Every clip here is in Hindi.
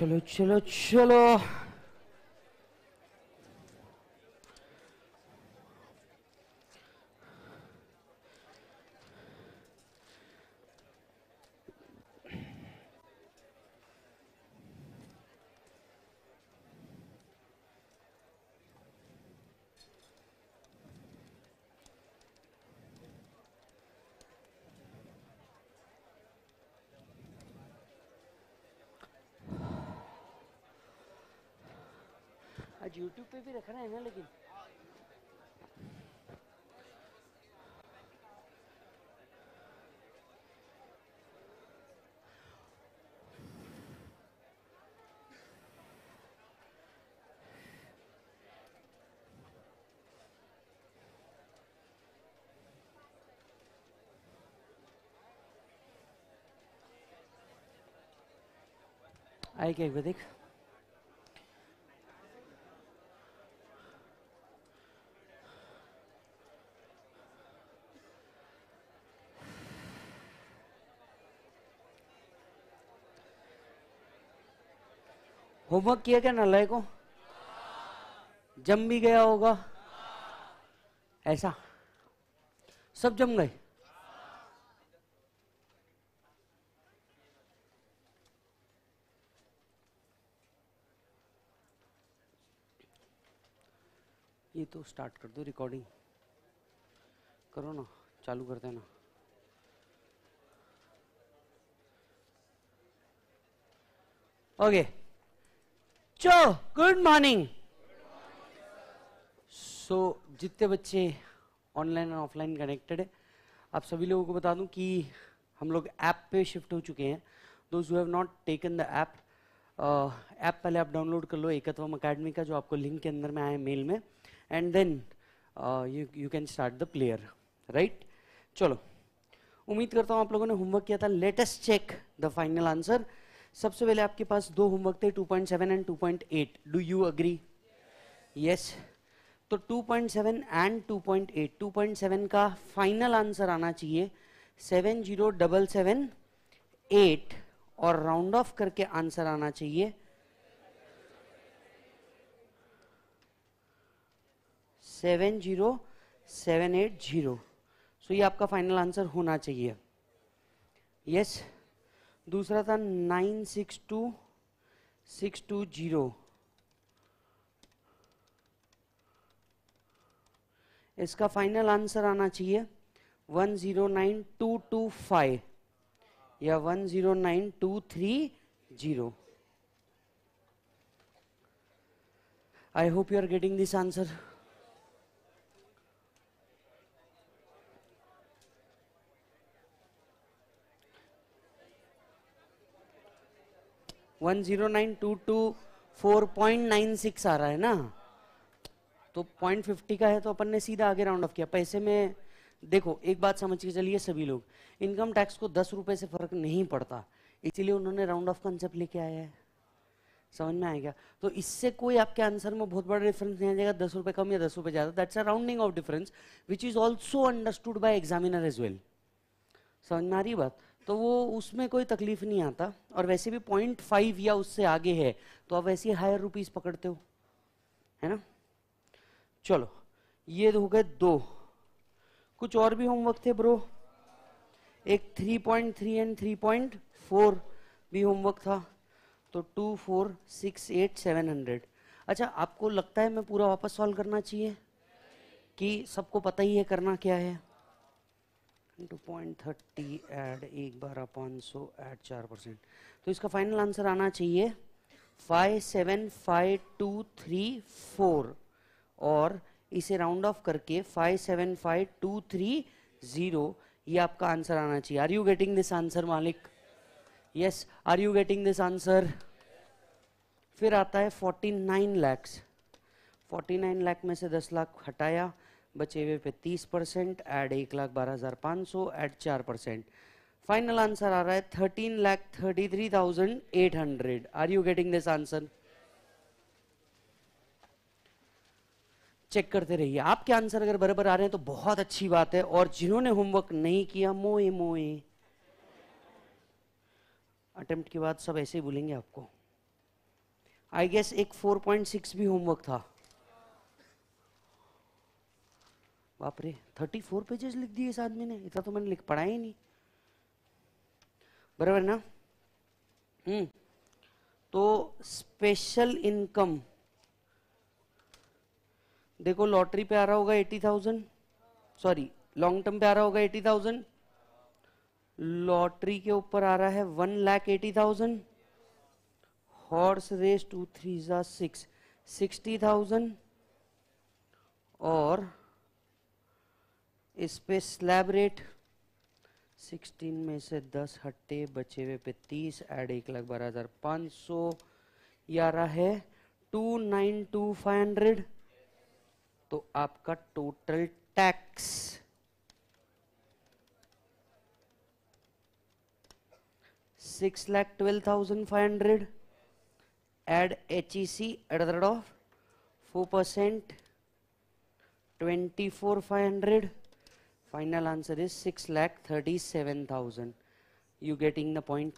चलो चलो चलो आज YouTube पे भी रखना है ना लेकिन आई क्या एक बार देख होमवर्क किया क्या नलय को जम भी गया होगा ऐसा सब जम गए ये तो स्टार्ट कर दो रिकॉर्डिंग करो ना चालू कर देना ओके okay. बच्चों गुड मॉर्निंग सो जितने बच्चे ऑनलाइन और ऑफलाइन कनेक्टेड है आप सभी लोगों को बता दूं कि हम लोग ऐप पे शिफ्ट हो चुके हैं those have not taken the app app पहले आप डाउनलोड कर लो एकत्वम अकेडमी का जो आपको लिंक के अंदर में आया मेल में and then you you can start the player right चलो उम्मीद करता हूँ आप लोगों ने होमवर्क किया था latest check the final answer सबसे पहले आपके पास दो होमवर्क थे 2.7 and 2.8 do you agree yes तो 2.7 एंड 2.8 2.7 का फाइनल आंसर आना चाहिए seven zero double seven eight और राउंड ऑफ करके आंसर आना चाहिए seven zero seven eight zero so ये आपका फाइनल आंसर होना चाहिए यस yes? दूसरा था nine six two six two zero इसका फाइनल आंसर आना चाहिए one zero nine two two five या one zero nine two three zero I hope you are getting this answer one zero nine two two four point nine six आ रहा है ना तो पॉइंट फिफ्टी का है तो अपन ने सीधा आगे राउंड ऑफ किया पैसे में देखो एक बात समझ के चलिए सभी लोग इनकम टैक्स को दस रुपए से फर्क नहीं पड़ता इसीलिए उन्होंने राउंड ऑफ कंसेप्ट लेके आया है समझ में आएगा तो इससे कोई आपके आंसर में बहुत बड़ा डिफरेंस नहीं आ जाएगा दस रुपये कम या दस रुपए ज़्यादा that's a rounding off difference which is also understood by examiner as well समझ में आ रही बात तो वो उसमें कोई तकलीफ नहीं आता और वैसे भी पॉइंट फाइव या उससे आगे है तो आप वैसे हायर रुपीज पकड़ते हो है ना चलो ये हो गए दो कुछ और भी होमवर्क थे ब्रो एक three point three and three point four भी होमवर्क था तो two four six eight seven hundred अच्छा आपको लगता है मैं पूरा वापस सॉल्व करना चाहिए कि सबको पता ही है करना क्या है इंटू पॉइंट थर्टी एड एक बार अपॉन सौ एड चार परसेंट तो इसका फाइनल आंसर आना चाहिए five seven five two three four और इसे राउंड ऑफ करके five seven five two three zero ये आपका आंसर आना चाहिए are you getting this answer मालिक yes are you getting this answer फिर आता है forty nine lakhs forty nine lakh में से दस लाख हटाया बचे हुए पे 30 परसेंट एड एक लाख बारह हजार पाँच सौ एड चार परसेंट फाइनल आंसर आ रहा है thirteen lakh thirty three thousand eight hundred are you getting this answer check करते रहिए आपके आंसर अगर बराबर आ रहे हैं तो बहुत अच्छी बात है और जिन्होंने होमवर्क नहीं किया मोए मोए अटेम्प्ट के बाद सब ऐसे ही बोलेंगे आपको आई गेस एक 4.6 भी होमवर्क था बाप रे थर्टी फोर पेजेस लिख दिए इस आदमी ने इतना तो मैंने लिख पढ़ा ही नहीं बराबर ना हम्म तो स्पेशल इनकम देखो लॉटरी पे आ रहा होगा eighty thousand sorry long term पे आ रहा होगा एटी थाउजेंड लॉटरी के ऊपर आ रहा है one lakh eighty thousand horse race two three six sixty thousand और इस पे स्लैब रेट 16 में से 10 हट्टे बचे हुए पे 30 ऐड एक लाख बारह हजार पाँच सौ ग्यारह है two nine two five hundred तो आपका total tax six lakh twelve thousand five hundred add H E C at the rate of four percent twenty four five hundred Final answer is 6 lakh 37,000. You getting the point?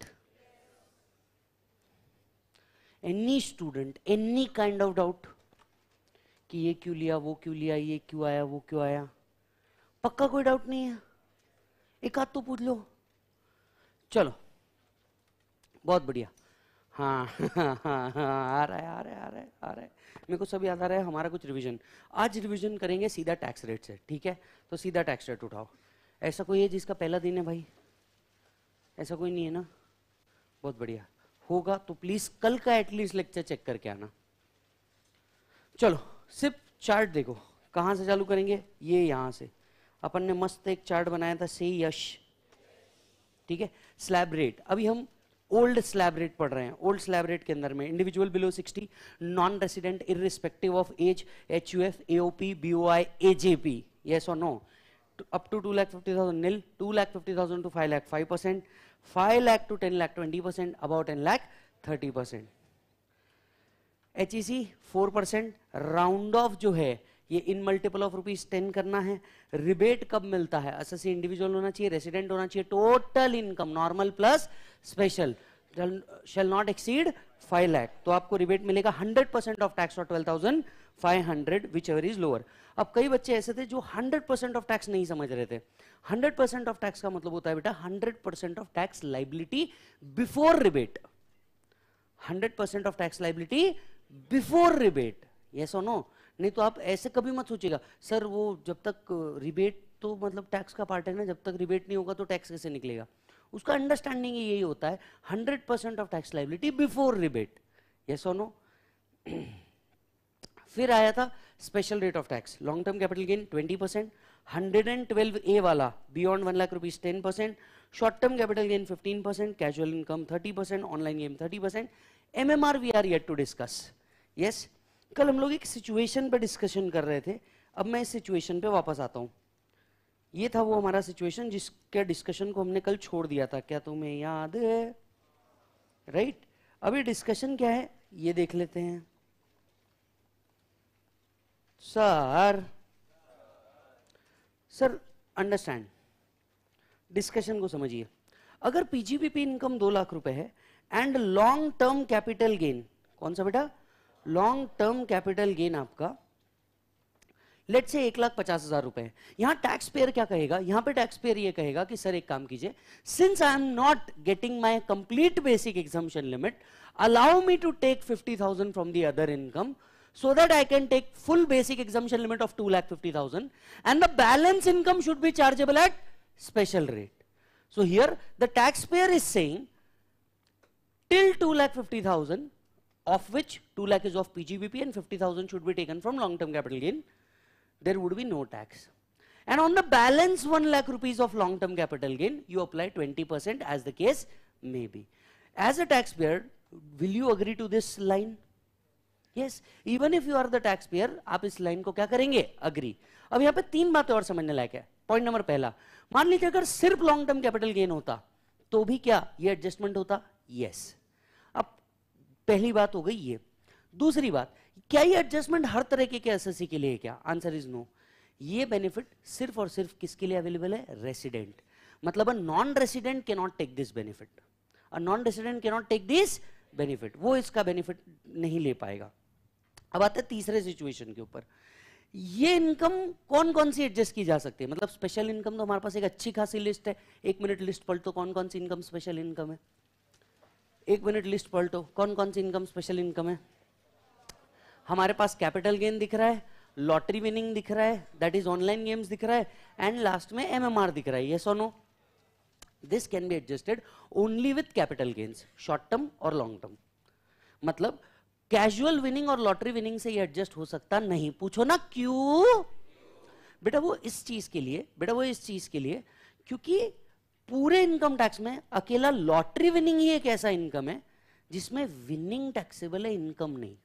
Any student, any kind of doubt कि ये क्यों लिया वो क्यों लिया ये क्यों आया वो क्यों आया पक्का कोई डाउट नहीं है एक आध तो पूछ लो चलो बहुत बढ़िया हाँ हाँ हाँ हाँ आ रहा है आ रहा है आ रहा है आ रहा है मेरे को सब याद आ रहा है हमारा कुछ रिवीजन आज रिवीजन करेंगे सीधा टैक्स रेट से ठीक है तो सीधा टैक्स रेट उठाओ ऐसा कोई है जिसका पहला दिन है भाई ऐसा कोई नहीं है ना बहुत बढ़िया होगा तो प्लीज कल का एटलीस्ट लेक्चर चेक करके आना चलो सिर्फ चार्ट देखो कहाँ से चालू करेंगे ये यहाँ से अपन ने मस्त एक चार्ट बनाया था से यश ठीक है स्लैब रेट अभी हम ओल्ड स्लैब रेट पढ़ रहे हैं ओल्ड स्लैब रेट के अंदर में individual below 60 non resident irrespective of age H U F AOP B O I AJP yes और no up to two lakh fifty thousand nil two lakh fifty thousand to five lakh five percent five lakh to ten lakh twenty percent about ten lakh thirty percent H E C four percent round off जो है ये in multiple of rupees ten करना है रिबेट कब मिलता है एसएससी इंडिविजुअल होना चाहिए रेसिडेंट होना चाहिए total income normal plus special shall not exceed five lakh तो आपको रिबेट मिलेगा हंड्रेड परसेंट ऑफ टैक्स और twelve thousand five hundred whichever is lower अब कई बच्चे ऐसे थे जो हंड्रेड परसेंट ऑफ टैक्स नहीं समझ रहे थे हंड्रेड परसेंट ऑफ टैक्स का मतलब होता है बेटा hundred percent of tax liability before rebate hundred percent of tax liability before rebate yes और नो नहीं तो आप ऐसे कभी मत सोचिएगा सर वो जब तक रिबेट तो मतलब टैक्स का पार्ट है ना जब तक रिबेट नहीं होगा तो टैक्स कैसे निकलेगा उसका अंडरस्टैंडिंग यही होता है hundred percent of tax liability before rebate ये और नो फिर आया था special rate of tax long term capital gain twenty percent hundred and twelve A वाला beyond one lakh rupees ten percent short term capital gain fifteen percent casual income thirty percent online game thirty percent um um are we are yet to discuss yes कल हम लोग एक सिचुएशन पे डिस्कशन कर रहे थे अब मैं इस सिचुएशन पे वापस आता हूँ ये था वो हमारा सिचुएशन जिसके डिस्कशन को हमने कल छोड़ दिया था क्या तुम्हें याद है राइट right? अभी डिस्कशन क्या है ये देख लेते हैं सर सर अंडरस्टैंड डिस्कशन को समझिए अगर पीजीबीपी इनकम दो लाख रुपए है and long term capital gain कौन सा बेटा लॉन्ग टर्म कैपिटल गेन आपका लेट से एक लाख पचास हजार रुपए यहां टैक्स पेयर क्या कहेगा यहां पे टैक्स पेयर ये कहेगा कि सर एक काम कीजिए since I am not getting my complete basic exemption limit allow me to take fifty thousand from the other income so take full so limit of two lakh fifty thousand and the balance income should be chargeable at special rate so here the tax payer is saying till two lakh fifty thousand of which 2 lakh is of PGBP and 50,000 should be taken from long-term capital gain, there would be no tax. And on the balance 1 lakh rupees of long-term capital gain, you apply 20% as the case may be. As a taxpayer, will you agree to this line? Yes, even if you are the taxpayer, aap is line ko kya karenge? Agree. Ab yahan pe teen baatein aur samajhne layak hai. Point number pehla. Maan lijiye agar sirf long term capital gain hota, to bhi kya ye adjustment hota? yes. पहली बात हो गई ये दूसरी बात क्या ये एडजस्टमेंट हर तरह के एस के लिए क्या आंसर इज नो ये बेनिफिट सिर्फ और सिर्फ किसके लिए अवेलेबल है रेसिडेंट मतलब a non resident can not take this benefit a non resident can not take this benefit वो इसका बेनिफिट नहीं ले पाएगा अब आते तीसरे सिचुएशन के ऊपर ये इनकम कौन कौन सी एडजस्ट की जा सकती है मतलब स्पेशल इनकम तो हमारे पास एक अच्छी खासी लिस्ट है एक मिनट लिस्ट पढ़ तो कौन कौन सी इनकम स्पेशल इनकम है एक मिनट लिस्ट पलटो कौन कौन सी इनकम स्पेशल इनकम है हमारे पास कैपिटल गेन दिख रहा है लॉटरी विनिंग दिख रहा है दैट इज ऑनलाइन गेम्स दिख रहा है एंड लास्ट में एमएमआर दिख रहा है ये so no this can be adjusted only with capital gains short term और लॉन्ग टर्म मतलब कैजुअल विनिंग और लॉटरी विनिंग से ये एडजस्ट हो सकता नहीं पूछो ना क्यों बेटा वो इस चीज के लिए बेटा वो इस चीज के लिए क्योंकि पूरे इनकम टैक्स में अकेला लॉटरी विनिंग ही एक ऐसा इनकम है जिसमें विनिंग टैक्सेबल है इनकम नहीं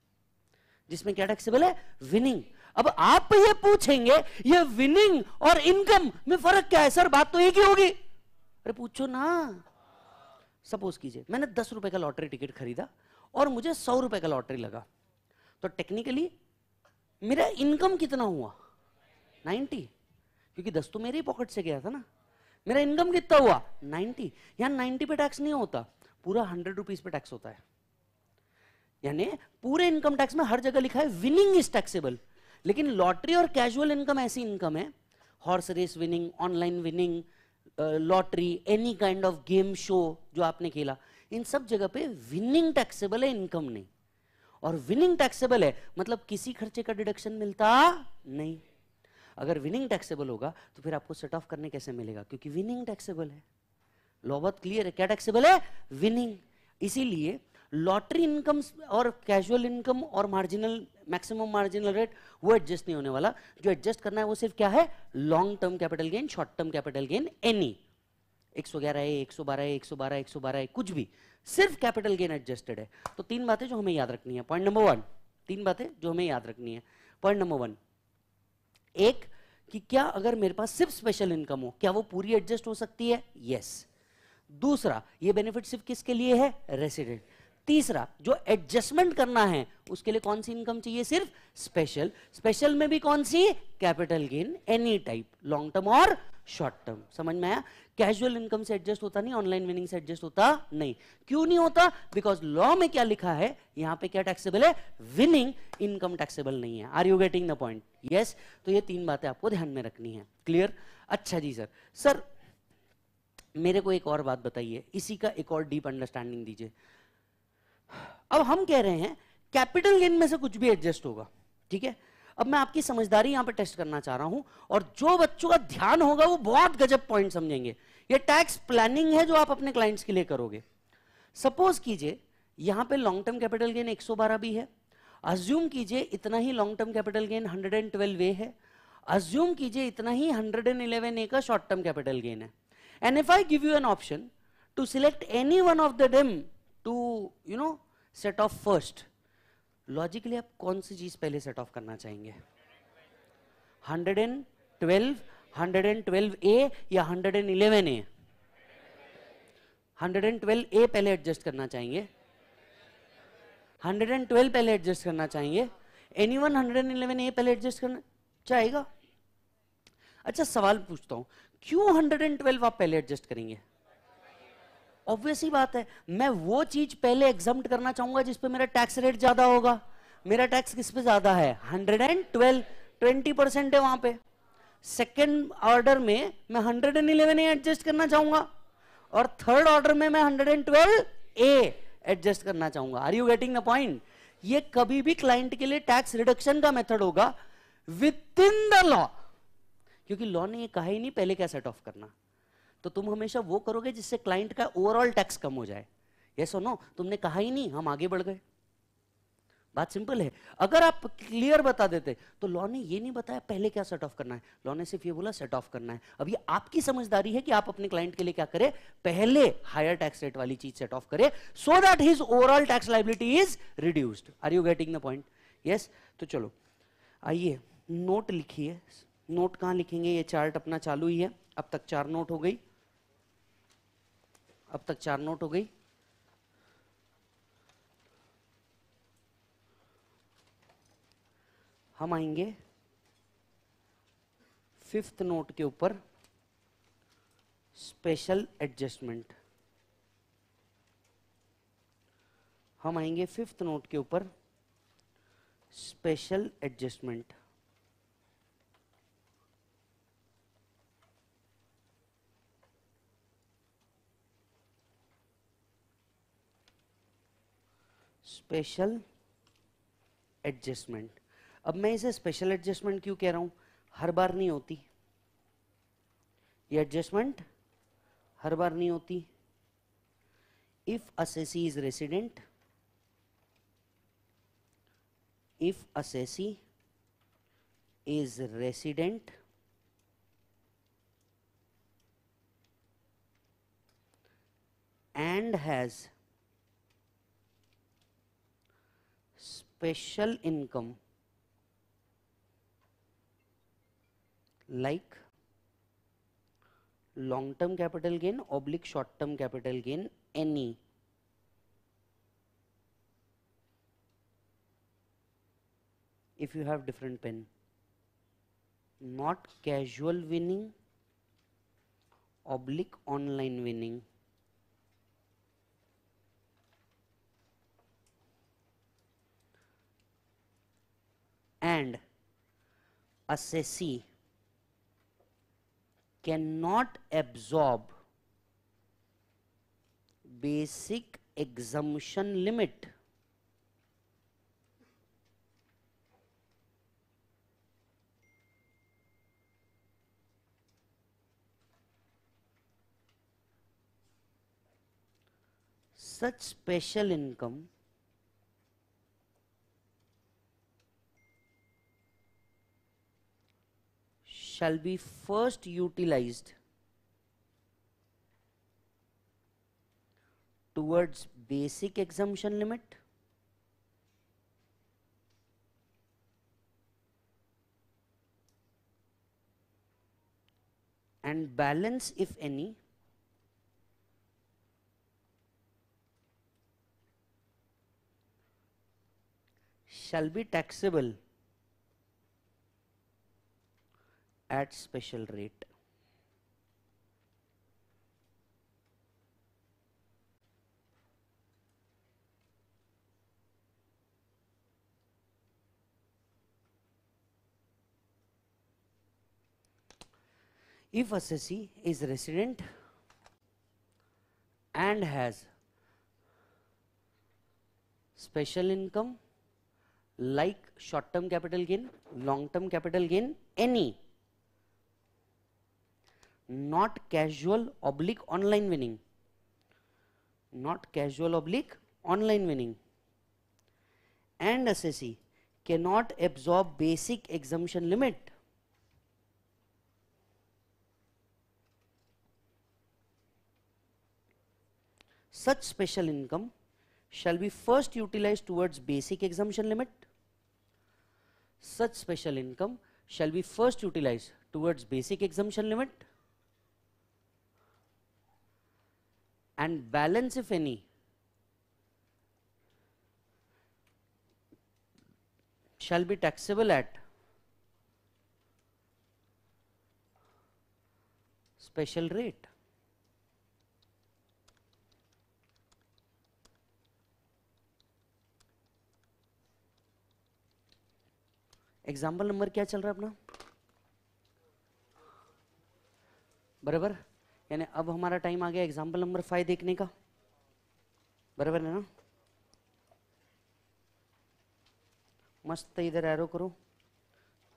जिसमें क्या टैक्सेबल है विनिंग अब आप ये पूछेंगे ये विनिंग और इनकम में फर्क क्या है सर बात तो एक ही होगी अरे पूछो ना सपोज कीजिए मैंने दस रुपए का लॉटरी टिकट खरीदा और मुझे सौ रुपए का लॉटरी लगा तो टेक्निकली मेरा इनकम कितना हुआ नाइन्टी क्योंकि दस तो मेरे ही पॉकेट से गया था ना मेरा इनकम कितना हुआ 90 यहां 90 पे टैक्स नहीं होता पूरा हंड्रेड रुपीज पे टैक्स होता है यानी पूरे इनकम टैक्स में हर जगह लिखा है विनिंग इज टैक्सेबल लेकिन लॉटरी और कैजुअल इनकम ऐसी इनकम है horse race winning online winning lottery any kind of game show जो आपने खेला इन सब जगह पे विनिंग टैक्सेबल है इनकम नहीं और विनिंग टैक्सेबल है मतलब किसी खर्चे का डिडक्शन मिलता नहीं अगर विनिंग टैक्सेबल होगा तो फिर आपको सेट ऑफ करने कैसे मिलेगा क्योंकि विनिंग टैक्सेबल है लॉ बहुत क्लियर है क्या टैक्सेबल है विनिंग इसीलिए लॉटरी इनकम और कैजुअल इनकम और मार्जिनल मैक्सिमम मार्जिनल रेट वो एडजस्ट नहीं होने वाला जो एडजस्ट करना है वो सिर्फ क्या है long term capital gain short term capital gain any एक सौ ग्यारह है एक सौ बारह है एक सौ बारह एक सौ बारह है कुछ भी सिर्फ कैपिटल गेन एडजस्टेड है तो तीन बातें जो हमें याद रखनी है पॉइंट नंबर वन तीन बातें जो हमें याद रखनी है पॉइंट नंबर वन एक कि क्या अगर मेरे पास सिर्फ स्पेशल इनकम हो क्या वो पूरी एडजस्ट हो सकती है यस yes. दूसरा ये बेनिफिट सिर्फ किसके लिए है रेसिडेंट तीसरा जो एडजस्टमेंट करना है उसके लिए कौन सी इनकम चाहिए सिर्फ स्पेशल स्पेशल में भी कौन सी capital gain any type long term और शॉर्ट टर्म समझ में आया कैजुअल इनकम से एडजस्ट होता नहीं ऑनलाइन विनिंग से एडजस्ट होता नहीं क्यों नहीं होता बिकॉज लॉ में क्या लिखा है यहां पे क्या टैक्सेबल है विनिंग इनकम टैक्सेबल नहीं है are you getting the point yes तो ये तीन बातें आपको ध्यान में रखनी है क्लियर अच्छा जी सर सर मेरे को एक और बात बताइए इसी का एक और डीप अंडरस्टैंडिंग दीजिए अब हम कह रहे हैं कैपिटल गेन में से कुछ भी एडजस्ट होगा ठीक है अब मैं आपकी समझदारी यहां पर टेस्ट करना चाह रहा हूं और जो बच्चों का ध्यान होगा वो बहुत गजब पॉइंट समझेंगे ये टैक्स प्लानिंग है जो आप अपने क्लाइंट्स के लिए करोगे सपोज कीजिए यहां पे लॉन्ग टर्म कैपिटल गेन 112 भी है अज्यूम कीजिए इतना ही long term capital gain 112 A है अज्यूम कीजिए इतना ही 111 ए का शॉर्ट टर्म कैपिटल गेन है and if I give you an option to select any one of the them to you know set of first logically आप कौन सी चीज पहले सेट ऑफ करना चाहेंगे 112 112 ए या 111 ए 112 ए पहले एडजस्ट करना चाहेंगे 112 पहले एडजस्ट करना चाहेंगे any one hundred eleven A पहले एडजस्ट करना चाहेगा अच्छा सवाल पूछता हूं क्यों 112 आप पहले एडजस्ट करेंगे ऑब्वियस ही बात है मैं वो चीज पहले एग्जाम करना चाहूंगा जिसपे मेरा टैक्स रेट ज्यादा होगा मेरा टैक्स किस पे ज्यादा है hundred and twelve twenty percent है वहां पे सेकेंड ऑर्डर में मैं hundred and eleven A adjust करना चाहूंगा और थर्ड ऑर्डर में मैं hundred and twelve A adjust करना चाहूंगा are you getting the point ये कभी भी क्लाइंट के लिए टैक्स रिडक्शन का मेथड होगा विद इन द लॉ क्योंकि लॉ ने यह कहा ही नहीं पहले क्या सेट ऑफ करना तो तुम हमेशा वो करोगे जिससे क्लाइंट का ओवरऑल टैक्स कम हो जाए यस और नो तुमने कहा ही नहीं हम आगे बढ़ गए बात सिंपल है अगर आप क्लियर बता देते तो लॉ ने ये नहीं बताया पहले क्या सेट ऑफ करना है लॉ ने सिर्फ ये बोला सेट ऑफ करना है अब ये आपकी समझदारी है कि आप अपने क्लाइंट के लिए क्या करें पहले हायर टैक्स रेट वाली चीज सेट ऑफ करें so that his overall tax liability is reduced are you getting the point yes तो चलो आइए नोट लिखिए नोट कहाँ लिखेंगे ये चार्ट अपना चालू ही है अब तक चार नोट हो गई अब तक चार नोट हो गई हम आएंगे फिफ्थ नोट के ऊपर स्पेशल एडजस्टमेंट हम आएंगे फिफ्थ नोट के ऊपर स्पेशल एडजस्टमेंट स्पेशल एडजस्टमेंट अब मैं इसे स्पेशल एडजस्टमेंट क्यों कह रहा हूं हर बार नहीं होती ये एडजस्टमेंट हर बार नहीं होती if assessee is resident if assessee is resident and has special income like long term capital gain oblique short term capital gain any if you have different pen not casual winning oblique online winning and assessee cannot absorb basic exemption limit such special income shall be first utilized towards basic exemption limit and balance if any shall be taxable at special rate. If assessee is resident and has special income like short term capital gain, long term capital gain, any not casual oblique online winning not casual oblique online winning and SSE cannot absorb basic exemption limit such special income shall be first utilized towards basic exemption limit such special income shall be first utilized towards basic exemption limit and balance if any shall be taxable at special rate example number क्या चल रहा है अपना बराबर यानी अब हमारा टाइम आ गया एग्जाम्पल नंबर फाइव देखने का बराबर है ना मस्त इधर एरो करो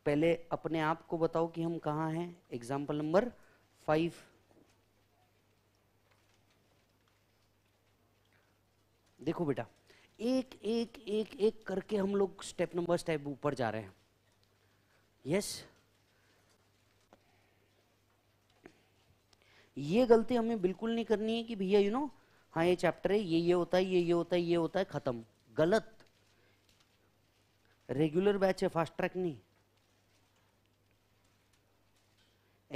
पहले अपने आप को बताओ कि हम कहाँ हैं एग्जाम्पल नंबर फाइव देखो बेटा एक एक एक एक करके हम लोग स्टेप नंबर स्टेप ऊपर जा रहे हैं यस yes? ये गलती हमें बिल्कुल नहीं करनी है कि भैया यू नो हाँ ये चैप्टर है ये ये होता है ये ये होता है ये होता है खत्म गलत रेगुलर बैच है फास्ट ट्रैक नहीं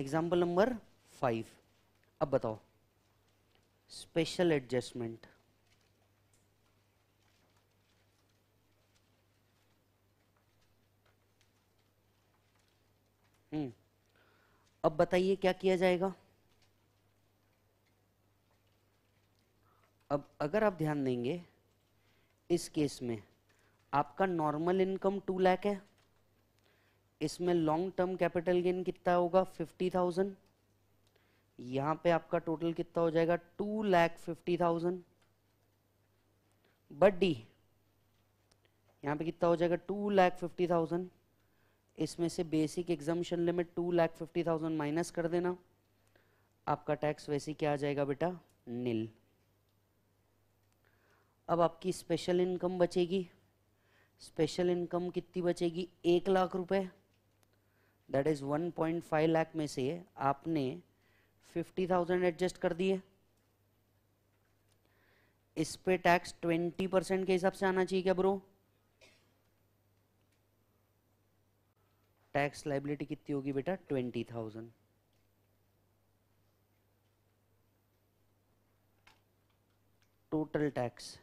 एग्जाम्पल नंबर फाइव अब बताओ स्पेशल एडजस्टमेंट हम्म अब बताइए क्या किया जाएगा अब अगर आप ध्यान देंगे इस केस में आपका नॉर्मल इनकम टू लैक है इसमें लॉन्ग टर्म कैपिटल गेन कितना होगा फिफ्टी थाउजेंड यहाँ पे आपका टोटल कितना हो जाएगा two lakh fifty thousand but डी यहाँ पे कितना हो जाएगा टू लैख फिफ्टी थाउजेंड इसमें से basic exemption limit two lakh fifty thousand minus कर देना आपका टैक्स वैसे क्या आ जाएगा बेटा नील अब आपकी स्पेशल इनकम बचेगी स्पेशल इनकम कितनी बचेगी एक लाख रुपए दैट इज 1.5 लाख में से आपने 50,000 एडजस्ट कर दिए इस पे टैक्स 20 परसेंट के हिसाब से आना चाहिए क्या ब्रो टैक्स लाइबिलिटी कितनी होगी बेटा 20,000 टोटल टैक्स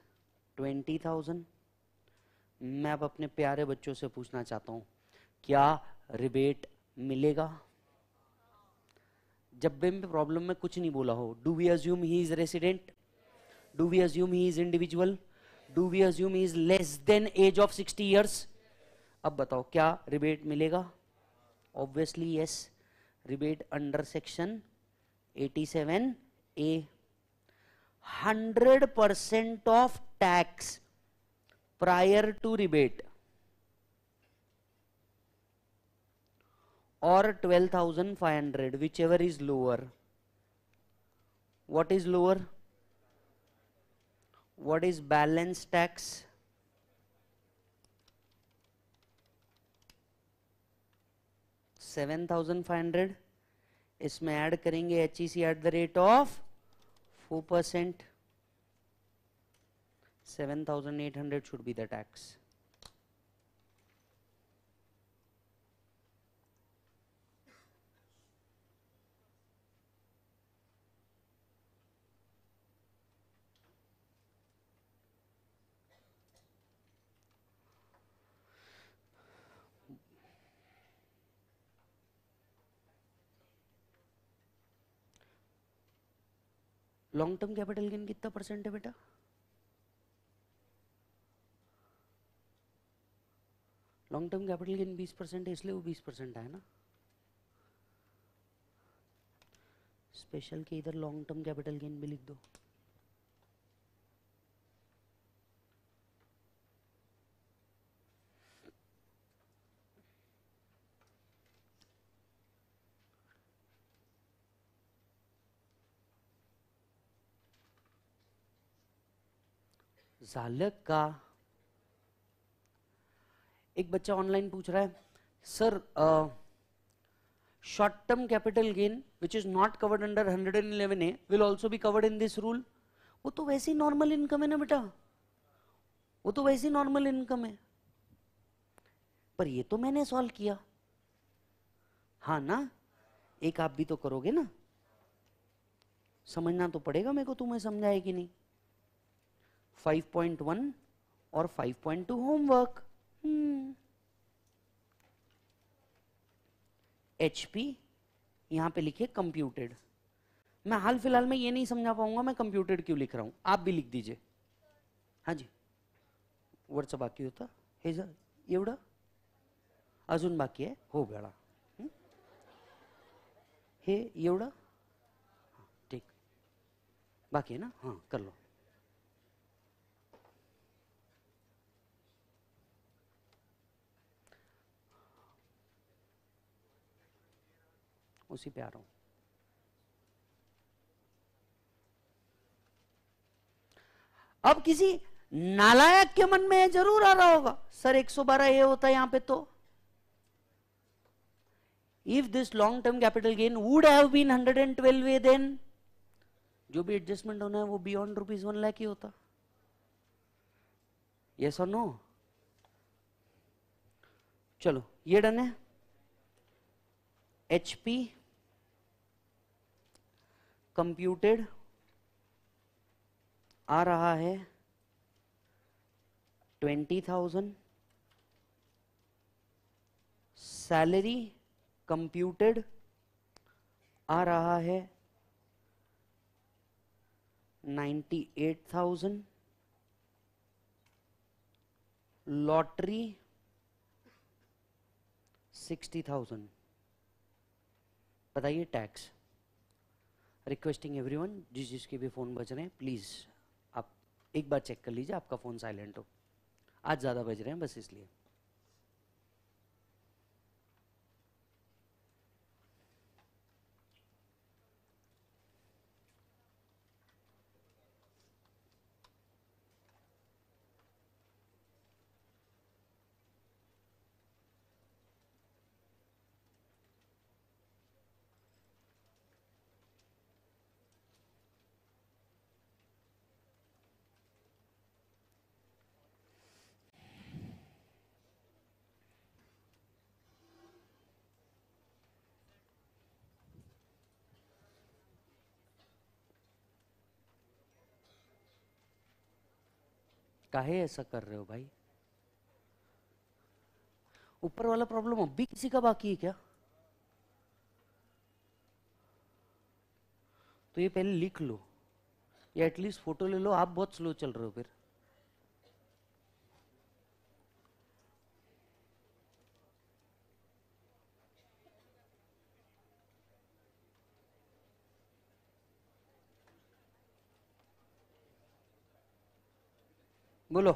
ट्वेंटी थाउजेंड मैं अब अपने प्यारे बच्चों से पूछना चाहता हूं क्या रिबेट मिलेगा जब भी प्रॉब्लम में कुछ नहीं बोला हो do we assume he is resident do we assume he is individual do we assume he is less than age of sixty years अब बताओ क्या रिबेट मिलेगा obviously yes rebate under section 87 A hundred percent of tax prior to rebate और twelve thousand five hundred whichever is lower what is lower what is balance tax seven thousand five hundred इसमें ऐड करेंगे H E C at the rate of 4%, 7,800 should be the tax. Long term capital gain कितना परसेंट है बेटा long term capital gain 20 percent है इसलिए वो 20 परसेंट है ना स्पेशल के इधर लॉन्ग टर्म कैपिटल गेन भी लिख दो चालक का एक बच्चा ऑनलाइन पूछ रहा है sir short gain which is not covered under hundred and eleven A will also be covered in this rule वो तो ही नॉर्मल इनकम है ना बेटा वो तो वैसी नॉर्मल इनकम है पर ये तो मैंने सॉल्व किया हा ना एक आप भी तो करोगे ना समझना तो पड़ेगा मेरे को तुम्हें समझाए कि नहीं 5.1 और 5.2 होमवर्क एच पी यहाँ पे लिखे कंप्यूटेड मैं हाल फिलहाल में ये नहीं समझा पाऊंगा मैं कंप्यूटेड क्यों लिख रहा हूं आप भी लिख दीजिए हाँ जी वर्ष बाकी होता हे सर एवड अजून बाकी है हो बेड़ा हम्म। हे एवड हाँ, ठीक बाकी है ना हाँ कर लो उसी पे आ रहा हूँ अब किसी नालायक के मन में जरूर आ रहा होगा सर 112 ये होता है यहां पे तो if this long term capital gain would have been 112 A then जो भी एडजस्टमेंट होना है वो बियॉन्ड रुपीज वन लैख ही होता ये और नो चलो ये डन है एच पी कंप्यूटेड आ रहा है ट्वेंटी थाउजेंड सैलरी कंप्यूटेड आ रहा है ninety eight thousand lottery sixty thousand बताइए टैक्स रिक्वेस्टिंग एवरी वन जिस जिसके भी फ़ोन बज रहे हैं प्लीज़ आप एक बार चेक कर लीजिए आपका फ़ोन साइलेंट हो आज ज़्यादा बज रहे हैं बस इसलिए काहे ऐसा कर रहे हो भाई ऊपर वाला प्रॉब्लम अब भी किसी का बाकी है क्या तो ये पहले लिख लो या एटलीस्ट फोटो ले लो आप बहुत स्लो चल रहे हो फिर Boleh.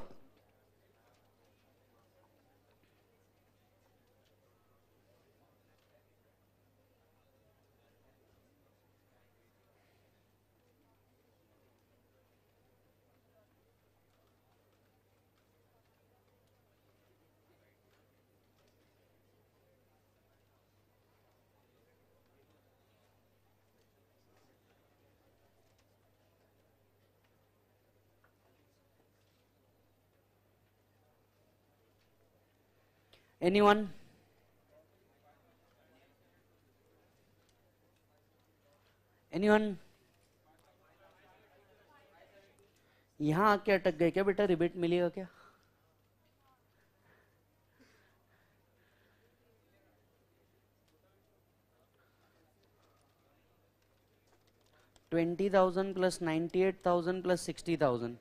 Anyone? Anyone? यहां आके अटक गए क्या बेटा रिबेट मिलेगा क्या twenty thousand plus ninety eight thousand plus sixty thousand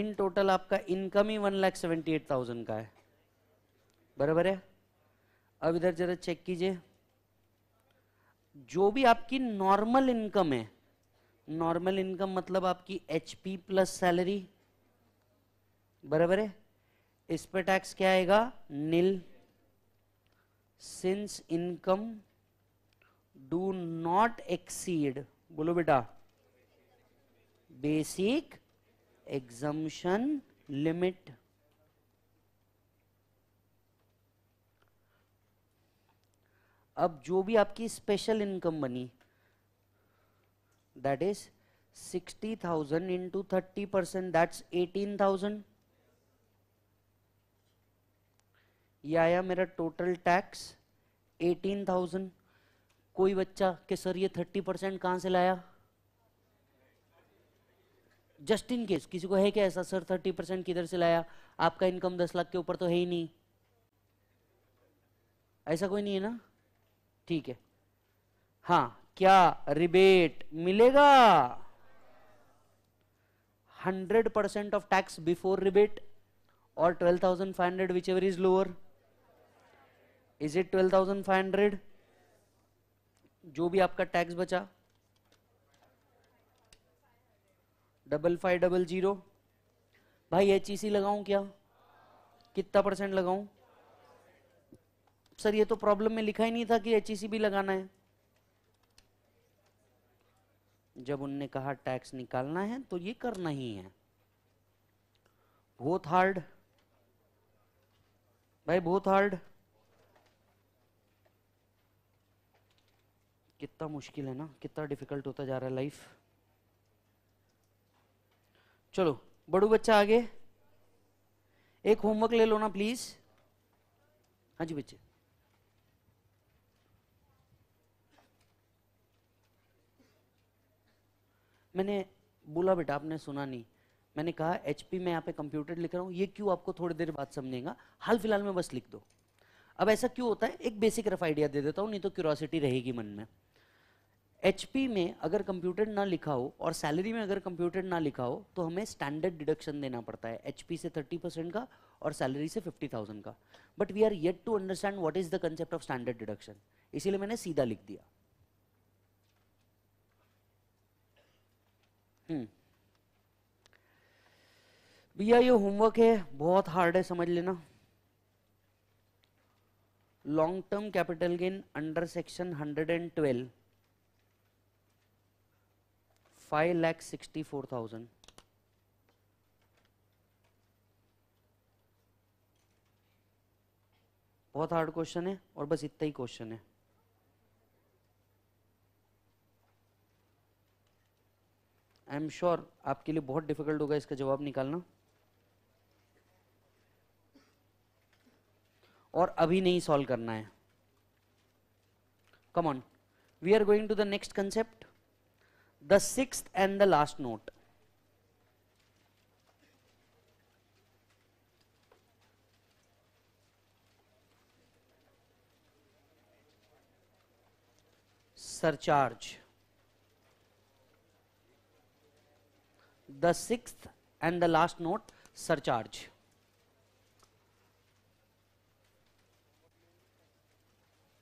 in total आपका इनकम ही one lakh seventy eight thousand का है बराबर है अब इधर जरा चेक कीजिए जो भी आपकी नॉर्मल इनकम है नॉर्मल इनकम मतलब आपकी एचपी प्लस सैलरी बराबर है इस पर टैक्स क्या आएगा nil since income do not exceed बोलो बेटा बेसिक एग्जम्पन लिमिट अब जो भी आपकी स्पेशल इनकम बनी that is sixty thousand into thirty percent that's eighteen thousand यह आया मेरा टोटल टैक्स एटीन थाउजेंड कोई बच्चा कि सर ये थर्टी परसेंट कहाँ से लाया जस्ट इन केस किसी को है क्या ऐसा सर थर्टी परसेंट किधर से लाया आपका इनकम दस लाख के ऊपर तो है ही नहीं ऐसा कोई नहीं है ना ठीक है हाँ क्या रिबेट मिलेगा hundred percent of tax before rebate और twelve thousand five hundred whichever is lower is it twelve thousand five hundred जो भी आपका टैक्स बचा डबल फाइव डबल जीरो भाई एच ई सी लगाऊं क्या कितना परसेंट लगाऊं सर ये तो प्रॉब्लम में लिखा ही नहीं था कि एच e लगाना है जब उनने कहा टैक्स निकालना है तो ये करना ही है बहुत हार्ड भाई बहुत हार्ड कितना मुश्किल है ना कितना डिफिकल्ट होता जा रहा है लाइफ चलो बड़ू बच्चा आगे एक होमवर्क ले लो ना प्लीज हाँ जी बच्चे मैंने बोला बेटा आपने सुना नहीं मैंने कहा एच पी मैं यहाँ पे कंप्यूटर लिख रहा हूँ ये क्यों आपको थोड़ी देर बाद समझेगा हाल फिलहाल में बस लिख दो अब ऐसा क्यों होता है एक बेसिक रफ आइडिया दे देता हूँ नहीं तो क्यूरोसिटी रहेगी मन में एच में अगर कंप्यूटर ना लिखा हो और सैलरी में अगर कंप्यूटर ना लिखा हो तो हमें स्टैंडर्ड डिडक्शन देना पड़ता है एच से थर्टी परसेंट का और सैलरी से फिफ्टी थाउजेंड का but we are yet to understand what is the concept of standard deduction इसीलिए मैंने सीधा लिख दिया हम्म। भैया ये होमवर्क है बहुत हार्ड है समझ लेना long term capital gain under section 112 five lakh sixty four thousand बहुत हार्ड क्वेश्चन है और बस इतना ही क्वेश्चन है आई एम श्योर आपके लिए बहुत डिफिकल्ट होगा इसका जवाब निकालना और अभी नहीं सॉल्व करना है come we are going to the next concept the six and the last note surcharge the six and the last note surcharge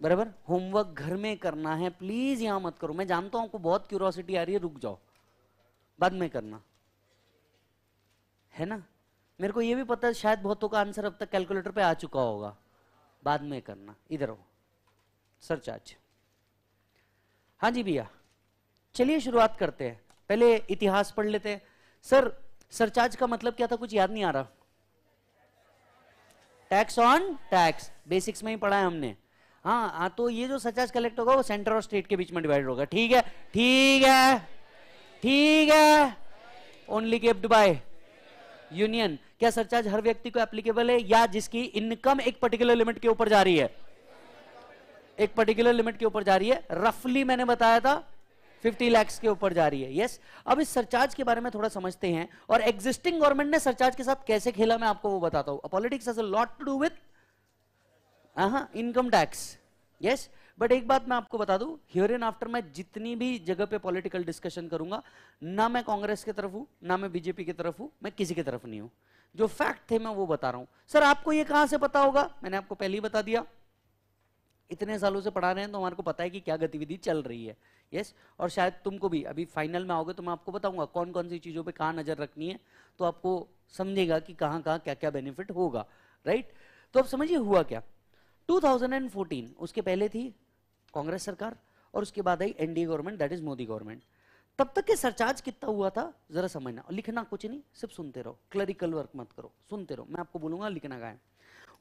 बराबर होमवर्क घर में करना है प्लीज यहां मत करो मैं जानता हूं आपको बहुत क्यूरोसिटी आ रही है रुक जाओ बाद में करना है ना मेरे को यह भी पता है शायद बहुतों का आंसर अब तक कैलकुलेटर पे आ चुका होगा बाद में करना इधर हो सरचार्ज हाँ जी भैया चलिए शुरुआत करते हैं पहले इतिहास पढ़ लेते हैं सर सरचार्ज का मतलब क्या था कुछ याद नहीं आ रहा टैक्स ऑन टैक्स बेसिक्स में ही पढ़ा है हमने हाँ हाँ तो ये जो सरचार्ज कलेक्ट होगा वो सेंटर और स्टेट के बीच में डिवाइड होगा ठीक है ठीक है ठीक है ओनली गिफ्ट बाय यूनियन क्या सरचार्ज हर व्यक्ति को एप्लीकेबल है या जिसकी इनकम एक पर्टिकुलर लिमिट के ऊपर जा रही है एक पर्टिकुलर लिमिट के ऊपर जा रही है रफली मैंने बताया था फिफ्टी लैक्स के ऊपर जा रही है यस अब इस सरचार्ज के बारे में थोड़ा समझते हैं और एग्जिस्टिंग गवर्नमेंट ने सरचार्ज के साथ कैसे खेला मैं आपको वो बताता हूं politics has lot to do with income tax yes but एक बात मैं आपको बता दू हियर एंड आफ्टर मैं जितनी भी जगह पे पॉलिटिकल डिस्कशन करूंगा ना मैं कांग्रेस की तरफ हूं ना मैं बीजेपी की तरफ हूं मैं किसी की तरफ नहीं हूं जो फैक्ट थे मैं वो बता रहा हूं सर आपको ये कहां से पता होगा मैंने आपको पहले ही बता दिया इतने सालों से पढ़ा रहे हैं तो हमारे को पता है कि क्या गतिविधि चल रही है यस और शायद तुमको भी अभी फाइनल में आओगे तो मैं आपको बताऊंगा कौन कौन सी चीज़ों पे कहाँ नज़र रखनी है तो आपको समझेगा कि कहाँ कहाँ क्या क्या बेनिफिट होगा राइट तो अब समझिए हुआ क्या 2014 उसके पहले थी कांग्रेस सरकार और उसके बाद आई NDA government that is Modi government तब तक के सरचार्ज कितना हुआ था जरा समझना लिखना कुछ नहीं सिर्फ सुनते रहो क्लरिकल वर्क मत करो सुनते रहो मैं आपको बोलूंगा लिखना का है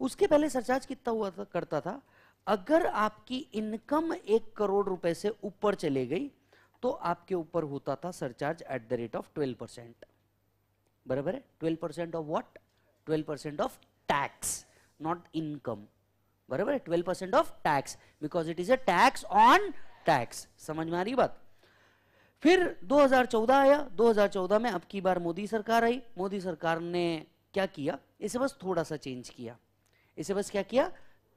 उसके पहले सरचार्ज कितना हुआ था करता था अगर आपकी इनकम एक करोड़ रुपए से ऊपर चले गई तो आपके ऊपर होता था surcharge at the rate of twelve percent बराबर है twelve percent of what twelve percent of tax not income बराबर है twelve percent of tax because it is a tax on tax समझ में आ रही बात फिर 2014 आया 2014 में अब की बार मोदी सरकार आई मोदी सरकार ने क्या किया इसे बस थोड़ा सा चेंज किया इसे बस क्या किया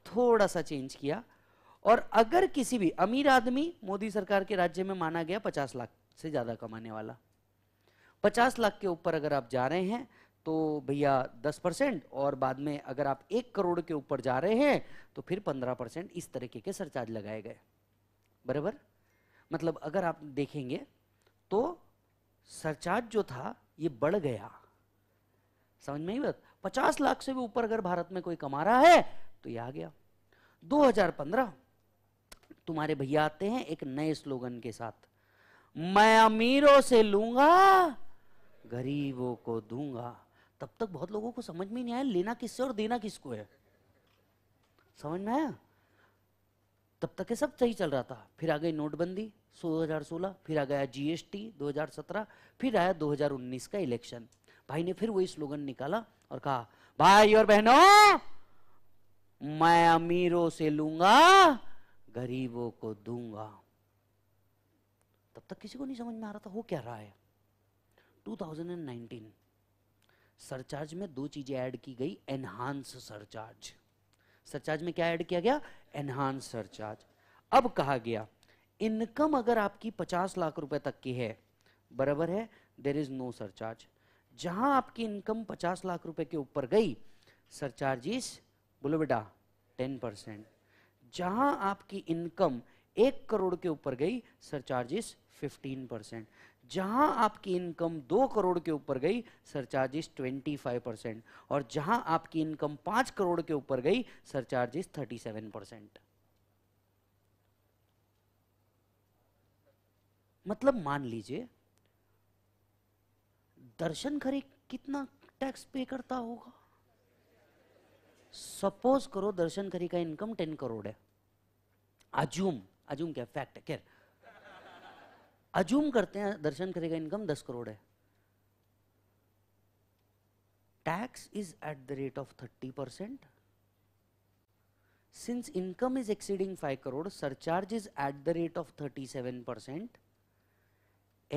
थोड़ा सा चेंज किया और अगर किसी भी अमीर आदमी मोदी सरकार के राज्य में माना गया पचास लाख से ज़्यादा कमाने वाला पचास लाख के ऊपर अगर आप जा रहे हैं तो भैया दस परसेंट और बाद में अगर आप एक करोड़ के ऊपर जा रहे हैं तो फिर पंद्रह परसेंट इस तरीके के सरचार्ज लगाए गए बराबर मतलब अगर आप देखेंगे तो सरचार्ज जो था ये बढ़ गया समझ में ही बात पचास लाख से भी ऊपर अगर भारत में कोई कमा रहा है तो ये आ गया 2015 तुम्हारे भैया आते हैं एक नए स्लोगन के साथ मैं अमीरों से लूंगा गरीबों को दूंगा तब तक बहुत लोगों को समझ में नहीं आया लेना किससे और देना किसको है समझ में आया तब तक ये सब सही चल रहा था फिर आ गई नोटबंदी 2016 फिर आ गया जीएसटी 2017 फिर आया 2019 का इलेक्शन भाई ने फिर वही स्लोगन निकाला और कहा भाई और बहनों मैं अमीरों से लूंगा गरीबों को दूंगा तब तक किसी को नहीं समझ में आ रहा था हो क्या रहा है 2019 सरचार्ज में दो चीजें ऐड की गई एनहांस सरचार्ज सरचार्ज में क्या ऐड किया गया एनहांस सरचार्ज अब कहा गया इनकम अगर आपकी 50 लाख रुपए तक की है बराबर है देर इज नो सरचार्ज जहां आपकी इनकम 50 लाख रुपए के ऊपर गई सरचार्ज इज बोलो बेटा टेन परसेंट जहां आपकी इनकम एक करोड़ के ऊपर गई सर चार्जेस फिफ्टीन परसेंट जहां आपकी इनकम दो करोड़ के ऊपर गई surcharges twenty five percent और जहां आपकी इनकम पांच करोड़ के ऊपर गई surcharges thirty seven percent मतलब मान लीजिए दर्शन खरे कितना टैक्स पे करता होगा सपोज करो दर्शन करी का इनकम टेन करोड़ है अजूम अजूम क्या फैक्ट है अजूम करते हैं दर्शन करी का इनकम दस करोड़ है tax is at the rate of thirty percent since income is exceeding five crore surcharge is at the rate of thirty seven percent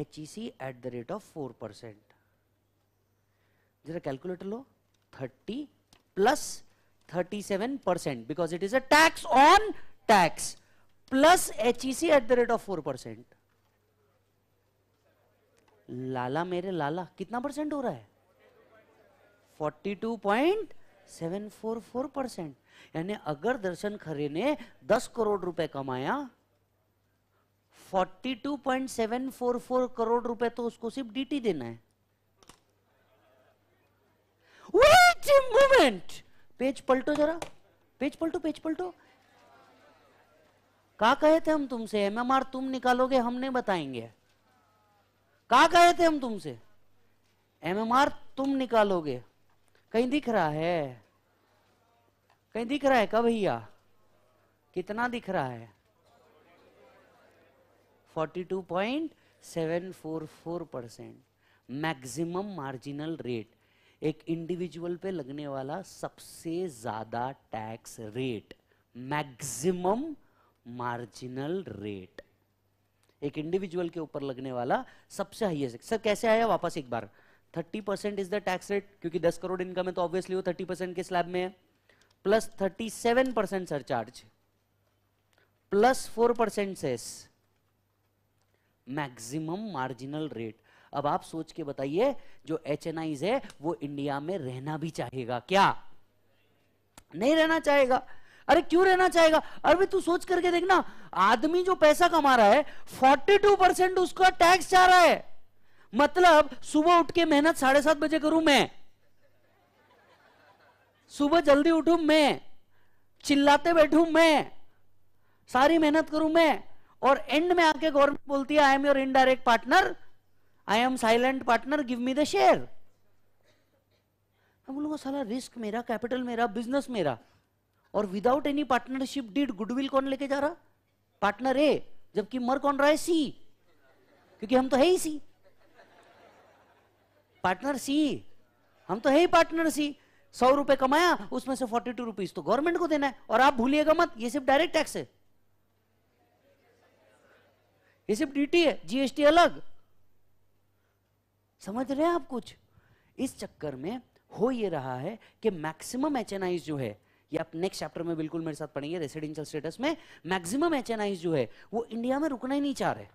H E C at the rate of four percent जरा कैलकुलेटर लो thirty plus 37 percent because it is a tax on tax plus HEC at the rate of 4 percent. लाला मेरे लाला कितना परसेंट हो रहा है 42.744 परसेंट यानी अगर दर्शन खरे ने 10 करोड़ रुपए कमाया 42.744 करोड़ रुपए तो उसको सिर्फ डीटी देना है वेट मूवमेंट पेज पलटो जरा पेज पलटो पेज पलटो कहा कहे थे हम तुमसे एमएमआर तुम निकालोगे हम नहीं बताएंगे कहा कहे थे हम तुमसे एमएमआर तुम निकालोगे कहीं दिख रहा है कहीं दिख रहा है कब भैया कितना दिख रहा है 42.744 परसेंट मैक्सिमम मार्जिनल रेट एक इंडिविजुअल पे लगने वाला सबसे ज्यादा tax rate maximum marginal rate एक इंडिविजुअल के ऊपर लगने वाला सबसे हाईएस्ट सर कैसे आया वापस एक बार 30 percent is the tax rate क्योंकि 10 करोड़ इनकम है तो ऑब्वियसली वो 30 परसेंट के स्लैब में है plus 37 percent surcharge plus four percent cess maximum marginal rate अब आप सोच के बताइए जो एच है वो इंडिया में रहना भी चाहेगा क्या नहीं रहना चाहेगा अरे क्यों रहना चाहेगा अरे तू सोच करके देखना आदमी जो पैसा कमा रहा है फोर्टी टू परसेंट उसका टैक्स जा रहा है मतलब सुबह उठ के मेहनत साढ़े सात बजे करूं मैं सुबह जल्दी उठू मैं चिल्लाते बैठू मैं सारी मेहनत करूं मैं और एंड में आके गवर्नमेंट बोलती है I am your indirect partner I am silent partner give me the share मैं बोलूंगा साला रिस्क मेरा कैपिटल मेरा बिजनेस मेरा और without any partnership deed goodwill कौन लेके जा रहा पार्टनर ए जबकि मर कौन रहा है सी क्योंकि हम तो है ही सी पार्टनर सी हम तो है ही पार्टनर सी सौ रुपए कमाया उसमें से फोर्टी टू रुपीज तो गवर्नमेंट को देना है और आप भूलिएगा मत ये सिर्फ डायरेक्ट टैक्स है ये सिर्फ ड्यूटी है जीएसटी अलग समझ रहे हैं आप कुछ इस चक्कर में हो ये रहा है कि मैक्सिमम एच जो है ये आप नेक्स्ट चैप्टर में बिल्कुल मेरे साथ पढ़ेंगे रेसिडेंशियल स्टेटस में मैक्सिमम एच जो है वो इंडिया में रुकना ही नहीं चाह रहे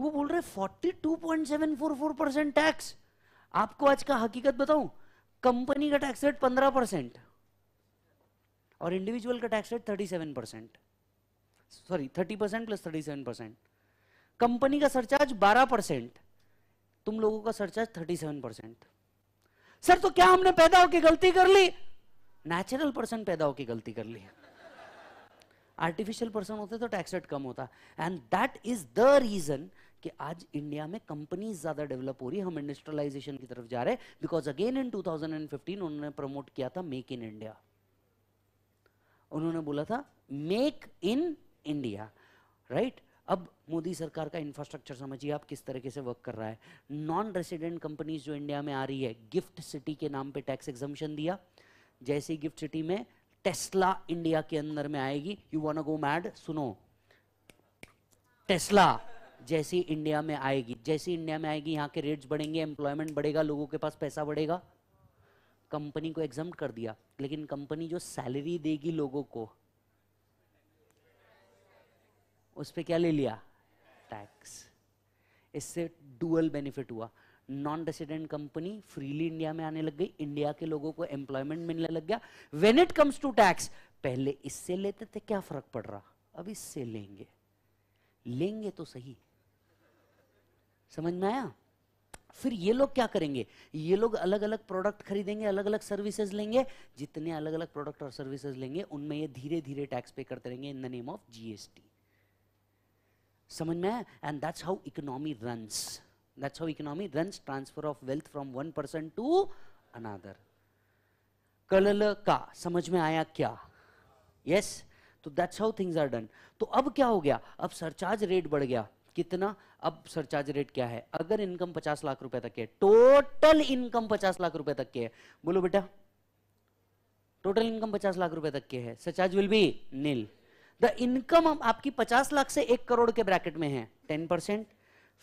वो बोल रहे seven four four percent tax आपको आज का हकीकत बताऊं कंपनी का टैक्स रेट पंद्रह परसेंट और इंडिविजुअल का tax rate thirty seven percent sorry thirty percent plus thirty seven percent company का सरचार्ज बारह परसेंट तुम लोगों का surcharge thirty seven percent sir तो क्या हमने पैदा होकर गलती कर ली नेचुरल पर्सन पैदा होकर गलती कर ली आर्टिफिशियल पर्सन होते तो टैक्स रेट कम होता and that is the reason कि आज इंडिया में कंपनीज ज्यादा डेवलप हो रही है हम इंडस्ट्रियलाइजेशन की तरफ जा रहे हैं बिकॉज अगेन इन 2015 उन्होंने प्रमोट किया था मेक इन इंडिया उन्होंने बोला था मेक इन इंडिया राइट अब मोदी सरकार का इंफ्रास्ट्रक्चर समझिए आप किस तरीके से वर्क कर रहा है नॉन रेसिडेंट कंपनीज जो इंडिया में आ रही है गिफ्ट सिटी के नाम पे टैक्स एग्जामेशन दिया जैसे गिफ्ट सिटी में टेस्ला इंडिया के अंदर में आएगी यू वॉन्ट गो मैड सुनो टेस्ला जैसी इंडिया में आएगी जैसी इंडिया में आएगी यहाँ के रेट्स बढ़ेंगे एम्प्लॉयमेंट बढ़ेगा लोगों के पास पैसा बढ़ेगा कंपनी को एग्जाम कर दिया लेकिन कंपनी जो सैलरी देगी लोगों को उस पर क्या ले लिया टैक्स इससे डुअल बेनिफिट हुआ non resident company freely India में आने लग गई इंडिया के लोगों को एम्प्लॉयमेंट मिलने लग गया when it comes to tax पहले इससे लेते थे क्या फर्क पड़ रहा अब इससे लेंगे लेंगे तो सही समझ में आया फिर ये लोग क्या करेंगे ये लोग अलग अलग प्रोडक्ट खरीदेंगे अलग अलग सर्विसेज लेंगे जितने अलग अलग प्रोडक्ट और सर्विसेज लेंगे उनमें ये धीरे धीरे टैक्स पे करते रहेंगे in the name of GST समझ में आया and that's how economy runs that's how economy runs transfer of wealth from one person to another कलल का समझ में आया क्या यस yes? तो that's how things are done तो अब क्या हो गया अब सरचार्ज रेट बढ़ गया कितना अब सरचार्ज रेट क्या है अगर इनकम पचास लाख रुपए तक है टोटल इनकम पचास लाख रुपए तक के है बोलो बेटा टोटल इनकम पचास लाख रुपए तक के है surcharge will be nil the income आपकी 50 लाख से एक करोड़ के ब्रैकेट में है 10 परसेंट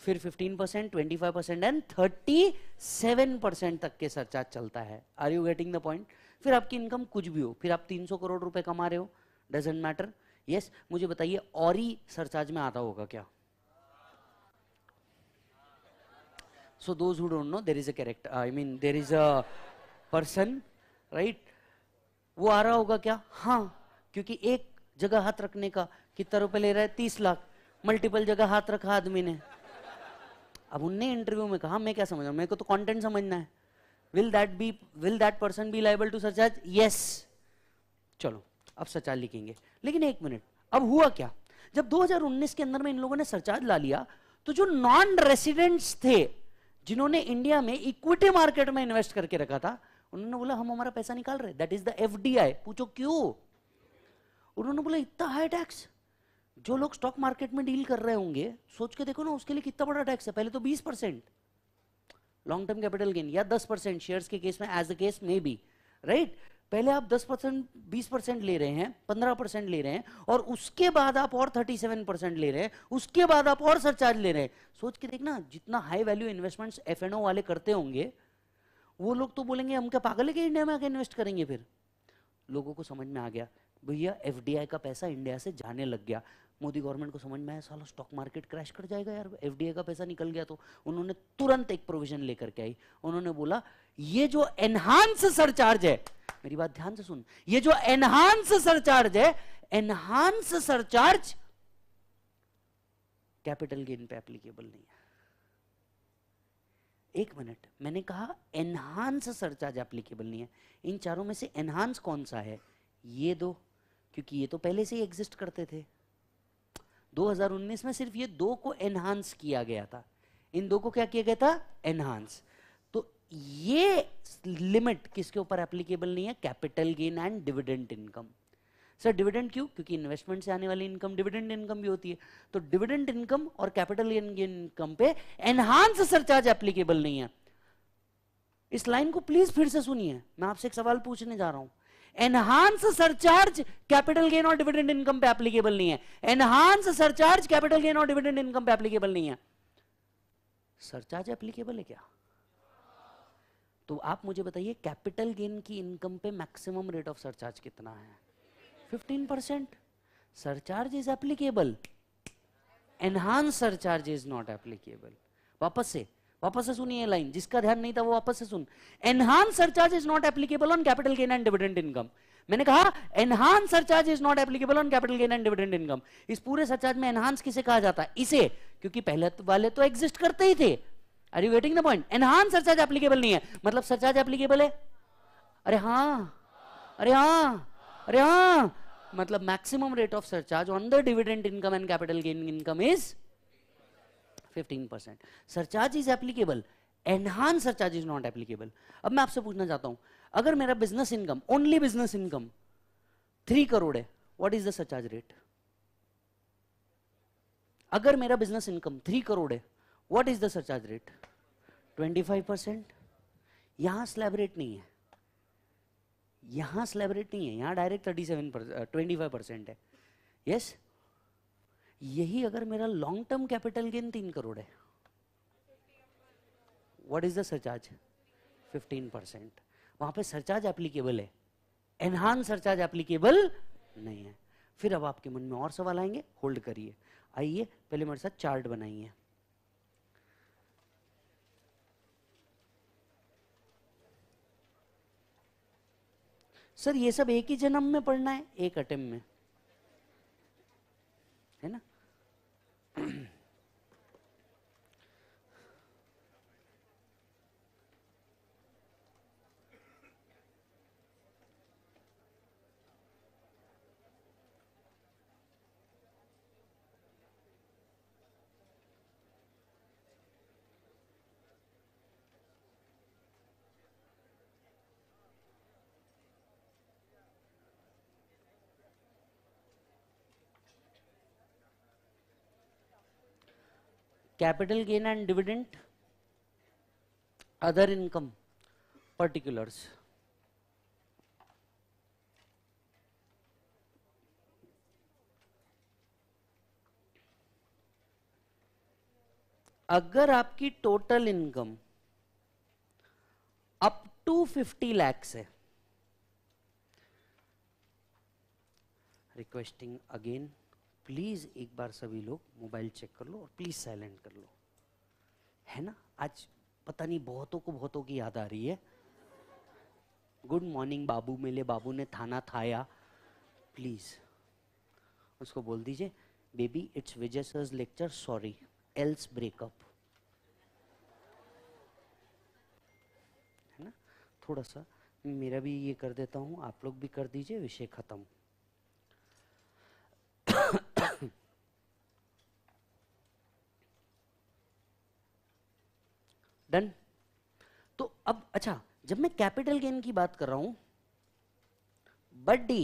फिर 15 percent twenty percent and 37 percent तक के सरचार्ज चलता है are you getting the point फिर आपकी इनकम कुछ भी हो फिर आप 300 करोड़ रुपए कमा रहे हो डजेंट मैटर यस मुझे बताइए और ही सरचार्ज में आता होगा क्या so though don't know there is a character I mean there is a person right वो आ रहा होगा क्या हाँ क्योंकि एक जगह हाथ रखने का कितना रुपए ले रहा है तीस लाख मल्टीपल जगह हाथ रखा आदमी ने अब उनने इंटरव्यू में कहा मैं क्या समझ रहा मेरे को तो कंटेंट समझना है will that be will that person be liable to surcharge yes चलो अब सरचार्ज लिखेंगे लेकिन एक मिनट अब हुआ क्या जब 2019 के अंदर में इन लोगों ने सरचार्ज ला लिया तो जो नॉन रेसिडेंट्स थे जिन्होंने इंडिया में इक्विटी मार्केट में इन्वेस्ट करके रखा था उन्होंने बोला हम हमारा पैसा निकाल रहे दैट इज द एफ पूछो क्यों उन्होंने बोला इतना हाई टैक्स जो लोग स्टॉक मार्केट में डील कर रहे होंगे सोच के देखो ना उसके लिए कितना बड़ा टैक्स है पहले तो 20 percent long term capital gain या 10 परसेंट शेयर के केस में एज अ केस में बी राइट पहले आप 10 परसेंट बीस परसेंट ले रहे हैं 15 परसेंट ले रहे हैं और उसके बाद आप और 37 परसेंट ले रहे हैं उसके बाद आप और सरचार्ज ले रहे हैं सोच के देखना जितना high value investment F N O वाले करते होंगे वो लोग तो बोलेंगे हम क्या पागल है कि इंडिया में आगे इन्वेस्ट करेंगे फिर लोगों को समझ में आ गया भैया एफ का पैसा इंडिया से जाने लग गया मोदी गवर्नमेंट को समझ में आया सालों स्टॉक मार्केट क्रैश कर जाएगा यार एफ का पैसा निकल गया तो उन्होंने तुरंत एक प्रोविजन लेकर के आई उन्होंने बोला ये जो एनहांस सरचार्ज है मेरी बात ध्यान से सुन ये जो एनहांस सरचार्ज है एनहांस सरचार्ज कैपिटल गेन पे एप्लीकेबल नहीं है एक मिनट मैंने कहा एनहांस सरचार्ज एप्लीकेबल नहीं है इन चारों में से एनहांस कौन सा है ये दो क्योंकि ये तो पहले से ही एग्जिस्ट करते थे 2019 में सिर्फ ये दो को एनहांस किया गया था इन दो को क्या किया गया था एनहांस तो ये लिमिट किसके ऊपर एप्लीकेबल नहीं है capital gain and dividend income sir dividend क्यों क्योंकि इन्वेस्टमेंट से आने वाली इनकम डिविडेंड इनकम भी होती है तो डिविडेंड इनकम और कैपिटल गेन इनकम पे एनहांस सरचार्ज एप्लीकेबल नहीं है इस लाइन को प्लीज फिर से सुनिए मैं आपसे एक सवाल पूछने जा रहा हूं एनहांस सरचार्ज कैपिटल गेन और डिविडेंड इनकम पे एप्लीकेबल नहीं है एनहांस सरचार्ज कैपिटल गेन और डिविडेंड इनकम पे एप्लीकेबल नहीं है सरचार्ज एप्लीकेबल है क्या तो आप मुझे बताइए कैपिटल गेन की इनकम पे मैक्सिमम रेट ऑफ सरचार्ज कितना है 15 percent surcharge is applicable enhanced surcharge is not applicable वापस से वापस से सुनिए लाइन जिसका ध्यान नहीं था वो वापस से सुन enhanced surcharge is not applicable on capital gain and dividend income मैंने कहा enhanced surcharge is not applicable on capital gain and dividend income इस पूरे सरचार्ज में एनहांस किसे कहा जाता है इसे क्योंकि पहले तो वाले तो एग्जिस्ट करते ही थे are you getting the point enhanced surcharge applicable नहीं है मतलब सरचार्ज एप्लीकेबल है अरे हाँ अरे हाँ अरे हाँ मतलब maximum rate of surcharge on the dividend income and capital gain income is 15%. Surcharge is applicable. Enhanced surcharge is not applicable. अब मैं आपसे पूछना चाहता हूं अगर मेरा business income only business income three crore है what is the surcharge rate अगर मेरा बिजनेस इनकम थ्री करोड़ है what is the surcharge rate 25 percent यहां स्लैब रेट नहीं है यहां स्लैब रेट नहीं है यहां डायरेक्ट 37 सेवन ट्वेंटी है यस yes? यही अगर मेरा लॉन्ग टर्म कैपिटल गेन तीन करोड़ है what is the surcharge fifteen percent वहां पर सरचार्ज एप्लीकेबल है एनहान सरचार्ज एप्लीकेबल नहीं है फिर अब आपके मन में और सवाल आएंगे होल्ड करिए आइए पहले मेरे साथ चार्ट बनाइए सर ये सब एक ही जन्म में पढ़ना है एक अटेम्प में है ना Mm-hmm. Capital gain and dividend other income particulars अगर आपकी total income up to fifty lakhs है रिक्वेस्टिंग अगेन प्लीज़ एक बार सभी लोग मोबाइल चेक कर लो और प्लीज़ साइलेंट कर लो है ना आज पता नहीं बहुतों को बहुतों की याद आ रही है गुड मॉर्निंग बाबू मिले बाबू ने थाना थाया प्लीज़ उसको बोल दीजिए baby it's Vijay sir lecture sorry else breakup है ना थोड़ा सा मेरा भी ये कर देता हूँ आप लोग भी कर दीजिए विषय ख़त्म डन तो अब अच्छा जब मैं कैपिटल गेन की बात कर रहा हूं बट डी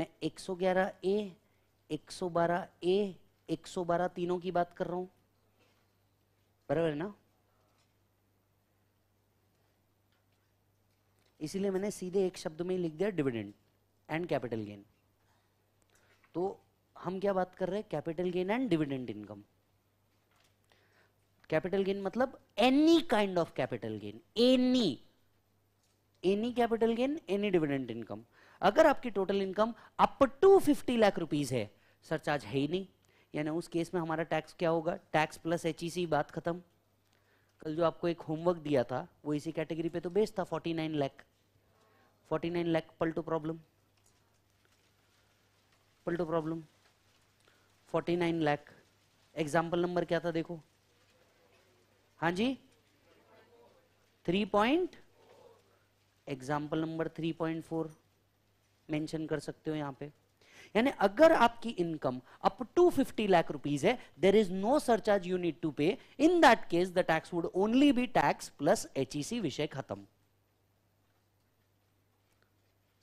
मैं 111 ए 112 ए 112 तीनों की बात कर रहा हूं बराबर है ना इसीलिए मैंने सीधे एक शब्द में ही लिख दिया डिविडेंड एंड कैपिटल गेन तो हम क्या बात कर रहे हैं capital gain and dividend income capital gain मतलब any kind of capital gain any any capital gain any dividend income अगर आपकी total income up to fifty lakh rupees है सर चार्ज है ही नहीं यानी उस केस में हमारा टैक्स क्या होगा टैक्स प्लस एच बात खत्म कल जो आपको एक होमवर्क दिया था वो इसी कैटेगरी पे तो बेस्ट था 49 लाख 49 लाख पलटो प्रॉब्लम पलटो प्रॉब्लम 49 लाख एग्जाम्पल नंबर क्या था देखो हाँ जी three point example number three point four mention कर सकते हो यहां पे यानी अगर आपकी income up to fifty lakh rupees है there is no surcharge you need to pay in that case the tax would only be tax plus H EC विषय खत्म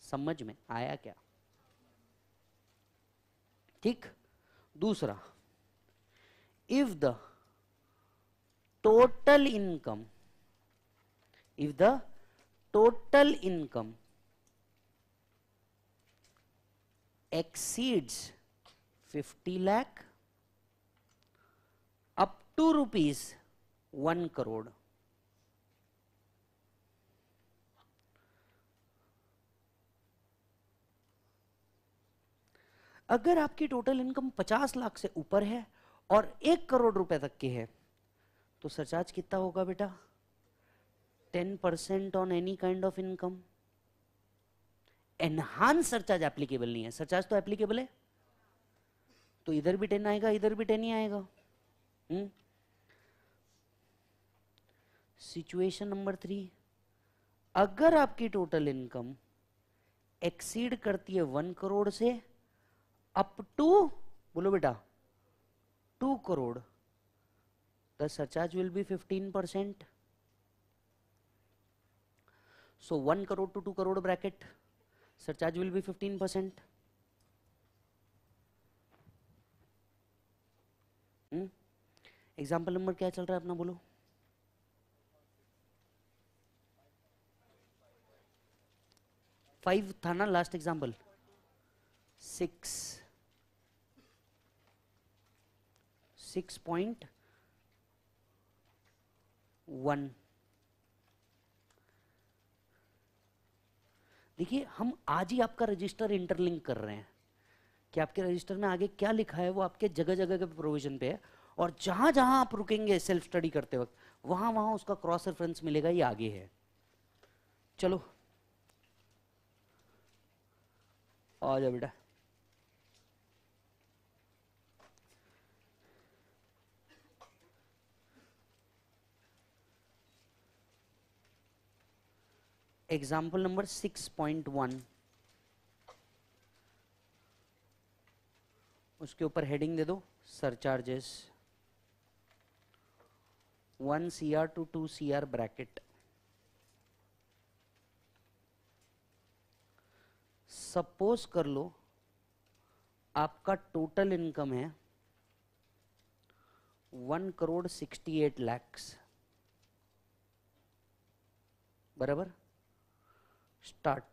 समझ में आया क्या ठीक दूसरा if the total income if the total income exceeds 50 lakh up to rupees 1 crore अगर आपकी टोटल इनकम 50 लाख से ऊपर है और एक करोड़ रुपए तक की है तो सरचार्ज कितना होगा बेटा ten percent on any kind of income enhanced surcharge applicable नहीं है सरचार्ज तो एप्लीकेबल है तो इधर भी टेन आएगा इधर भी टेन ही आएगा सिचुएशन नंबर थ्री अगर आपकी टोटल इनकम एक्सीड करती है वन करोड़ से अप टू बोलो बेटा two crore the surcharge will be 15%. percent. So 1 crore to 2 crore bracket, surcharge will be 15%. percent. Hmm? Example number क्या चल रहा है अपना बोलो फाइव था ना last example six six point one देखिए हम आज ही आपका रजिस्टर इंटरलिंक कर रहे हैं कि आपके रजिस्टर में आगे क्या लिखा है वो आपके जगह जगह के प्रोविजन पे है और जहां जहां आप रुकेंगे सेल्फ स्टडी करते वक्त वहां वहां उसका क्रॉस रेफरेंस मिलेगा ये आगे है चलो आ जाओ बेटा example number six point one उसके ऊपर हेडिंग दे दो surcharges one C R two two C R bracket suppose कर लो आपका टोटल इनकम है one crore sixty eight lakhs बराबर start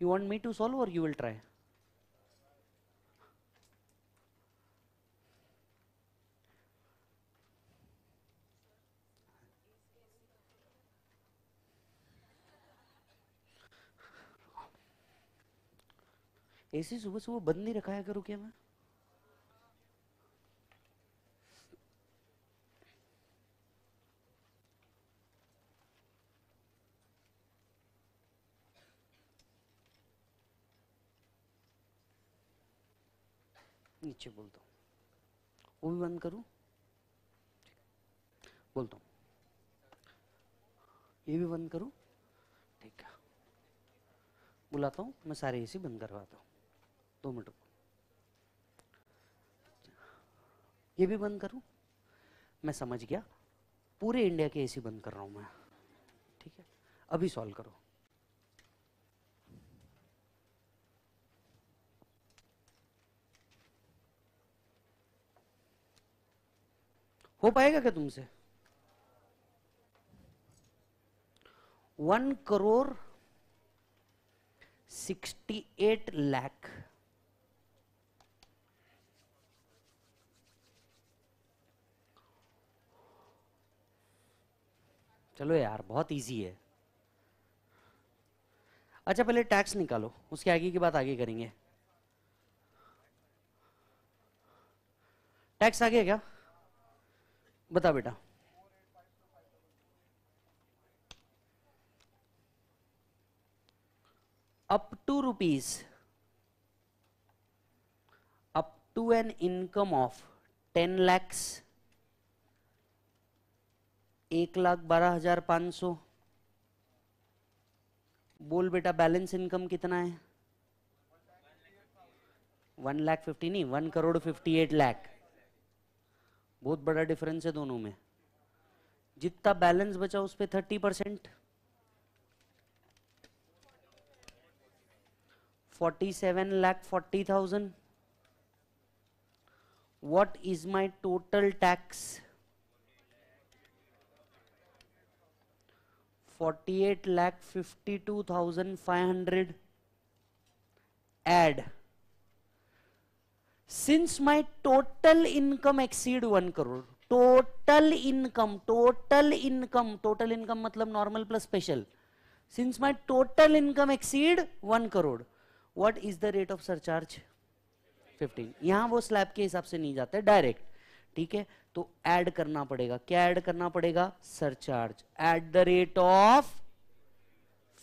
you want me to solve or you will try ऐसे सुबह सुबह बंद नहीं रखा है करूँ क्या मैं नीचे बोल दो वो भी बंद करूं बोल दो ये भी बंद करूं ठीक है बुलाता हूँ मैं सारे एसी बंद करवाता हूँ दो मिनट को ये भी बंद करूँ मैं समझ गया पूरे इंडिया के एसी बंद कर रहा हूँ मैं ठीक है अभी सॉल्व करो हो पाएगा क्या तुमसे one crore sixty eight lakh चलो यार बहुत इजी है अच्छा पहले टैक्स निकालो उसके आगे की बात आगे करेंगे टैक्स आ गया क्या बता बेटा up to rupees up to an income of ten lakhs एक लाख बारह हजार पांच सौ बोल बेटा बैलेंस इनकम कितना है वन लाख फिफ्टी नहीं one crore fifty eight lakh बहुत बड़ा डिफरेंस है दोनों में जितना बैलेंस बचा उस पर thirty percent forty seven lakh forty thousand what is my total tax forty eight lakh fifty two thousand five hundred add since my total income exceed one crore total income total income total income मतलब normal plus special since my total income exceed one crore what is the rate of surcharge fifteen यहां वो स्लैब के हिसाब से नहीं जाता डायरेक्ट ठीक है तो ऐड करना पड़ेगा क्या ऐड करना पड़ेगा surcharge at the rate of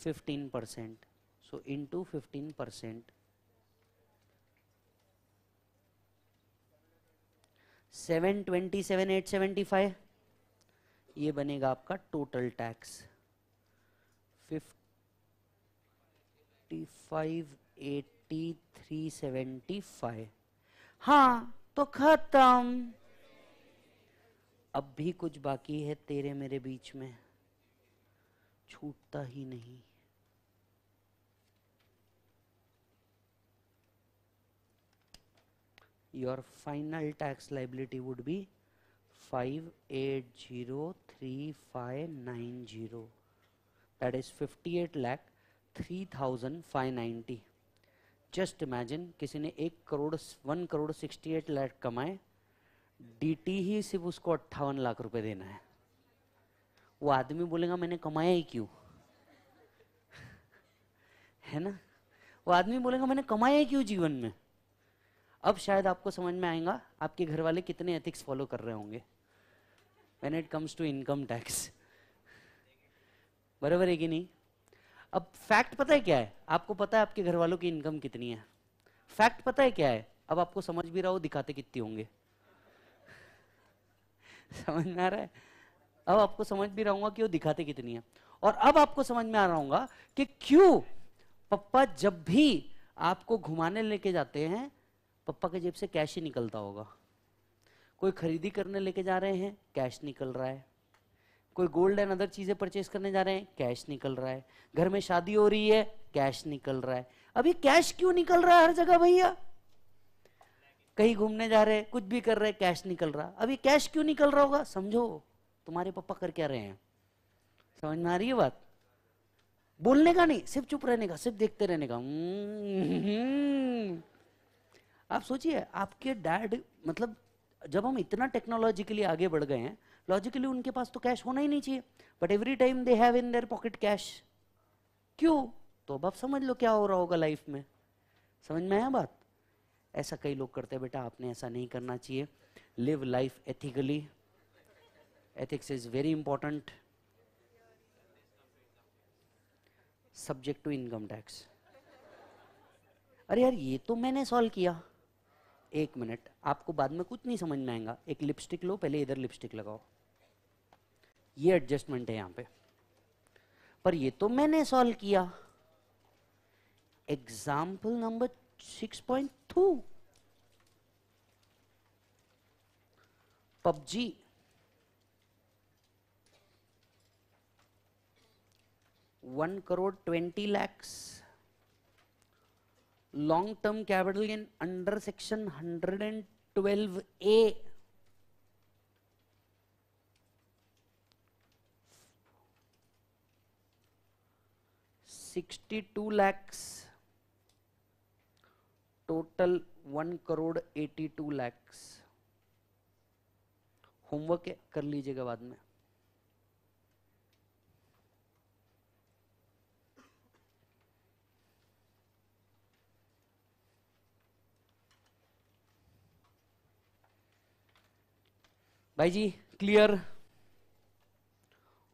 fifteen percent so into fifteen percent seven twenty seven eight seventy five ये बनेगा आपका total tax fifty five eighty three seventy five हाँ तो खत्म अब भी कुछ बाकी है तेरे मेरे बीच में छूटता ही नहीं your final tax liability would be 580390 that is 58 lakh 3590 just imagine किसी ने एक करोड़ one crore sixty eight lakh कमाए डीटी ही सिर्फ उसको अट्ठावन लाख रुपए देना है वो आदमी बोलेगा मैंने कमाया ही क्यों है ना वो आदमी बोलेगा मैंने कमाया ही क्यों जीवन में अब शायद आपको समझ में आएगा आपके घर वाले कितने एथिक्स फॉलो कर रहे होंगे when it comes to income tax बराबर है कि नहीं अब फैक्ट पता है क्या है आपको पता है आपके घर वालों की इनकम कितनी है फैक्ट पता है क्या है अब आपको समझ भी रहा हो दिखाते कितनी होंगे समझ में आ रहा है अब आपको समझ भी रहूंगा कि वो दिखाते कितनी है और अब आपको समझ में आ रहा कि क्यों पप्पा जब भी आपको घुमाने लेके जाते हैं पप्पा के जेब से कैश ही निकलता होगा कोई खरीदी करने लेके जा रहे हैं कैश निकल रहा है कोई गोल्ड एंड अदर चीजें परचेस करने जा रहे हैं कैश निकल रहा है घर में शादी हो रही है कैश निकल रहा है अभी कैश क्यों निकल रहा है हर जगह भैया कहीं घूमने जा रहे हैं कुछ भी कर रहे हैं कैश निकल रहा अभी कैश क्यों निकल रहा होगा समझो तुम्हारे पप्पा कर क्या रहे हैं समझ में आ रही है बात बोलने का नहीं सिर्फ चुप रहने का सिर्फ देखते रहने का हम्म, हम्म, हम्म। आप सोचिए आपके डैड मतलब जब हम इतना टेक्नोलॉजिकली आगे बढ़ गए हैं लॉजिकली उनके पास तो कैश होना ही नहीं चाहिए but every time they have in their pocket cash क्यों तो अब आप समझ लो क्या हो रहा होगा लाइफ में समझ में आया बात ऐसा कई लोग करते हैं बेटा आपने ऐसा नहीं करना चाहिए live life ethically ethics is very important subject to income tax अरे यार ये तो मैंने सॉल्व किया एक मिनट आपको बाद में कुछ नहीं समझ में आएगा एक लिपस्टिक लो पहले इधर लिपस्टिक लगाओ ये एडजस्टमेंट है यहां पे पर ये तो मैंने सॉल्व किया example number six point two पबजी one crore twenty lakhs long term capital gain under section 112 A sixty two lakhs total one crore eighty two lakhs homework कर लीजिएगा बाद में भाई जी क्लियर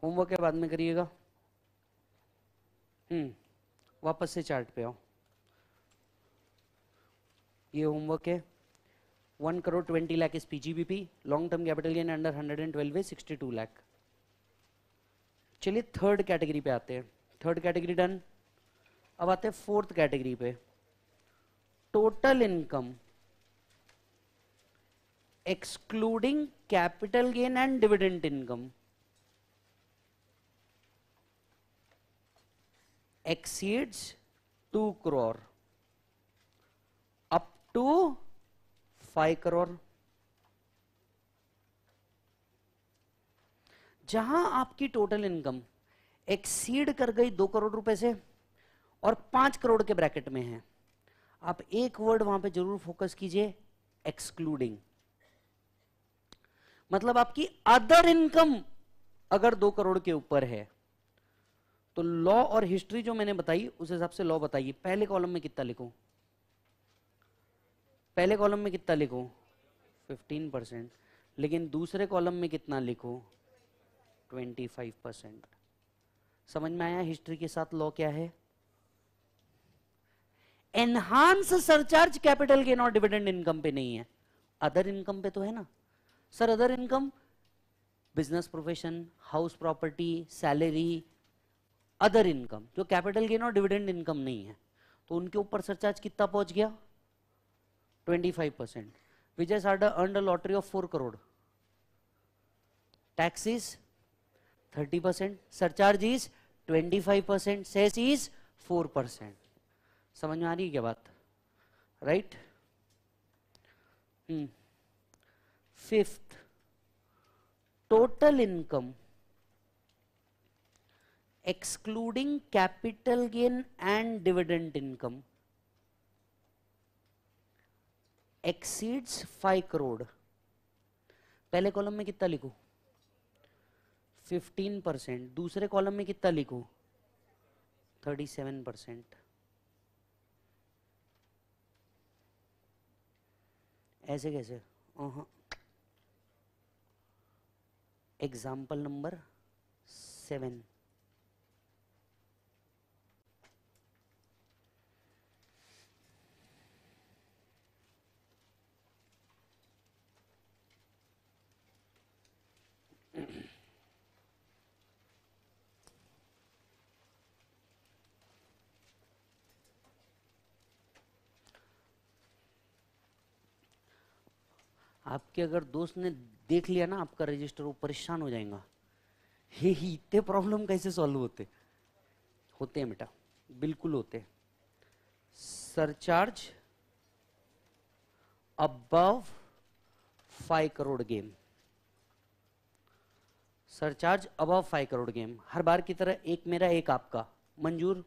होमवर्क के बाद में करिएगा हम्म वापस से चार्ट पे आओ ये होमवर्क है वन करोड़ ट्वेंटी लाख इस PGBP long term capital gain under hundred and twelve है सिक्सटी टू लाख चलिए थर्ड कैटेगरी पे आते हैं थर्ड कैटेगरी डन अब आते हैं फोर्थ कैटेगरी पे total income excluding capital gain and dividend income exceeds 2 crore up to 5 crore जहां आपकी टोटल इनकम एक्सीड कर गई दो करोड़ रुपए से और पांच करोड़ के ब्रैकेट में है आप एक वर्ड वहां पे जरूर फोकस कीजिए एक्सक्लूडिंग मतलब आपकी अदर इनकम अगर दो करोड़ के ऊपर है तो लॉ और हिस्ट्री जो मैंने बताई उस हिसाब से लॉ बताइए पहले कॉलम में कितना लिखो पहले कॉलम में कितना लिखो 15 परसेंट लेकिन दूसरे कॉलम में कितना लिखो 25 परसेंट समझ में आया हिस्ट्री के साथ लॉ क्या है एनहांस सरचार्ज कैपिटल गेन और डिविडेंड इनकम पे नहीं है अदर इनकम पे तो है ना sir other income business profession house property salary other income जो कैपिटल गेन और डिविडेंड इनकम नहीं है तो उनके ऊपर सरचार्ज कितना पहुंच गया 25 परसेंट विजय साडा earn lottery of four crore tax is 30 percent surcharge is 25 percent cess is 4 percent समझ में आ रही है क्या बात right right? Hmm fifth total income excluding capital gain and dividend income exceeds five crore पहले कॉलम में कितना लिखो फिफ्टीन परसेंट दूसरे कॉलम में कितना लिखो सेवन परसेंट ऐसे कैसे एग्जाम्पल नंबर सेवन आपके अगर दोस्त ने देख लिया ना आपका रजिस्टर वो परेशान हो जाएगा हे ही इतने प्रॉब्लम कैसे सॉल्व होते होते हैं बेटा बिल्कुल होते surcharge above five crore game surcharge above five crore game हर बार की तरह एक मेरा एक आपका मंजूर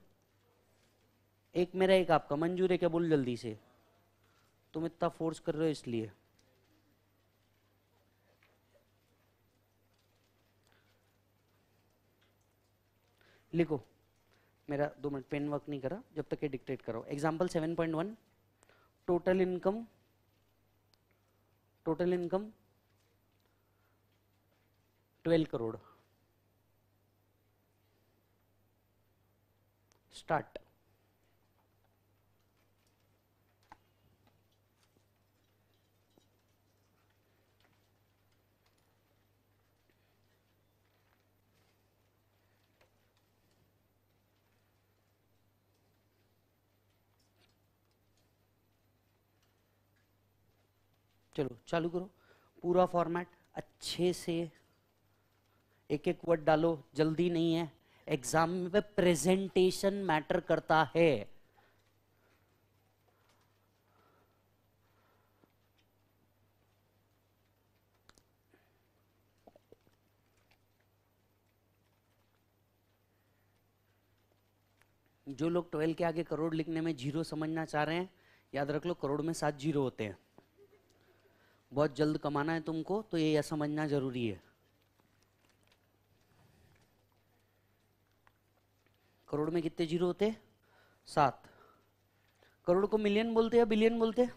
एक मेरा एक आपका मंजूर है क्या बोल जल्दी से तुम इतना फोर्स कर रहे हो इसलिए लिखो मेरा दो मिनट पेन वर्क नहीं करा जब तक ये डिक्टेट करो example seven point one total income total income twelve crore start चलो चालू करो पूरा फॉर्मेट अच्छे से एक एक वर्ड डालो जल्दी नहीं है एग्जाम में प्रेजेंटेशन मैटर करता है जो लोग ट्वेल्व के आगे करोड़ लिखने में जीरो समझना चाह रहे हैं याद रख लो करोड़ में सात जीरो होते हैं बहुत जल्द कमाना है तुमको तो ये समझना जरूरी है करोड़ में कितने जीरो होते सात करोड़ को मिलियन बोलते या बिलियन बोलते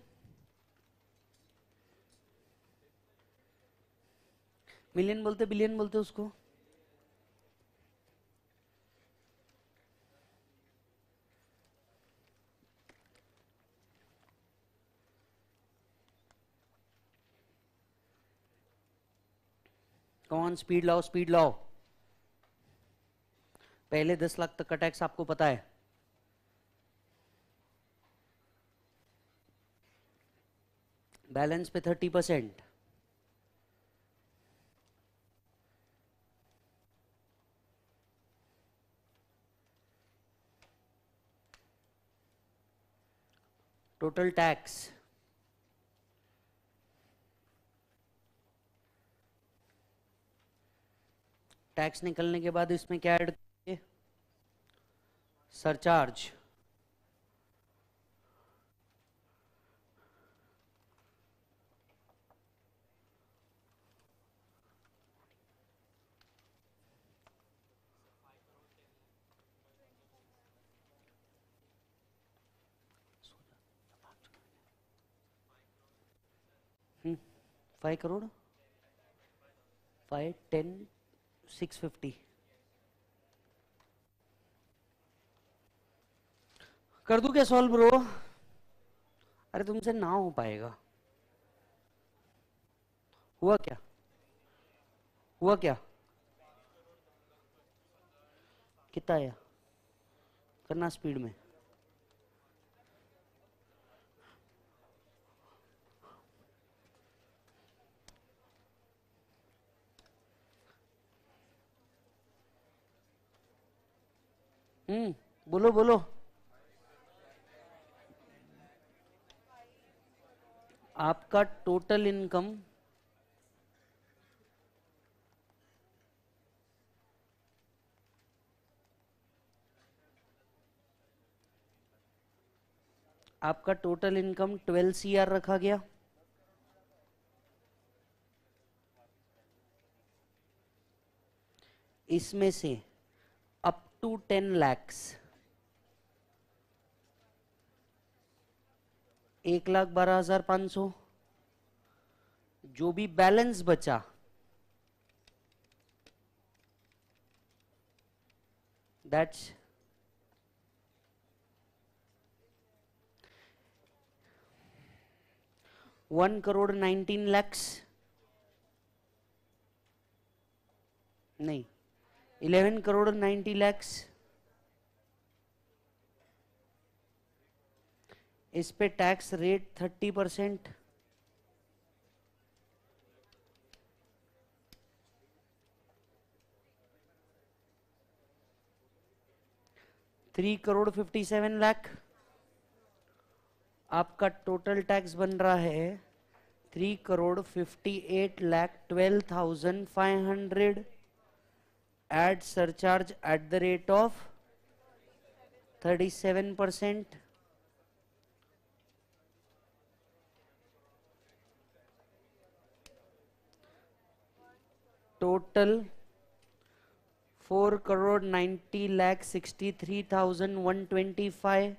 मिलियन बोलते बिलियन बोलते उसको ऑन स्पीड लाओ स्पीड लाओ पहले दस लाख तक का टैक्स आपको पता है बैलेंस पे thirty percent total tax tax निकलने के बाद इसमें क्या ऐड करेंगे surcharge five hmm, crore five ten fifty कर दू क्या सॉल्व ब्रो अरे तुमसे ना हो पाएगा हुआ क्या हुआ क्या कितना आया करना स्पीड में हम्म बोलो बोलो आपका टोटल इनकम आपका टोटल इनकम 12 सी आर रखा गया इसमें से to 10 lakhs एक लाख बारह हजार पांच सौ जो भी बैलेंस बचा that's one crore nineteen lakhs नहीं इलेवन करोड़ नाइन्टी लैक्स इस पे tax rate thirty percent three crore fifty seven lakh आपका टोटल टैक्स बन रहा है three crore fifty eight lakh twelve thousand five hundred add surcharge at the rate of thirty seven percent total four crore ninety sixty three thousand one twenty five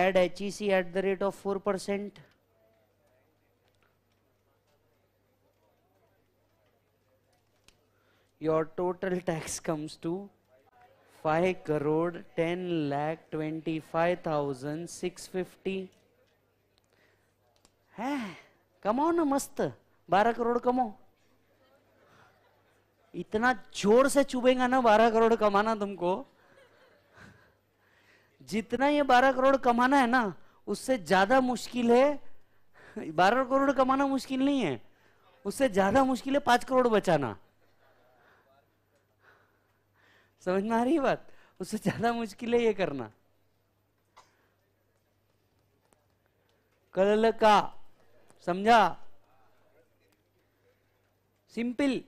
add H E C at the rate of four percent your total tax comes to 5 crore 10 lakh 25,650. Hey, है कमाओ ना मस्त 12 करोड़ कमाओ इतना जोर से चुभेगा ना बारह करोड़ कमाना तुमको जितना ये बारह करोड़ कमाना है ना उससे ज्यादा मुश्किल है बारह करोड़ कमाना मुश्किल नहीं है उससे ज्यादा मुश्किल है पांच करोड़ बचाना समझ में आ रही बात उससे ज्यादा मुश्किल है ये करना कल का समझा सिंपल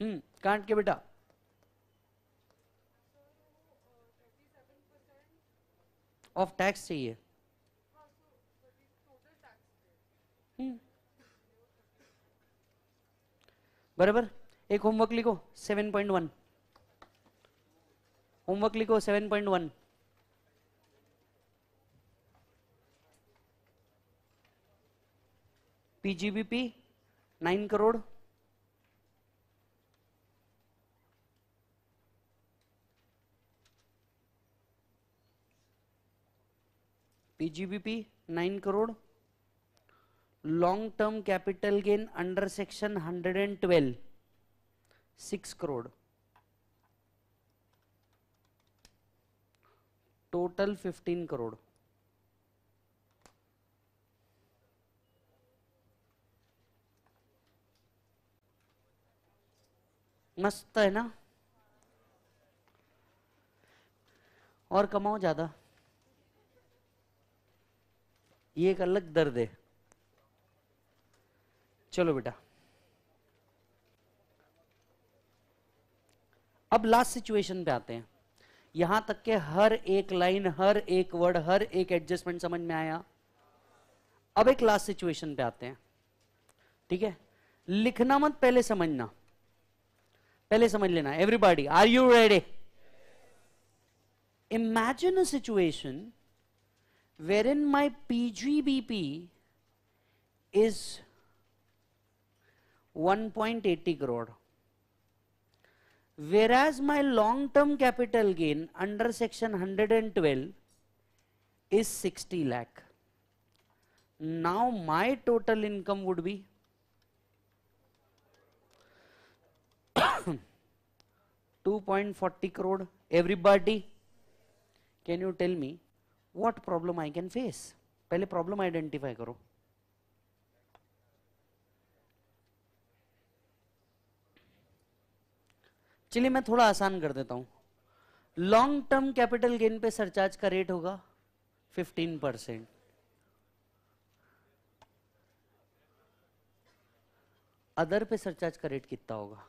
हम्म कांट के बेटा ऑफ टैक्स चाहिए हम्म। बराबर एक होमवर्क लिखो 7.1 होमवर्क लिखो 7.1 PGBP 9 crore PGBP 9 crore long term capital gain under section 112 six crore total fifteen crore मस्त है ना और कमाओ ज्यादा ये एक अलग दर्द है चलो बेटा अब लास्ट सिचुएशन पे आते हैं यहां तक के हर एक लाइन हर एक वर्ड हर एक एडजस्टमेंट समझ में आया अब एक लास्ट सिचुएशन पे आते हैं ठीक है लिखना मत पहले समझना पहले समझ लेना everybody are you ready imagine a situation wherein my P G B P is one point eighty crore Whereas my long-term capital gain under section 112 is 60 lakh. Now my total income would be 2.40 crore. Everybody, can you tell me what problem I can face? पहले problem identify करो. चलिए मैं थोड़ा आसान कर देता हूं लॉन्ग टर्म कैपिटल गेन पे सरचार्ज का रेट होगा 15 परसेंट अदर पे सरचार्ज का रेट कितना होगा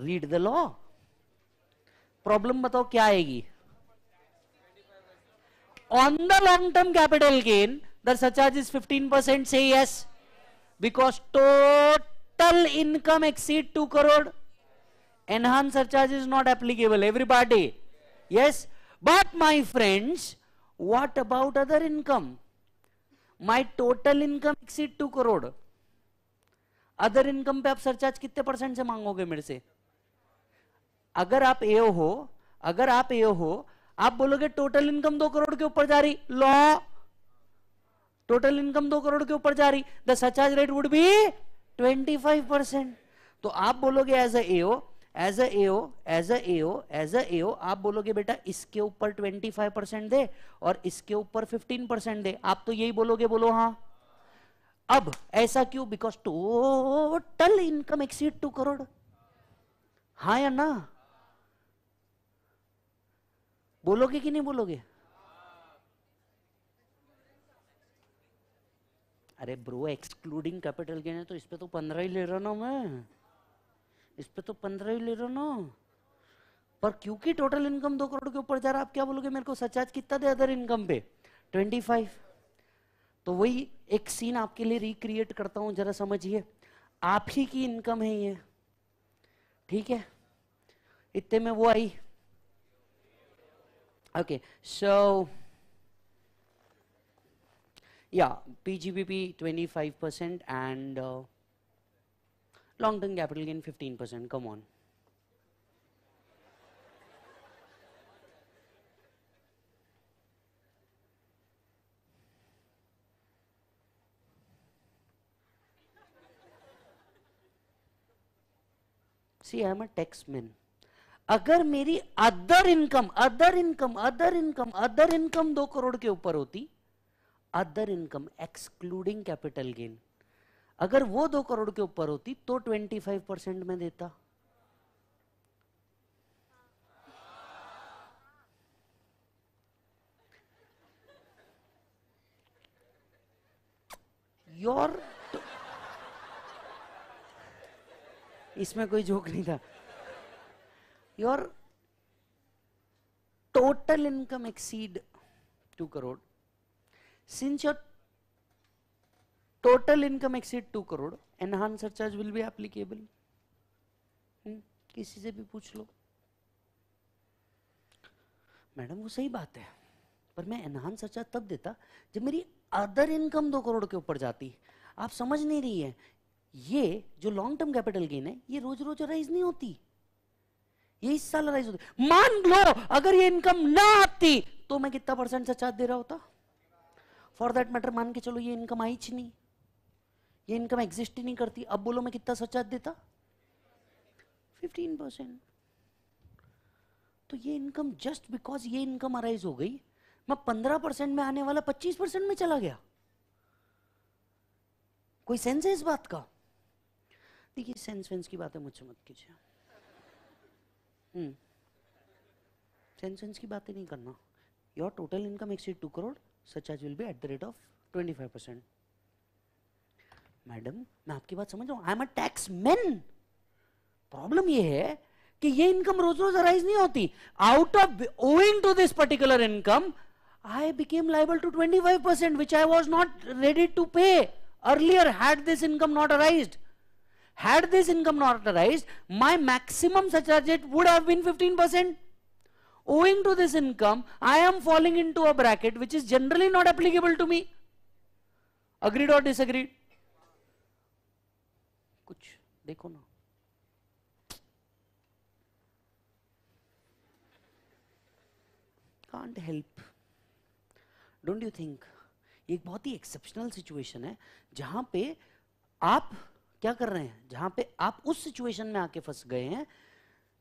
रीड द लॉ प्रॉब्लम बताओ क्या आएगी on the long term capital gain the surcharge is 15 percent से yes yes. Because total income exceed two crore एनहान surcharge is not applicable every party yes but my friends what about other income my total income exceed two crore other income पे आप सरचार्ज कितने परसेंट से मांगोगे मेरे से अगर आप ए हो अगर आप ए हो आप बोलोगे टोटल इनकम दो करोड़ के ऊपर जा रही लॉ टोटल इनकम दो करोड़ के ऊपर जा रही the surcharge rate would be twenty five percent तो आप बोलोगे as a AO as AO as AO as a AO आप बोलोगे बेटा इसके ऊपर 25 परसेंट दे और इसके ऊपर 15 परसेंट दे आप तो यही बोलोगे बोलो हाँ अब ऐसा क्यों because total income exceed two crore हा या ना बोलोगे कि नहीं बोलोगे अरे ब्रो एक्सक्लूडिंग कैपिटल गेन है तो इस पर तो पंद्रह ही ले रहा ना मैं इस पर तो पंद्रह ही ले रहा ना पर क्योंकि टोटल इनकम दो करोड़ के ऊपर जा रहा आप क्या बोलोगे मेरे को सचाज कितना दे अदर इनकम पे ट्वेंटी फाइव तो वही एक सीन आपके लिए रिक्रिएट करता हूं जरा समझिए आप ही की इनकम है ये ठीक है इतने में वो आई okay so Yeah, PGBP 25% and uh, long-term capital gain 15%, come on. see i am a tax man अगर मेरी other income other income other income other income दो करोड़ के ऊपर होती other income excluding capital gain अगर वो दो करोड़ के ऊपर होती तो 25 परसेंट में देता योर इसमें कोई जोक नहीं था your total income exceed two crore Since your total income exceed 2 crore, enhanced surcharge will be applicable. Hmm? किसी से भी पूछ लो मैडम वो सही बात है पर मैं एनहांस सरचार्ज तब देता जब मेरी अदर इनकम दो करोड़ के ऊपर जाती आप समझ नहीं रही है ये जो लॉन्ग टर्म कैपिटल गेन है ये रोज रोज राइज नहीं होती ये इस साल राइज होती मान लो अगर ये इनकम ना आती तो मैं कितना परसेंट सरचार्ज दे रहा होता फॉर दैट मैटर मान के चलो ये इनकम आई ही नहीं ये इनकम एग्जिस्ट ही नहीं करती अब बोलो मैं कितना सचात देता फिफ्टीन परसेंट तो ये इनकम जस्ट बिकॉज ये इनकम अराइज हो गई मैं पंद्रह परसेंट में आने वाला पच्चीस परसेंट में चला गया कोई सेंस है इस बात का देखिए सेंस वेंस की है मुझसे मत कीजिए सेंस हम्म। वेंस की बातें नहीं करना your total income exceed two crore such as will be at the rate of twenty five percent madam मैं आपकी बात समझ रहा हूं I am a tax man problem ये है कि ये इनकम रोज रोज अराइज नहीं होती out of owing to this particular income I became liable to twenty five percent which I was not ready to pay earlier had this income not arise had this income not arise my maximum such would have been 15 percent owing to this income, I am falling into a bracket which is generally not applicable to me. Agreed or disagreed? kuch dekho na can't help don't you think ये एक बहुत ही एक्सेप्शनल सिचुएशन है जहां पे आप क्या कर रहे हैं जहां पे आप उस सिचुएशन में आके फंस गए हैं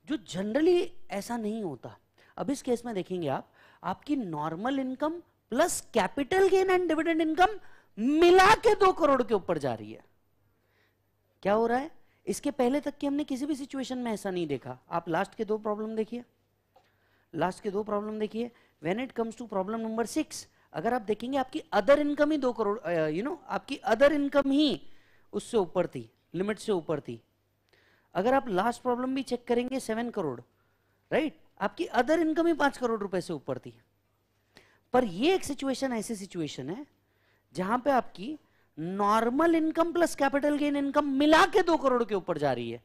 जो जनरली ऐसा नहीं होता अब इस केस में देखेंगे आप आपकी normal income plus capital gain and dividend income मिला के दो करोड़ के ऊपर जा रही है क्या हो रहा है इसके पहले तक कि हमने किसी भी सिचुएशन में ऐसा नहीं देखा आप लास्ट के दो प्रॉब्लम देखिए लास्ट के दो प्रॉब्लम देखिए when it comes to problem number six अगर आप देखेंगे आपकी अदर इनकम ही दो करोड़ यू नो आपकी अदर इनकम ही उससे ऊपर थी लिमिट से ऊपर थी अगर आप लास्ट प्रॉब्लम भी चेक करेंगे सेवन करोड़ राइट आपकी अदर इनकम ही पांच करोड़ रुपए से ऊपर थी पर ये एक सिचुएशन ऐसी सिचुएशन है जहां पे आपकी normal income plus capital gain income मिला के दो करोड़ के ऊपर जा रही है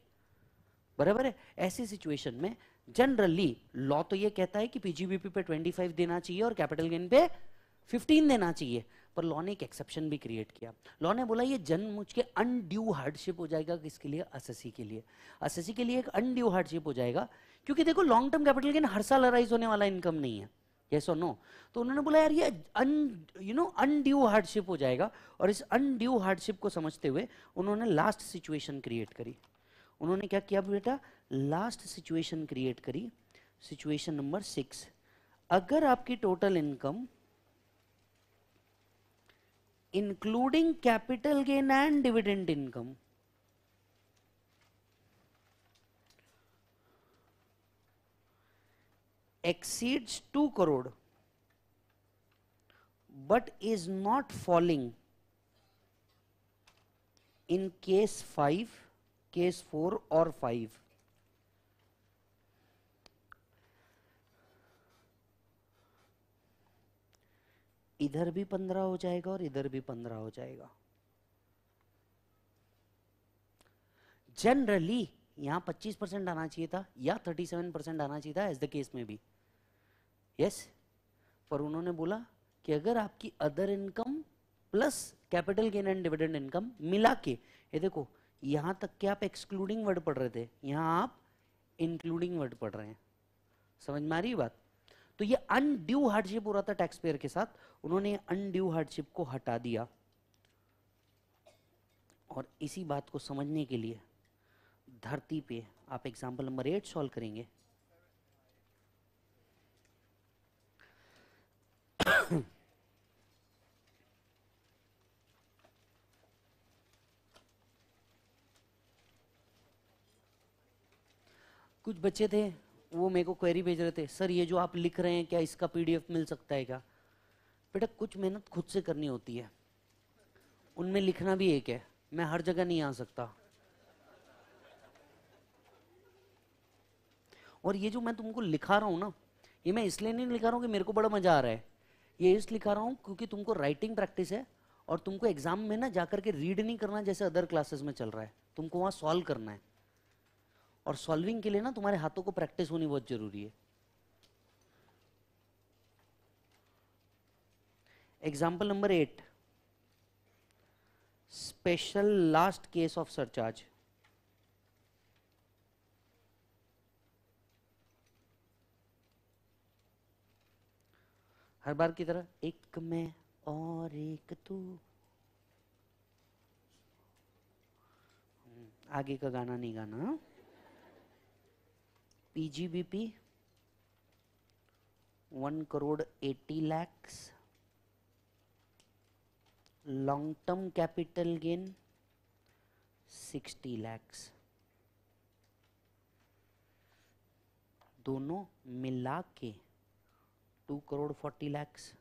बराबर है ऐसी सिचुएशन में जनरली लॉ तो ये कहता है कि पीजीबीपी पे 25 देना चाहिए और कैपिटल गेन पे 15 देना चाहिए पर लॉ ने एक एक्सेप्शन भी क्रिएट किया लॉ ने बोला ये जन्म मुझ के अनड्यू हार्डशिप हो जाएगा किसके लिए असेसी के लिए असेसी के लिए एक अनड्यू हार्डशिप हो जाएगा क्योंकि देखो लॉन्ग टर्म कैपिटल गेन हर साल अराइज होने वाला इनकम नहीं है यस और नो तो उन्होंने बोला यार ये अन यू नो अनड्यू हार्डशिप हो जाएगा और इस अनड्यू हार्डशिप को समझते हुए उन्होंने लास्ट सिचुएशन क्रिएट करी उन्होंने क्या किया बेटा लास्ट सिचुएशन क्रिएट करी सिचुएशन नंबर सिक्स अगर आपकी total income including capital gain and dividend income exceeds 2 crore but is not falling in case 5 case 4 or 5 इधर भी पंद्रह हो जाएगा और इधर भी पंद्रह हो जाएगा जनरली यहां पच्चीस परसेंट आना चाहिए था या थर्टी सेवन परसेंट आना चाहिए था एज द केस में भी यस पर उन्होंने बोला कि अगर आपकी other income plus capital gain and dividend income मिला के ये देखो यहाँ तक के आप एक्सक्लूडिंग वर्ड पढ़ रहे थे यहाँ आप इंक्लूडिंग वर्ड पढ़ रहे हैं समझ में आ रही बात तो ये अनड्यू हार्डशिप हो रहा था टैक्स पेयर के साथ उन्होंने अनड्यू हार्डशिप को हटा दिया और इसी बात को समझने के लिए धरती पे आप एग्जाम्पल नंबर एट सॉल्व करेंगे कुछ बच्चे थे वो मेरे को क्वेरी भेज रहे थे सर ये जो आप लिख रहे हैं क्या इसका पीडीएफ मिल सकता है क्या बेटा कुछ मेहनत खुद से करनी होती है उनमें लिखना भी एक है मैं हर जगह नहीं आ सकता और ये जो मैं तुमको लिखा रहा हूँ ना ये मैं इसलिए नहीं लिखा रहा हूँ कि मेरे को बड़ा मजा आ रहा है ये इस लिखा रहा हूँ क्योंकि तुमको राइटिंग प्रैक्टिस है और तुमको एग्जाम में ना जाकर के रीड नहीं करना जैसे अदर क्लासेस में चल रहा है तुमको वहाँ सॉल्व करना है और सॉल्विंग के लिए ना तुम्हारे हाथों को प्रैक्टिस होनी बहुत जरूरी है example number eight special last case of surcharge हर बार की तरह एक मैं और एक तू हम्म, आगे का गाना नहीं गाना PGBP one crore eighty lakhs long term capital gain sixty lakhs दोनों मिला के टू करोड़ फोर्टी लैक्स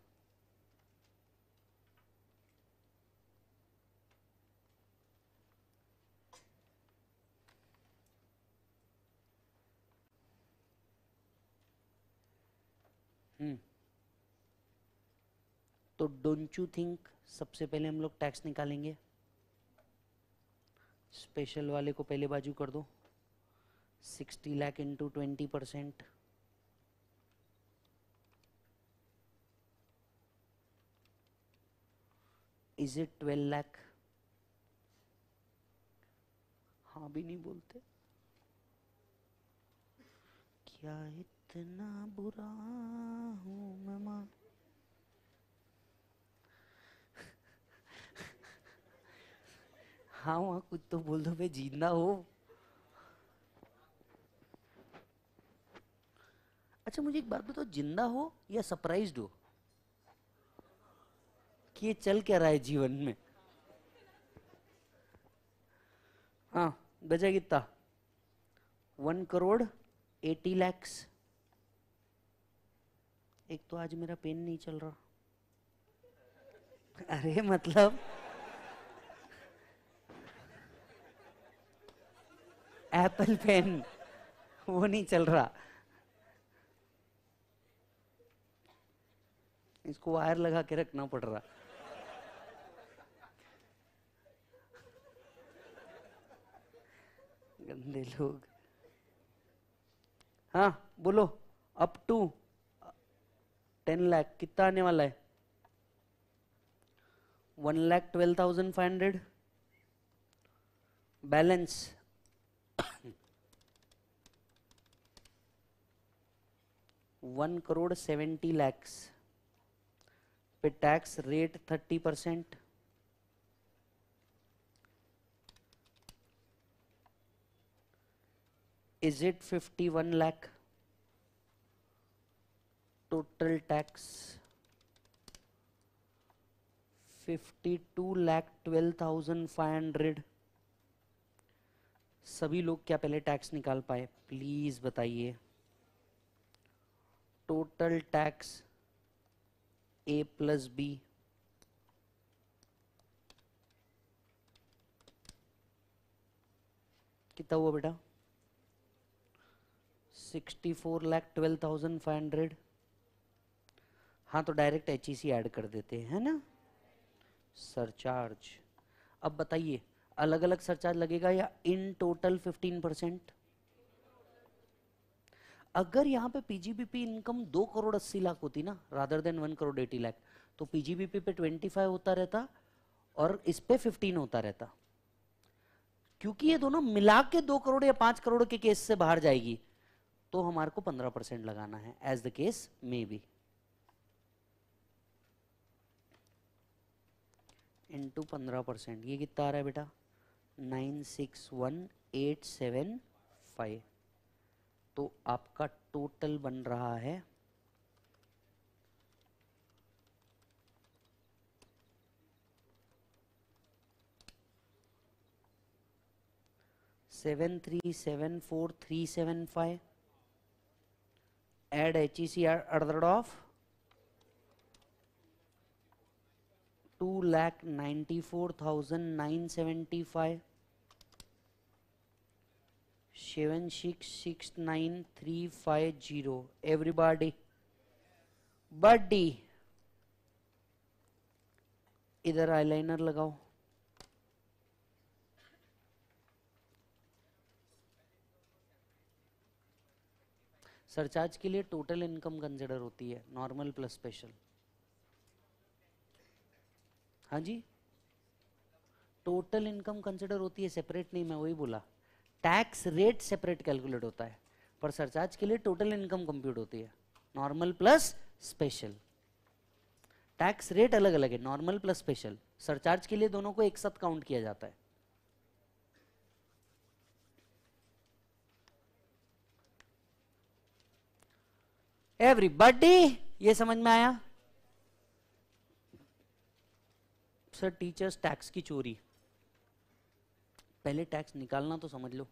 तो डोंट यू थिंक सबसे पहले हम लोग टैक्स निकालेंगे स्पेशल वाले को पहले बाजू कर दो 60 lakh into twenty percent is it twelve lakh हाँ भी नहीं बोलते क्या इतना बुरा हूँ मैं मां हाँ वहां कुछ तो बोल दो भाई जीना हो अच्छा मुझे एक बात बताओ जिंदा हो या सरप्राइज्ड हो कि ये चल क्या रहा है जीवन में हाँ बजा कितना वन करोड़ एटी लैक्स एक तो आज मेरा पेन नहीं चल रहा अरे मतलब एप्पल पेन वो नहीं चल रहा इसको वायर लगा के रखना पड़ रहा गंदे लोग हाँ बोलो अप टू टेन लाख कितना आने वाला है one lakh twelve thousand five hundred balance one crore seventy lakhs पे tax rate thirty percent is it fifty one lakh total tax fifty two lakh twelve thousand five hundred सभी लोग क्या पहले टैक्स निकाल पाए प्लीज बताइए total tax A plus B कितना हुआ बेटा sixty four lakh twelve thousand five hundred हाँ तो direct H E C add कर देते हैं है ना सरचार्ज अब बताइए अलग अलग सरचार्ज लगेगा या इन टोटल 15 परसेंट अगर यहां पे पीजीबीपी इनकम दो करोड़ अस्सी लाख होती ना rather than one crore eighty lakh तो पीजीबीपी पे 25 होता रहता और इस पे 15 होता रहता क्योंकि ये दोनों मिला के दो करोड़ या पांच करोड़ के केस से बाहर जाएगी तो हमारे को 15 परसेंट लगाना है as the case may be into पंद्रह परसेंट ये कितना आ रहा है बेटा nine six one eight seven five तो आपका टोटल बन रहा है seven three seven four three seven five add H E C other of two lakh ninety four thousand nine seventy five seven six six nine three five zero everybody but इधर आईलाइनर लगाओ सरचार्ज के लिए टोटल इनकम कंसिडर होती है नॉर्मल प्लस स्पेशल हाँ जी टोटल इनकम कंसिडर होती है सेपरेट नहीं मैं वही बोला टैक्स रेट सेपरेट कैलकुलेट होता है पर सरचार्ज के लिए टोटल इनकम कंप्यूट होती है normal plus special tax rate अलग अलग है नॉर्मल प्लस स्पेशल सरचार्ज के लिए दोनों को एक साथ काउंट किया जाता है एवरीबडी ये समझ में आया सर टीचर्स टैक्स की चोरी पहले टैक्स निकालना तो समझ लो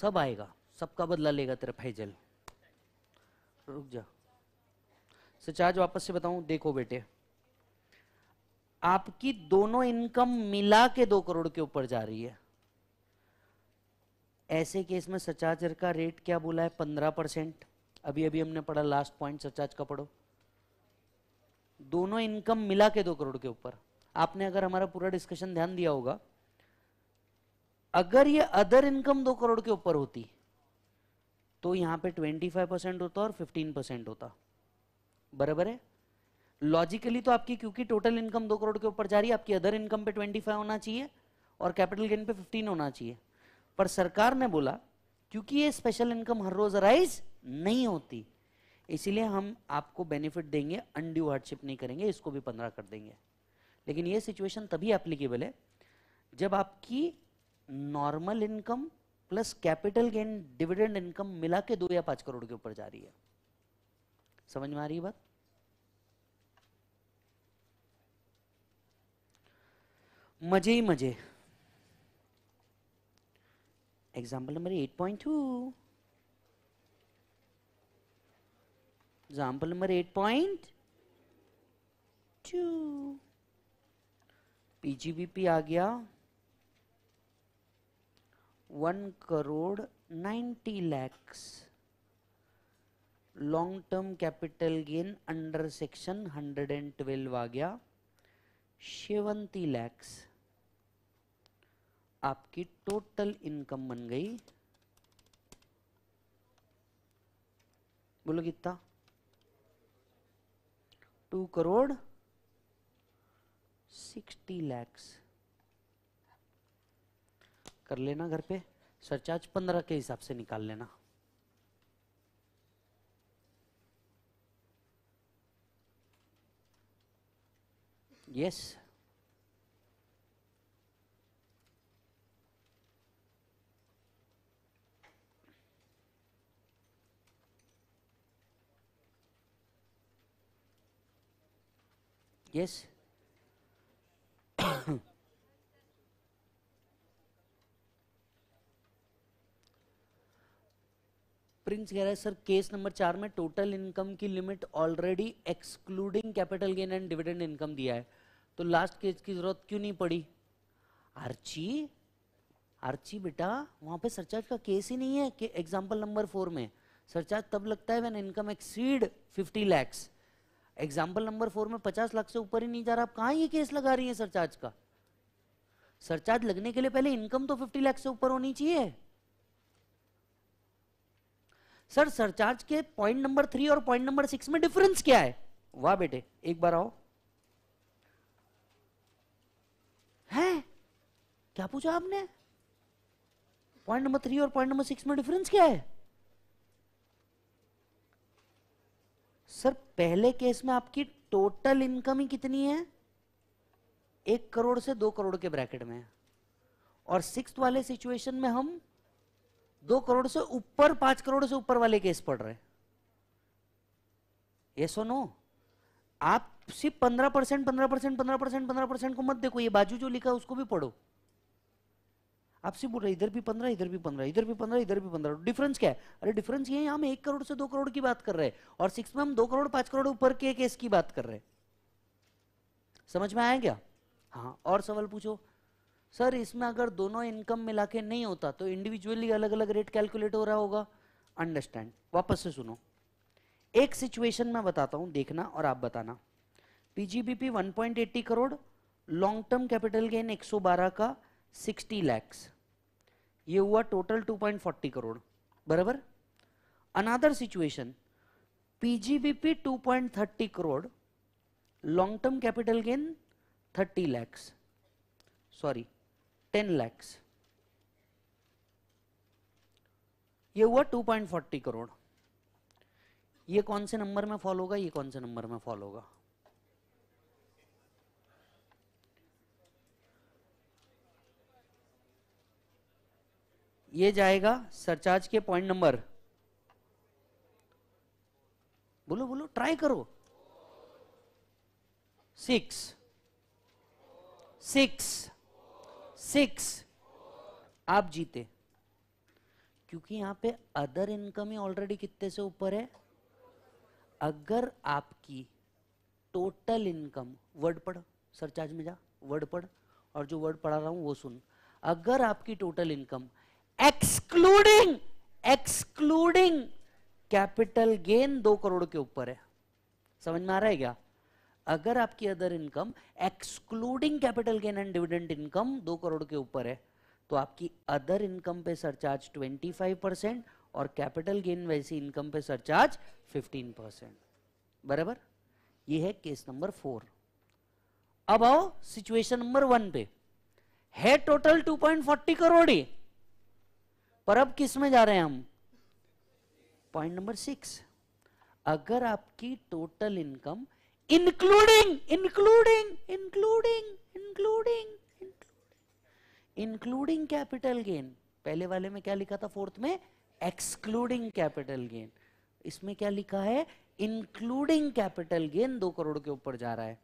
सब आएगा सबका बदला लेगा तेरा फैजल रुक जा सचार्ज वापस से बताऊं देखो बेटे आपकी दोनों इनकम मिला के दो करोड़ के ऊपर जा रही है ऐसे केस में सचाचर का रेट क्या बोला है पंद्रह परसेंट अभी अभी हमने पढ़ा लास्ट पॉइंट सचार्ज का पढ़ो दोनों इनकम मिला के दो करोड़ के ऊपर आपने अगर हमारा पूरा डिस्कशन ध्यान दिया होगा अगर ये अदर इनकम दो करोड़ के ऊपर होती तो यहां पे 25 परसेंट होता और 15 परसेंट होता बराबर है लॉजिकली तो आपकी क्योंकि टोटल इनकम दो करोड़ के ऊपर जा रही है आपकी अदर इनकम पे 25 होना चाहिए और कैपिटल गेन पे 15 होना चाहिए पर सरकार ने बोला क्योंकि ये स्पेशल इनकम हर रोज राइज नहीं होती इसीलिए हम आपको बेनिफिट देंगे अनड्यू हार्डशिप नहीं करेंगे इसको भी पंद्रह कर देंगे लेकिन ये सिचुएशन तभी एप्लीकेबल है जब आपकी normal income plus capital gain dividend income मिला के दो या पांच करोड़ के ऊपर जा रही है समझ में आ रही है बात मजे ही मजे example number eight point two example number example number 8.2 PGBP आ गया one crore ninety lakhs long term capital gain under section hundred and twelve आ गया शेवंती लैक्स आपकी टोटल इनकम बन गई बोलो कितना टू करोड़ सिक्सटी लैक्स कर लेना घर पे सरचार्ज पंद्रह के हिसाब से निकाल लेना यस yes. Yes? प्रिंस कह रहा है सर केस नंबर चार में टोटल इनकम की limit already excluding capital gain and dividend income दिया है तो लास्ट केस की जरूरत क्यों नहीं पड़ी आर्ची आर्ची बेटा वहां पे सरचार्ज का केस ही नहीं है एग्जाम्पल नंबर फोर में सरचार्ज तब लगता है when income exceed 50 lakhs example number four में पचास लाख से ऊपर ही नहीं जा रहा आप कहाँ ये केस लगा रही है सरचार्ज का सरचार्ज लगने के लिए पहले इनकम तो फिफ्टी लाख से ऊपर होनी चाहिए सर सरचार्ज के पॉइंट नंबर थ्री और पॉइंट नंबर सिक्स में डिफरेंस क्या है वाह बेटे एक बार आओ है क्या पूछा आपने पॉइंट नंबर थ्री और पॉइंट नंबर सिक्स में डिफरेंस क्या है सर पहले केस में आपकी टोटल इनकम ही कितनी है एक करोड़ से दो करोड़ के ब्रैकेट में और सिक्स वाले सिचुएशन में हम दो करोड़ से ऊपर पांच करोड़ से ऊपर वाले केस पढ़ रहे ये सो नो आप सिर्फ पंद्रह परसेंट पंद्रह परसेंट पंद्रह परसेंट पंद्रह परसेंट को मत देखो ये बाजू जो लिखा है उसको भी पढ़ो आपसे बोल रहा है इधर भी पंद्रह इधर भी पंद्रह इधर भी पंद्रह इधर भी पंद्रह डिफरेंस क्या है अरे डिफरेंस ये हम एक करोड़ से दो करोड़ की बात कर रहे हैं और सिक्स में हम दो करोड़ पांच करोड़ ऊपर के केस की बात कर रहे हैं समझ में आया क्या हाँ और सवाल पूछो सर इसमें अगर दोनों इनकम मिला के नहीं होता तो इंडिविजुअली अलग अलग रेट कैलकुलेट हो रहा होगा अंडरस्टैंड वापस से सुनो एक सिचुएशन में बताता हूं देखना और आप बताना PGBP 1.80 crore long term capital gain 112 का 60 लैक्स ये हुआ टोटल 2.40 करोड़ बराबर another situation PGBP 2.30 crore long term capital gain 30 lakhs sorry 10 lakhs ये हुआ 2.40 करोड़ ये कौन से नंबर में फॉल होगा ये कौन से नंबर में फॉल होगा ये जाएगा सरचार्ज के पॉइंट नंबर बोलो बोलो ट्राई करो सिक्स सिक्स सिक्स आप जीते क्योंकि यहां पे अदर इनकम ही ऑलरेडी कितने से ऊपर है अगर आपकी टोटल इनकम वर्ड पढ़ सरचार्ज में जा वर्ड पढ़ और जो वर्ड पढ़ा रहा हूं वो सुन अगर आपकी total income excluding excluding capital gain दो करोड़ के ऊपर है समझ में आ रहा है क्या अगर आपकी other income excluding capital gain and dividend income दो करोड़ के ऊपर है तो आपकी अदर इनकम पे सरचार्ज 25 परसेंट और कैपिटल गेन वैसी इनकम पे सरचार्ज 15 परसेंट बराबर ये है केस नंबर फोर अब आओ सिचुएशन नंबर वन पे है टोटल 2.40 करोड़ ही पर अब किस में जा रहे हैं हम पॉइंट नंबर सिक्स अगर आपकी total income including including including including including capital gain पहले वाले में क्या लिखा था फोर्थ में एक्सक्लूडिंग कैपिटल गेन इसमें क्या लिखा है इंक्लूडिंग कैपिटल गेन दो करोड़ के ऊपर जा रहा है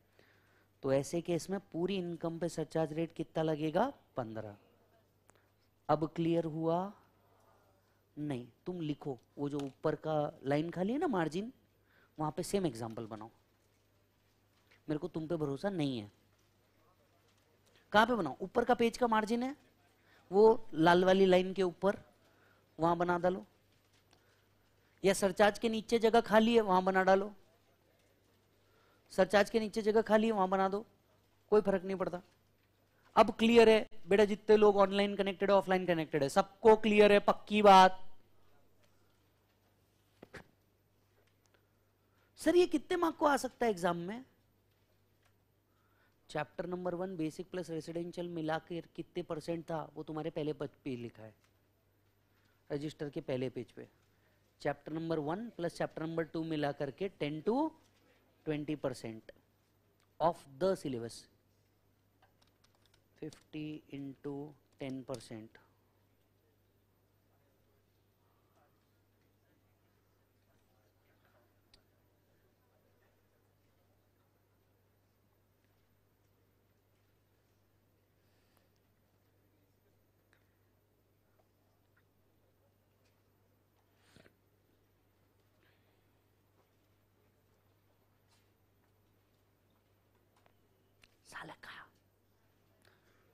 तो ऐसे केस में पूरी इनकम पे सरचार्ज रेट कितना लगेगा पंद्रह अब क्लियर हुआ नहीं तुम लिखो वो जो ऊपर का लाइन खाली है ना मार्जिन वहां पे सेम एग्जाम्पल बनाओ मेरे को तुम पे भरोसा नहीं है कहां पे बनाओ ऊपर का पेज का मार्जिन है वो लाल वाली लाइन के ऊपर वहां बना डालो या सरचार्ज के नीचे जगह खाली है वहां बना डालो सरचार्ज के नीचे जगह खाली है वहां बना दो कोई फर्क नहीं पड़ता अब क्लियर है बेटा जितने लोग ऑनलाइन कनेक्टेड है ऑफलाइन कनेक्टेड है सबको क्लियर है पक्की बात सर ये कितने मार्क को आ सकता है एग्जाम में chapter number one basic plus residential मिला के कितने परसेंट था वो तुम्हारे पहले पे लिखा है रजिस्टर के पहले पेज पे chapter number one plus chapter number two मिला करके ten to twenty percent of the syllabus fifty into ten percent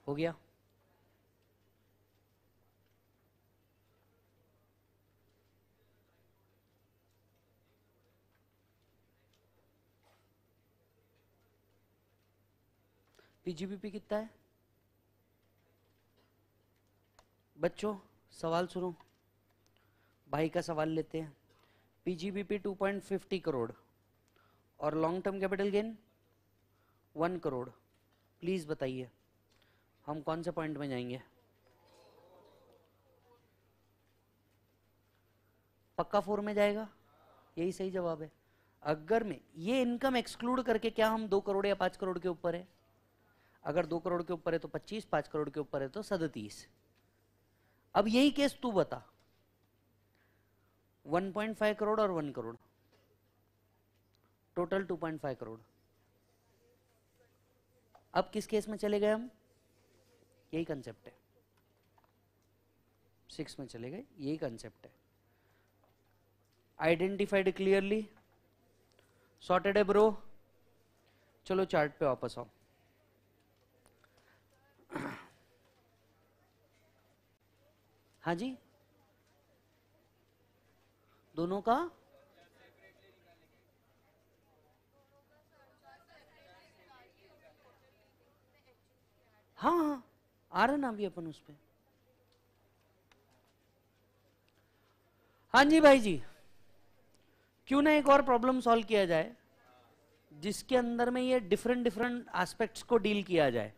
हो गया पीजीबीपी कितना है बच्चों सवाल सुनो भाई का सवाल लेते हैं पीजीबीपी 2.50 करोड़ और long term capital gain one crore please बताइए हम कौन से पॉइंट में जाएंगे पक्का फोर में जाएगा यही सही जवाब है अगर में ये इनकम एक्सक्लूड करके क्या हम दो करोड़ या पांच करोड़ के ऊपर है अगर दो करोड़ के ऊपर है तो पच्चीस पांच करोड़ के ऊपर है तो सदतीस अब यही केस तू बता 1.5 करोड़ और 1 करोड़ टोटल 2.5 करोड़ अब किस केस में चले गए हम यही कंसेप्ट है सिक्स में चले गए यही कंसेप्ट है आइडेंटिफाइड क्लियरली सॉर्टेड है ब्रो चलो चार्ट पे वापस आओ हाँ जी दोनों का हाँ हाँ आ रहे ना अभी अपन उस पर हाँ जी भाई जी क्यों ना एक और प्रॉब्लम सॉल्व किया जाए जिसके अंदर में ये डिफरेंट डिफरेंट एस्पेक्ट्स को डील किया जाए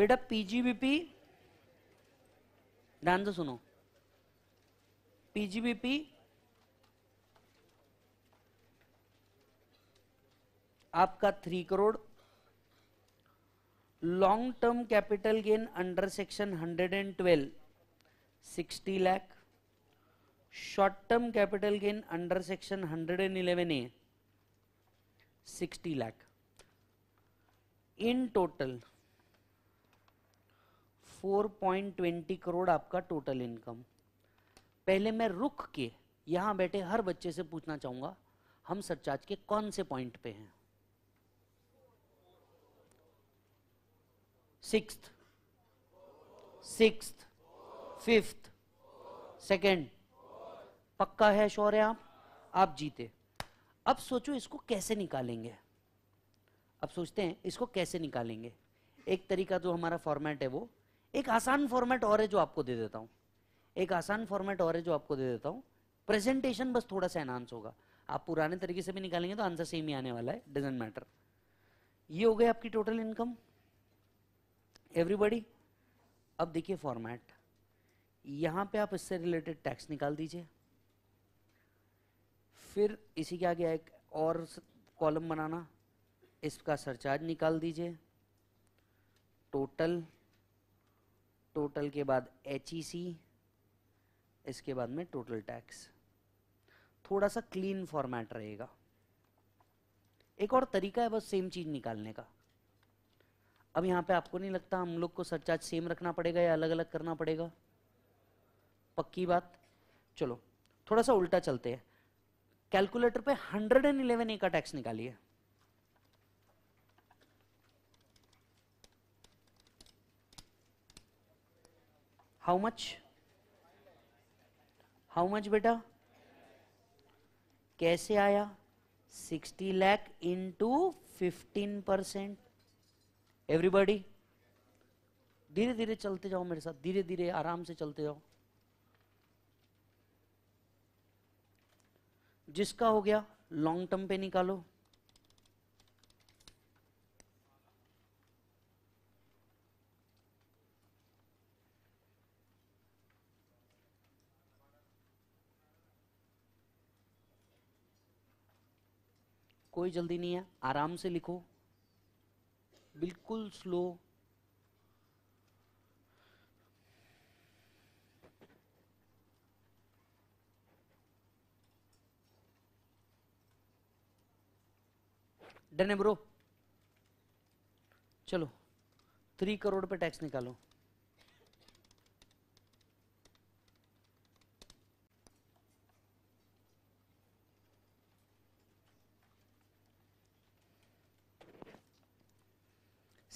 बेटा पीजीबीपी ध्यान से सुनो पीजीबीपी आपका three crore long term capital gain under section 112 60 lakh short term capital gain under section 111 A 60 lakh in total 4.20 crore आपका टोटल इनकम पहले मैं रुक के यहां बैठे हर बच्चे से पूछना चाहूंगा हम सरचार्ज के कौन से पॉइंट पे हैं सिक्स सिक्स फिफ्थ सेकेंड पक्का है शोर है आप आप जीते अब सोचो इसको कैसे निकालेंगे अब सोचते हैं इसको कैसे निकालेंगे एक तरीका जो तो हमारा फॉर्मेट है वो एक आसान फॉर्मेट और है जो आपको दे देता हूँ एक आसान फॉर्मेट और है जो आपको दे देता हूँ प्रेजेंटेशन बस थोड़ा सा एनहांस होगा आप पुराने तरीके से भी निकालेंगे तो आंसर सेम ही आने वाला है डजेंट मैटर ये हो गया आपकी टोटल इनकम एवरीबडी अब देखिए फॉर्मेट यहां पे आप इससे रिलेटेड टैक्स निकाल दीजिए फिर इसी के आगे एक और कॉलम बनाना इसका सरचार्ज निकाल दीजिए टोटल टोटल के बाद एच e इसके बाद में टोटल टैक्स थोड़ा सा क्लीन फॉर्मेट रहेगा एक और तरीका है बस सेम चीज निकालने का अब यहाँ पे आपको नहीं लगता हम लोग को सरचार्ज सेम रखना पड़ेगा या अलग अलग करना पड़ेगा पक्की बात चलो थोड़ा सा उल्टा चलते हैं कैलकुलेटर पे 111 ए का टैक्स निकालिए हाउ मच हाउ मच बेटा कैसे आया 60 लाख इनटू 15 परसेंट एवरीबॉडी धीरे धीरे चलते जाओ मेरे साथ धीरे धीरे आराम से चलते जाओ जिसका हो गया लॉन्ग टर्म पे निकालो कोई जल्दी नहीं है आराम से लिखो बिल्कुल स्लो डन है ब्रो चलो थ्री करोड़ पे टैक्स निकालो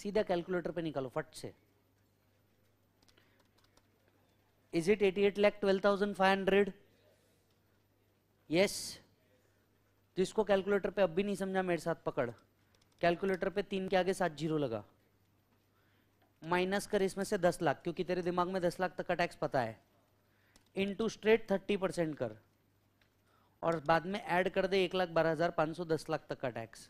सीधा कैलकुलेटर पे निकालो फट से इज इट 88 लाख 12,500 यस इसको कैलकुलेटर पे अब भी नहीं समझा मेरे साथ पकड़ कैलकुलेटर पे तीन के आगे सात जीरो लगा माइनस कर इसमें से दस लाख क्योंकि तेरे दिमाग में दस लाख तक का टैक्स पता है इनटू स्ट्रेट थर्टी परसेंट कर और बाद में ऐड कर दे एक लाख बारह हजार पांच सौ दस लाख तक का tax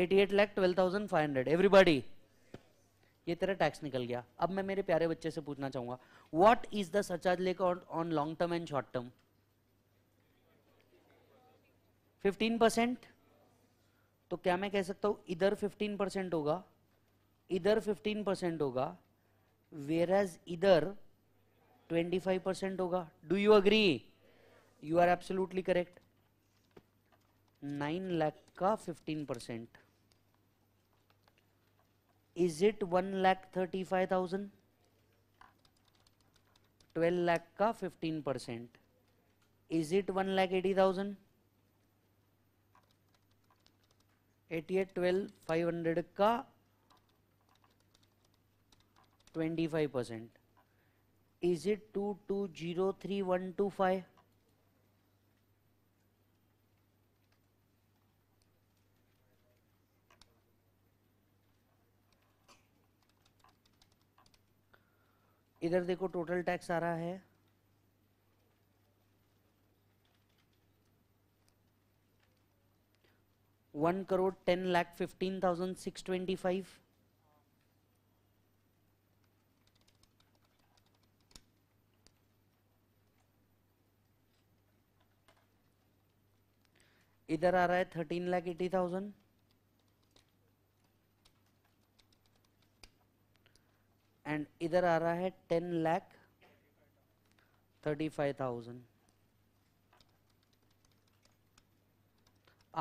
eighty eight lakh twelve thousand five hundred everybody ये तेरा टैक्स निकल गया अब मैं मेरे प्यारे बच्चे से पूछना चाहूंगा what is the surcharge like on long term and short term fifteen percent तो क्या मैं कह सकता हूं इधर फिफ्टीन परसेंट होगा इधर फिफ्टीन परसेंट होगा वेर एज इधर ट्वेंटी फाइव परसेंट होगा do you agree you are absolutely correct nine lakh का fifteen percent is it one lakh thirty five thousand twelve lakh का fifteen percent is it one lakh eighty thousand eighty eight twelve five hundred का twenty five percent is it two two zero three one two five इधर देखो टोटल टैक्स आ रहा है one crore ten lakh fifteen thousand six twenty five इधर आ रहा है thirteen lakh eighty thousand and इधर आ रहा है ten lakh thirty five thousand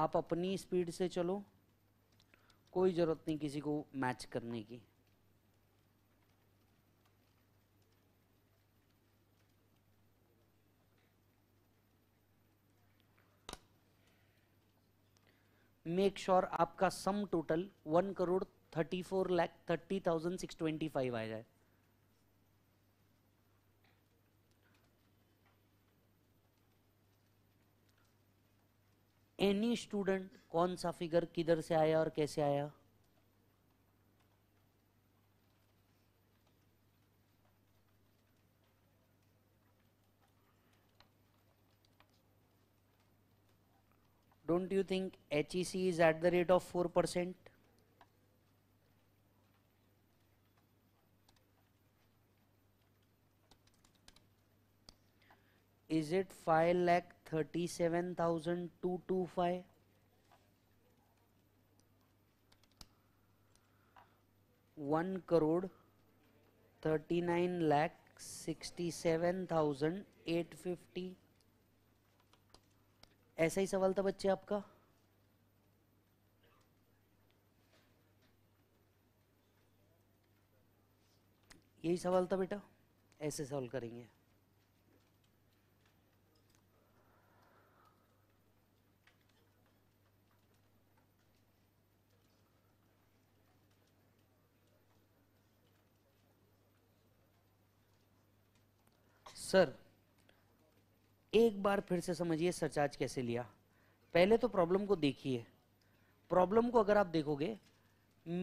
आप अपनी स्पीड से चलो कोई ज़रूरत नहीं किसी को मैच करने की मेक श्योर sure आपका sum total one crore thirty four lakh thirty thousand six twenty five आ जाए एनी स्टूडेंट कौन सा फिगर किधर से आया और कैसे आया don't you think H E C is at the rate of four percent is it 5 lakh 37,225? One crore thirty nine lakh sixty seven thousand eight fifty ऐसा ही सवाल था बच्चे आपका यही सवाल था बेटा ऐसे सॉल्व करेंगे सर एक बार फिर से समझिए सरचार्ज कैसे लिया पहले तो प्रॉब्लम को देखिए प्रॉब्लम को अगर आप देखोगे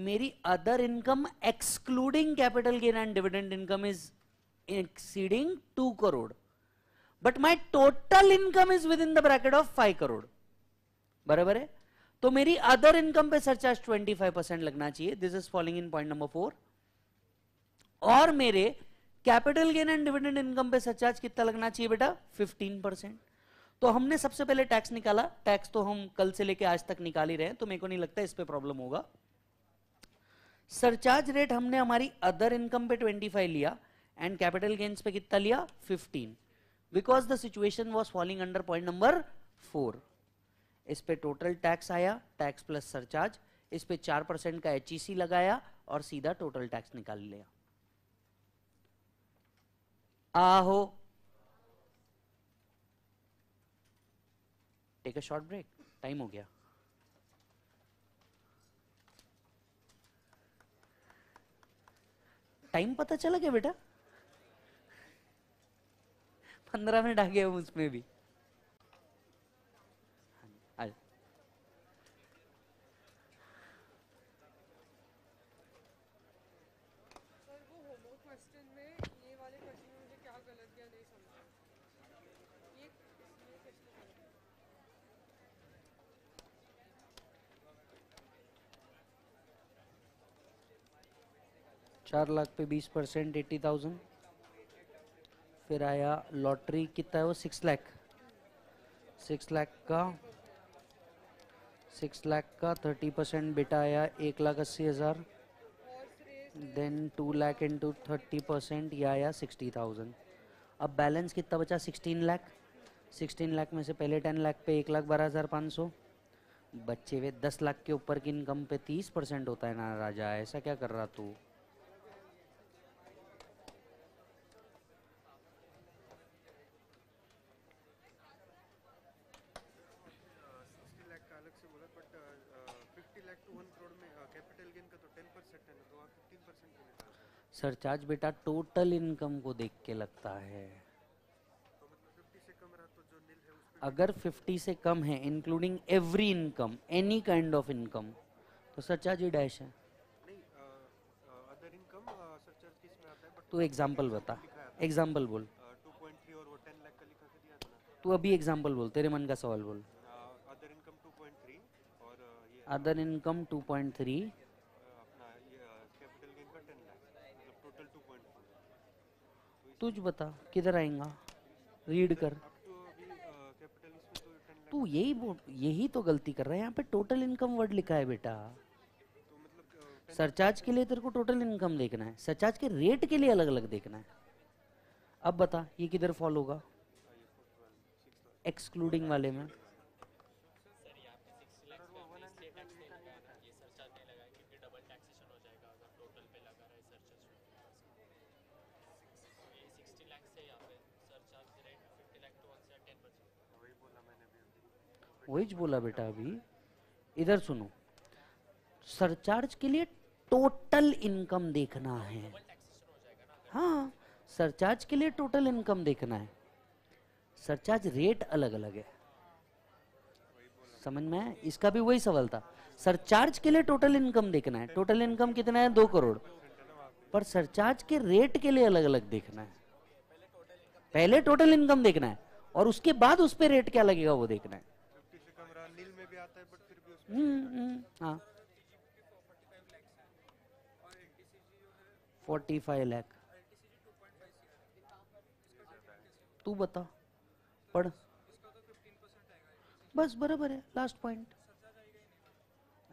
मेरी other income excluding capital gain and dividend income is exceeding two crore but my total income is within the bracket of five crore बराबर है तो मेरी अदर इनकम पे सरचार्ज फाइव परसेंट लगना चाहिए this is following in point number four और मेरे capital gain and dividend income पे सरचार्ज कितना लगना चाहिए बेटा 15 परसेंट तो हमने सबसे पहले टैक्स निकाला टैक्स तो हम कल से लेके आज तक निकाल ही रहे हैं तो मेरे को नहीं लगता इस पर प्रॉब्लम होगा सरचार्ज रेट हमने हमारी अदर इनकम पे 25 लिया एंड कैपिटल गेन्स पे कितना लिया 15 because the situation was falling under point number four इस पे टोटल टैक्स आया टैक्स प्लस सरचार्ज इस पे चार परसेंट का एच e लगाया और सीधा टोटल टैक्स निकाल लिया आहो take a short break time हो गया टाइम पता चला क्या बेटा पंद्रह मिनट आ गया उसमें भी चार लाख पे बीस परसेंट एट्टी थाउजेंड फिर आया लॉटरी कितना है वो सिक्स लाख सिक्स लाख का सिक्स लाख का थर्टी परसेंट बेटा आया एक लाख अस्सी हज़ार then two lakh in two thirty percent यह आया सिक्सटी थाउजेंड अब बैलेंस कितना बचा सिक्सटीन लाख सिक्सटीन लाख में से पहले टेन लाख पे एक लाख बारह हज़ार पाँच सौ बच्चे हुए दस लाख के ऊपर की इनकम पे तीस परसेंट होता है ना राजा ऐसा क्या कर रहा तू सर uh, तो तो चार्ज बेटा टोटल इनकम को देख के लगता है तो मतलब अगर 50 से कम है including every income any kind of income तो सर चार्ज ही डैश है नहीं uh, uh, तू एग्जांपल बता एग्जांपल बोल तू अभी एग्जांपल बोल तेरे मन का सवाल बोल अदर इनकम 2.3 तुझ बता किधर आएगा रीड कर तू यही यही तो गलती कर रहा है यहाँ पे टोटल इनकम वर्ड लिखा है बेटा तो मतलब सरचार्ज के लिए तेरे को टोटल इनकम देखना है सरचार्ज के रेट के लिए अलग अलग देखना है अब बता ये किधर फॉल होगा एक्सक्लूडिंग वाले में वही बोला बेटा अभी इधर सुनो सरचार्ज के लिए टोटल इनकम देखना है हाँ सरचार्ज के लिए टोटल इनकम देखना है सरचार्ज रेट अलग अलग है समझ में इसका भी वही सवाल था सरचार्ज के लिए टोटल इनकम देखना है टोटल इनकम कितना है दो करोड़ पर सरचार्ज के रेट के लिए अलग अलग देखना है पहले टोटल इनकम देखना है और उसके बाद उस पर रेट क्या लगेगा वो देखना है हाँ फोर्टी फाइव लैख तू बता पढ़ बस बराबर है लास्ट पॉइंट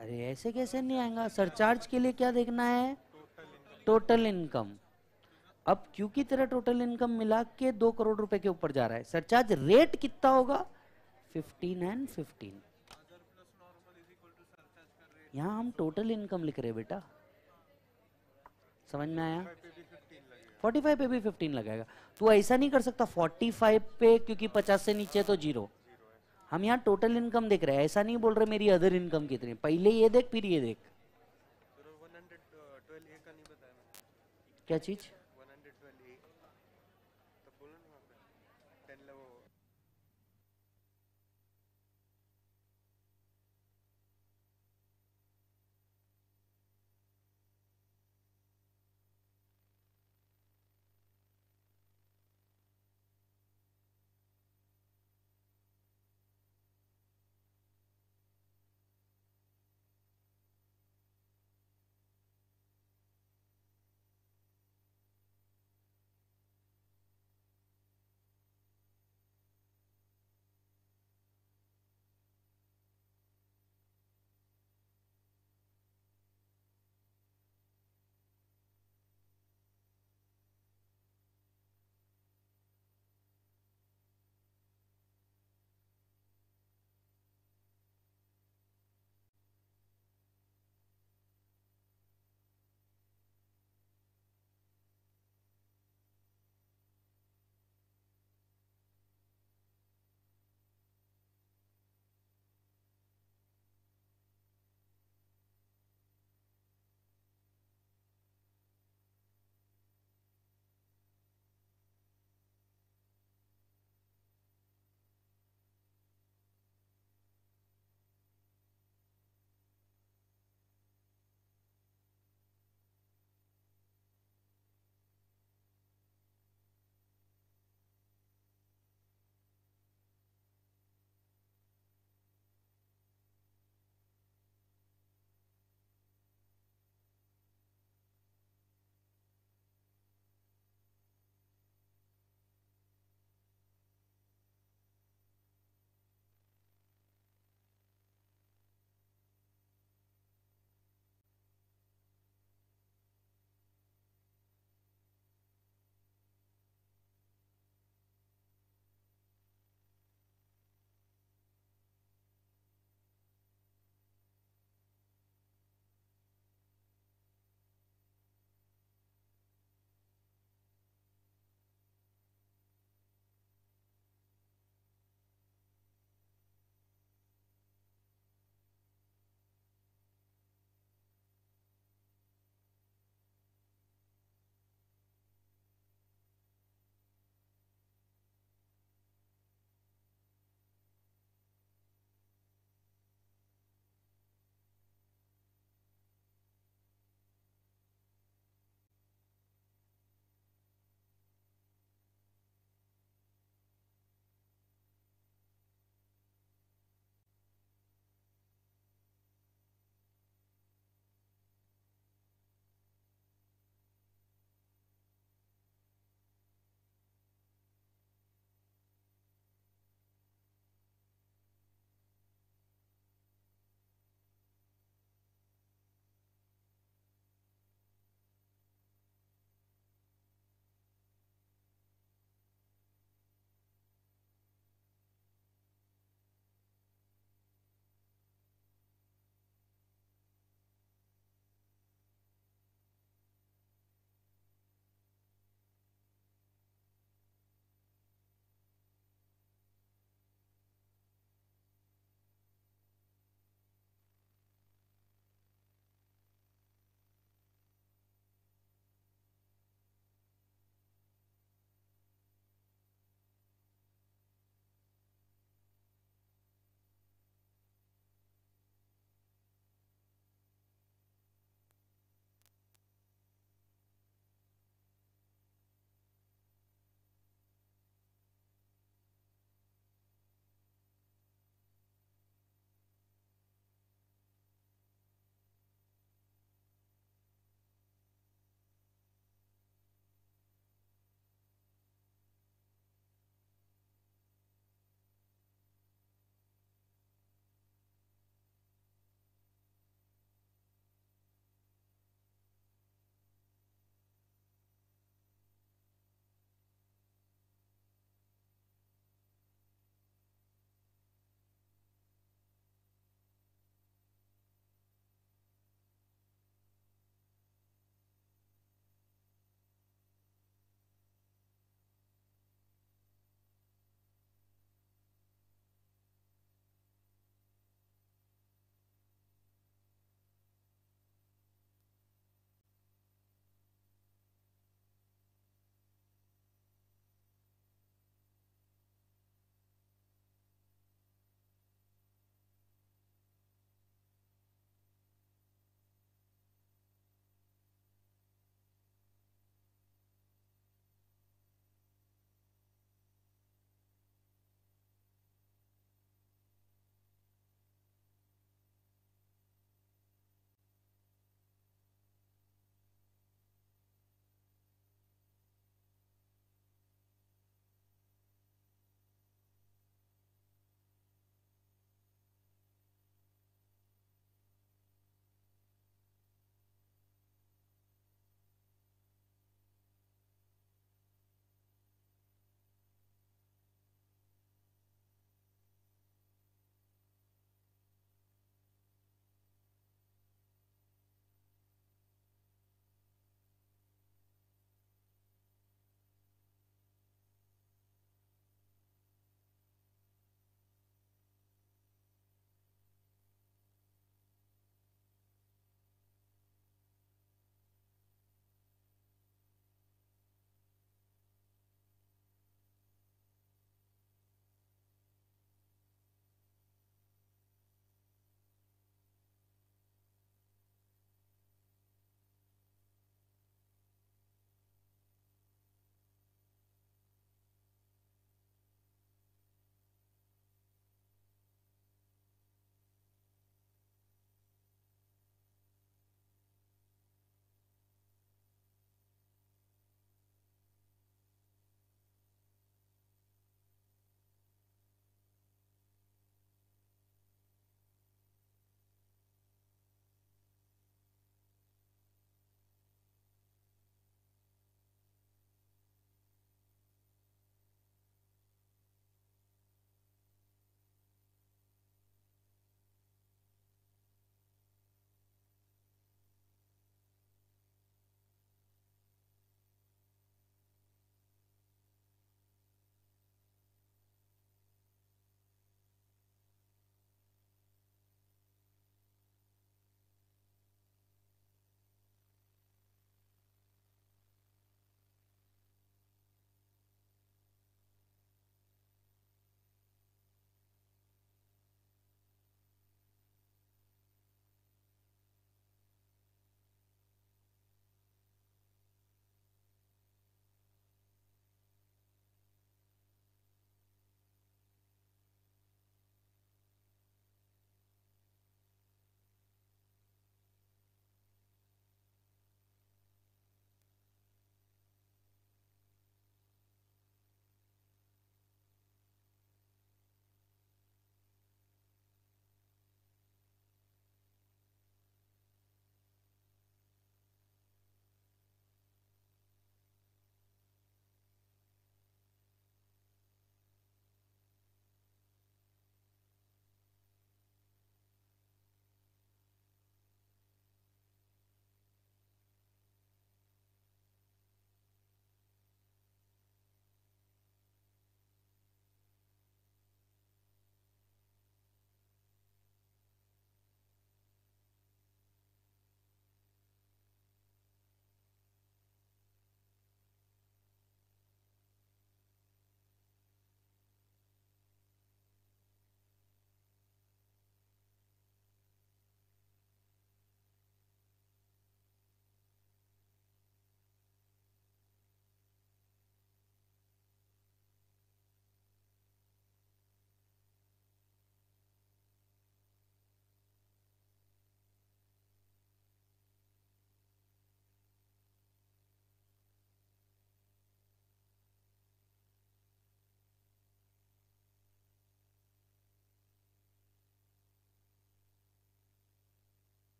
अरे ऐसे कैसे नहीं आएगा सरचार्ज के लिए क्या देखना है टोटल इनकम अब क्योंकि तेरा टोटल इनकम मिला के दो करोड़ रुपए के ऊपर जा रहा है सरचार्ज रेट कितना होगा फिफ्टीन एंड फिफ्टीन यहाँ हम टोटल इनकम लिख रहे हैं बेटा समझ में आया 45 पे भी 15 लगाएगा तू ऐसा नहीं कर सकता 45 पे क्योंकि 50 से नीचे तो जीरो हम यहाँ टोटल इनकम देख रहे हैं ऐसा नहीं बोल रहे मेरी अदर इनकम कितनी पहले ये देख फिर ये देख uh, क्या चीज़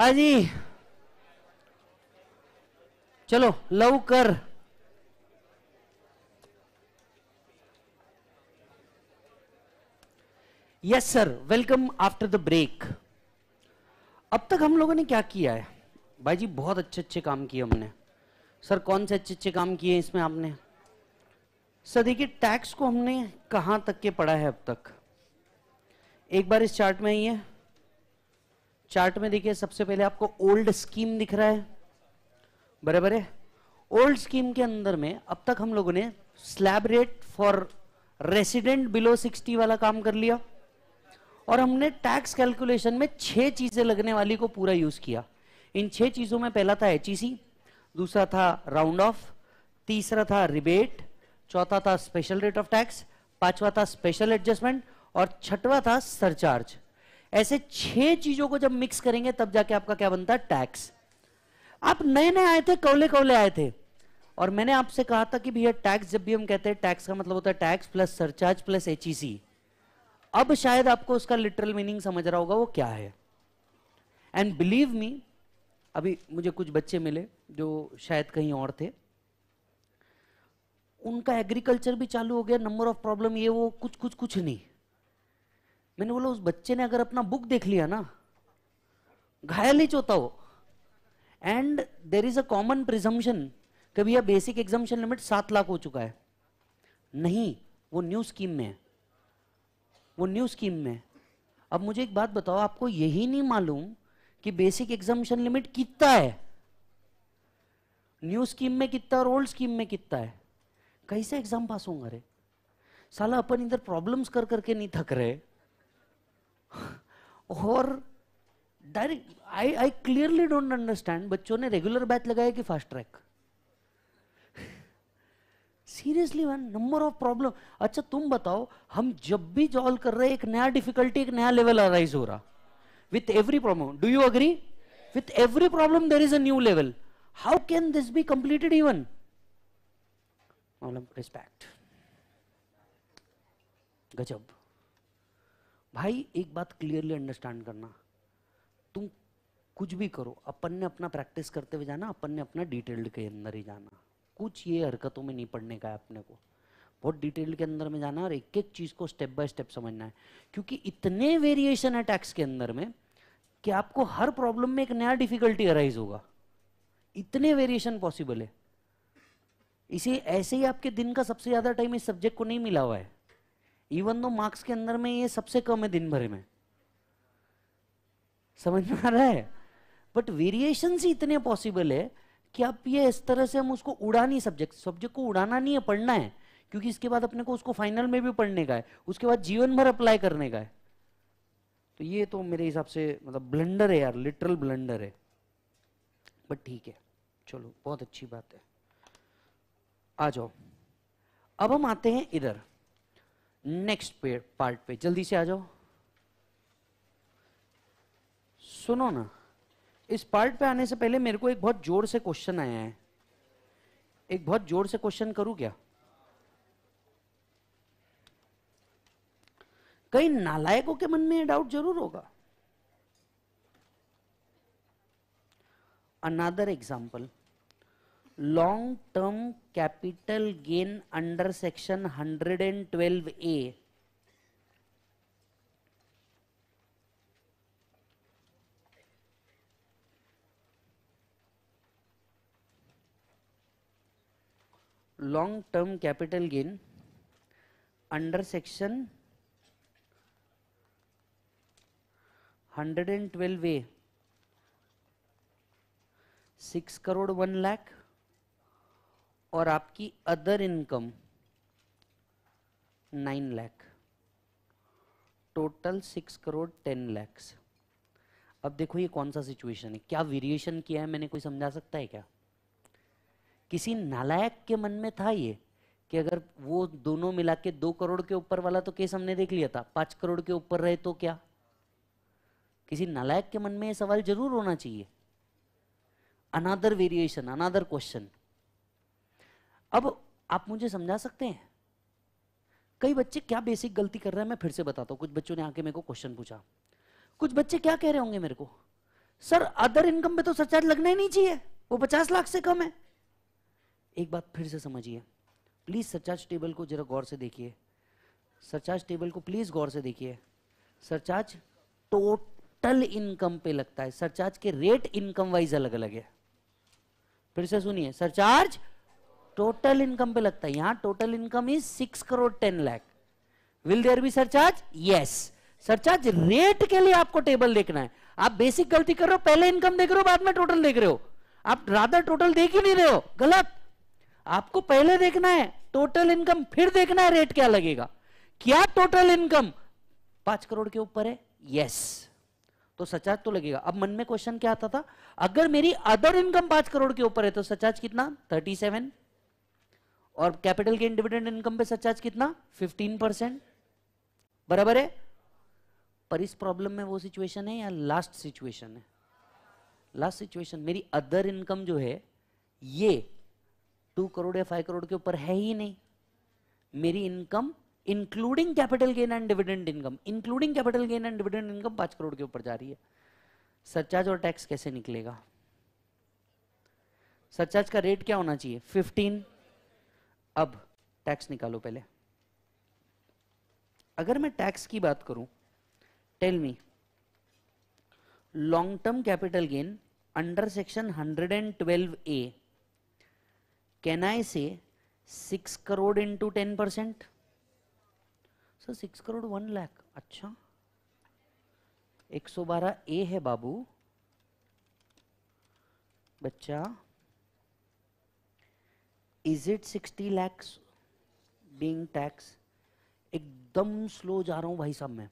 हाँ जी चलो लव कर yes sir welcome after the break अब तक हम लोगों ने क्या किया है भाई जी बहुत अच्छे अच्छे काम किए हमने सर कौन से अच्छे अच्छे काम किए इसमें आपने सर देखिए टैक्स को हमने कहां तक के पढ़ा है अब तक एक बार इस चार्ट में आइए है चार्ट में देखिए सबसे पहले आपको ओल्ड स्कीम दिख रहा है बराबर है ओल्ड स्कीम के अंदर में अब तक हम लोगों ने slab rate for resident below 60 वाला काम कर लिया और हमने टैक्स कैलकुलेशन में छह चीजें लगने वाली को पूरा यूज किया इन छह चीजों में पहला था एच e दूसरा था राउंड ऑफ तीसरा था रिबेट चौथा था स्पेशल रेट ऑफ टैक्स पांचवा था स्पेशल एडजस्टमेंट और छठवा था सरचार्ज ऐसे छह चीजों को जब मिक्स करेंगे तब जाके आपका क्या बनता है टैक्स आप नए नए आए थे कौले कौले आए थे और मैंने आपसे कहा था कि भैया टैक्स जब भी हम कहते हैं टैक्स का मतलब होता है tax plus surcharge plus H अब शायद आपको उसका लिटरल मीनिंग समझ रहा होगा वो क्या है एंड बिलीव मी अभी मुझे कुछ बच्चे मिले जो शायद कहीं और थे उनका एग्रीकल्चर भी चालू हो गया नंबर ऑफ प्रॉब्लम ये वो कुछ कुछ कुछ नहीं मैंने बोला उस बच्चे ने अगर अपना बुक देख लिया ना घायल ही चोता वो and there is a common presumption कि भैया बेसिक एग्जामेशन लिमिट सात लाख हो चुका है नहीं वो न्यू स्कीम में है वो न्यू स्कीम में है अब मुझे एक बात बताओ आपको यही नहीं मालूम कि बेसिक एग्जामेशन लिमिट कितना है न्यू स्कीम में कितना और ओल्ड स्कीम में कितना है कैसे एग्जाम पास होंगे अरे साला अपन इधर प्रॉब्लम्स कर करके नहीं थक रहे और direct I I clearly don't understand बच्चों ने रेगुलर बैच लगाया कि fast track seriously one number of problem अच्छा तुम बताओ हम जब भी जॉल कर रहे एक नया डिफिकल्टी एक नया लेवल अराइज हो रहा with every problem do you agree with every problem there is a new level how can this be completed even respect गजब भाई एक बात क्लियरली अंडरस्टैंड करना तुम कुछ भी करो अपन ने अपना प्रैक्टिस करते हुए जाना अपन ने अपना डिटेल्ड के अंदर ही जाना कुछ ये हरकतों में नहीं पढ़ने का है अपने को बहुत डिटेल के अंदर में जाना और एक एक चीज़ को स्टेप बाय स्टेप समझना है क्योंकि इतने वेरिएशन है टैक्स के अंदर में कि आपको हर प्रॉब्लम में एक नया डिफिकल्टी अराइज होगा इतने वेरिएशन पॉसिबल है इसे ऐसे ही आपके दिन का सबसे ज़्यादा टाइम इस सब्जेक्ट को नहीं मिला हुआ है इवन दो मार्क्स के अंदर में ये सबसे कम है दिन भर में समझ में आ रहा है बट वेरिएशन ही इतने पॉसिबल है कि आप ये इस तरह से हम उसको उड़ा नहीं सब्जेक्ट सब्जेक्ट को उड़ाना नहीं है पढ़ना है क्योंकि इसके बाद अपने को उसको फाइनल में भी पढ़ने का है उसके बाद जीवन भर अप्लाई करने का है तो ये तो मेरे हिसाब से मतलब ब्लंडर है यार लिटरल ब्लंडर है बट ठीक है चलो बहुत अच्छी बात है आ जाओ अब हम आते हैं इधर नेक्स्ट पार्ट पे जल्दी से आ जाओ सुनो ना इस पार्ट पे आने से पहले मेरे को एक बहुत जोर से क्वेश्चन आया है एक बहुत जोर से क्वेश्चन करूं क्या कई नालायकों के मन में डाउट जरूर होगा another example long term capital gain under section 112 A long term capital gain under section 112 A six crore one lakh और आपकी other income nine lakh total six crore ten lakhs अब देखो ये कौन सा सिचुएशन है क्या वेरिएशन किया है मैंने कोई समझा सकता है क्या किसी नालायक के मन में था ये कि अगर वो दोनों मिला के दो करोड़ के ऊपर वाला तो केस हमने देख लिया था पांच करोड़ के ऊपर रहे तो क्या किसी नालायक के मन में ये सवाल जरूर होना चाहिए अनादर वेरिएशन अनादर क्वेश्चन अब आप मुझे समझा सकते हैं कई बच्चे क्या बेसिक गलती कर रहे हैं मैं फिर से बताता हूँ कुछ बच्चों ने आके मेरे को क्वेश्चन पूछा कुछ बच्चे क्या कह रहे होंगे मेरे को सर अदर इनकम पे तो सरचार्ज लगना ही नहीं चाहिए वो पचास लाख से कम है एक बात फिर से समझिए प्लीज सरचार्ज टेबल को जरा गौर से देखिए सरचार्ज टेबल को प्लीज गौर से देखिए सरचार्ज टोटल इनकम पे लगता है सरचार्ज के रेट इनकम वाइज अलग अलग है फिर से सुनिए सरचार्ज टोटल इनकम पे लगता है यहां total income is six crore ten lakh will there be surcharge yes surcharge rate के लिए आपको टेबल देखना है आप बेसिक गलती कर रहे हो पहले इनकम देख रहे हो बाद में टोटल देख रहे हो आप राधा टोटल देख ही नहीं रहे हो गलत आपको पहले देखना है टोटल इनकम फिर देखना है रेट क्या लगेगा क्या टोटल इनकम पांच करोड़ के ऊपर है यस तो सचार्ज तो लगेगा अब मन में क्वेश्चन क्या आता था अगर मेरी अदर इनकम पांच करोड़ के ऊपर है तो सचार्ज कितना थर्टी सेवन और कैपिटल गेन डिविडेंड इनकम पे सरचार्ज कितना 15 परसेंट बराबर है पर इस प्रॉब्लम में वो सिचुएशन है या लास्ट सिचुएशन है लास्ट सिचुएशन मेरी अदर इनकम जो है ये टू करोड़ या फाइव करोड़ के ऊपर है ही नहीं मेरी income including capital gain and dividend income including capital gain and dividend income पांच करोड़ के ऊपर जा रही है सरचार्ज और टैक्स कैसे निकलेगा सरचार्ज का रेट क्या होना चाहिए फिफ्टीन अब टैक्स निकालो पहले अगर मैं टैक्स की बात करूं tell me long term capital gain under section 112 A can I say six crore into ten percent sir six crore one lakh अच्छा एक सौ बारह ए है बाबू बच्चा is it sixty lakhs being tax एकदम स्लो जा रहा हूं भाई साहब मैं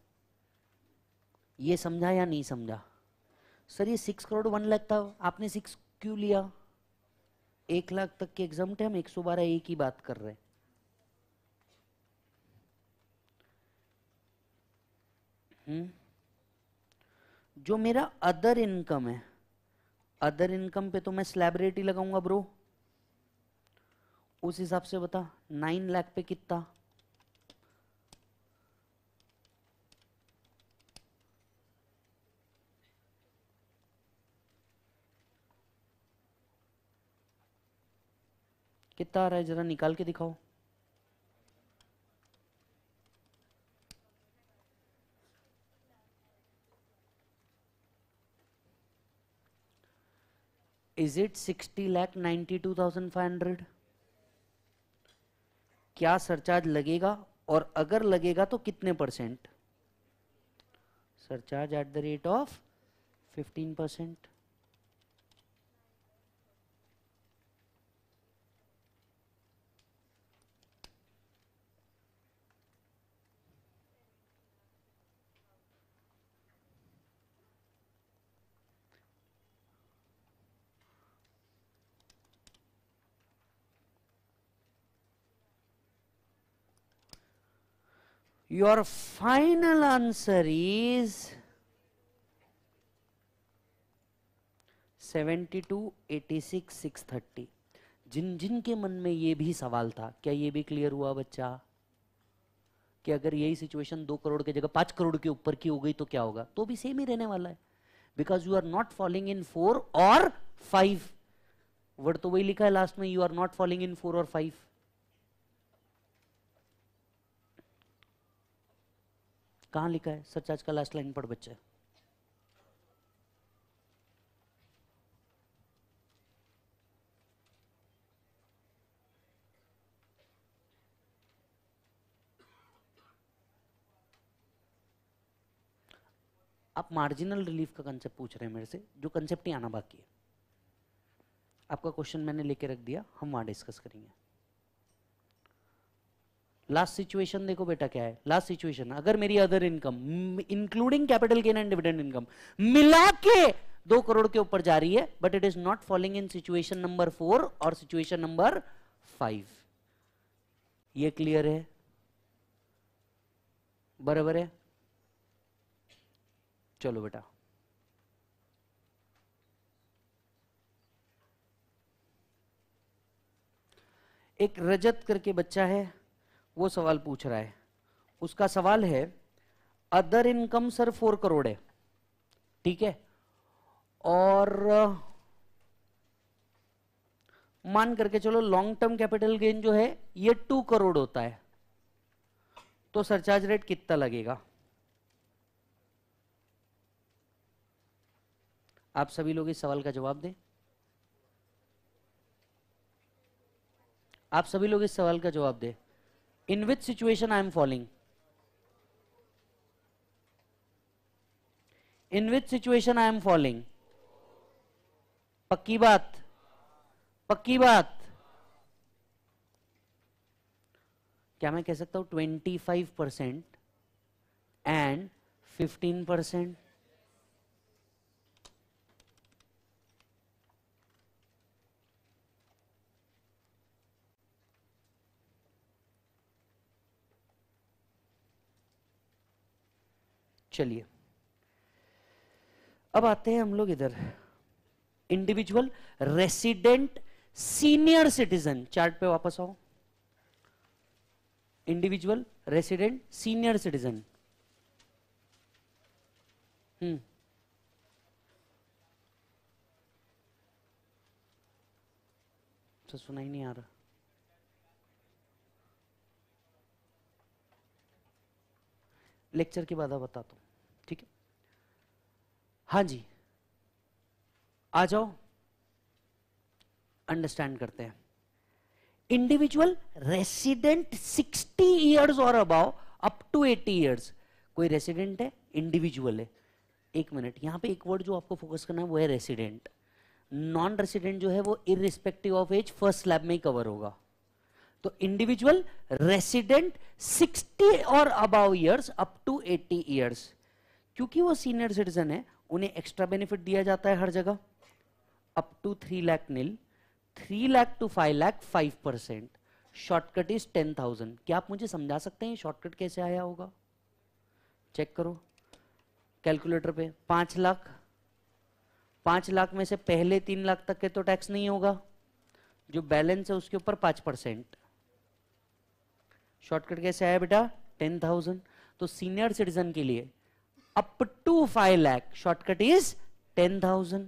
ये समझा या नहीं समझा सर ये सिक्स करोड़ वन लाख था आपने सिक्स क्यों लिया एक लाख तक के एग्जाम थे हम एक सौ बारह ए की बात कर रहे हैं हम्म। जो मेरा अदर इनकम है अदर इनकम पे तो मैं स्लैब लगाऊंगा ब्रो उस हिसाब से बता नाइन लाख पे कितना कितना आ रहा है जरा निकाल के दिखाओ is it sixty lakh ninety two thousand five hundred क्या सरचार्ज लगेगा और अगर लगेगा तो कितने percent surcharge at the rate of 15 percent your final answer is 72, 86, जिन जिन के मन में ये भी सवाल था क्या ये भी क्लियर हुआ बच्चा कि अगर यही सिचुएशन दो करोड़ की जगह पांच करोड़ के ऊपर की हो गई तो क्या होगा तो भी सेम ही रहने वाला है because you are not following in four और फाइव वर्ड तो वही लिखा है लास्ट में you are not following in four और फाइव कहाँ लिखा है सर चार्ज का लास्ट लाइन पढ़ बच्चे आप मार्जिनल रिलीफ का कंसेप्ट पूछ रहे हैं मेरे से जो कंसेप्ट ही आना बाकी है आपका क्वेश्चन मैंने लेके रख दिया हम वहाँ डिस्कस करेंगे लास्ट सिचुएशन देखो बेटा क्या है लास्ट सिचुएशन अगर मेरी other income including capital gain and dividend income मिला के दो करोड़ के ऊपर जा रही है but it is not following in situation number four और सिचुएशन नंबर फाइव ये क्लियर है बराबर है चलो बेटा एक रजत करके बच्चा है वो सवाल पूछ रहा है उसका सवाल है other income sir four crore है ठीक है और मान करके चलो लॉन्ग टर्म कैपिटल गेन जो है ये टू करोड़ होता है तो सरचार्ज रेट कितना लगेगा आप सभी लोग इस सवाल का जवाब दें आप सभी लोग इस सवाल का जवाब दें in which situation I am falling? In which situation I am falling? पक्की बात पक्की बात क्या मैं कह सकता हूं 25 परसेंट एंड 15 परसेंट चलिए अब आते हैं हम लोग इधर individual resident senior citizen chart पे वापस आओ इंडिविजुअल रेसिडेंट सीनियर सिटीजन हम्म तो सुना ही नहीं आ रहा लेक्चर के बाद बताता हूं हाँ जी आ जाओ अंडरस्टैंड करते हैं इंडिविजुअल रेसिडेंट 60 इयर्स और अबाव अप टू 80 इयर्स कोई रेसिडेंट है इंडिविजुअल है एक मिनट यहां पे एक वर्ड जो आपको फोकस करना है वो है रेसिडेंट नॉन रेसिडेंट जो है वो irrespective of age first slab में ही कवर होगा तो इंडिविजुअल रेसिडेंट 60 और above years up to 80 years क्योंकि वो सीनियर सिटीजन है उन्हें एक्स्ट्रा बेनिफिट दिया जाता है हर जगह up to three lakh nil three lakh to five lakh five percent shortcut is ten thousand क्या आप मुझे समझा सकते हैं शॉर्टकट कैसे आया होगा चेक करो कैलकुलेटर पे पांच लाख पांच लाख में से पहले तीन लाख तक के तो टैक्स नहीं होगा जो बैलेंस है उसके ऊपर पांच परसेंट शॉर्टकट कैसे आया बेटा टेन थाउजेंड तो सीनियर सिटीजन के लिए up to 5 lakh shortcut is 10000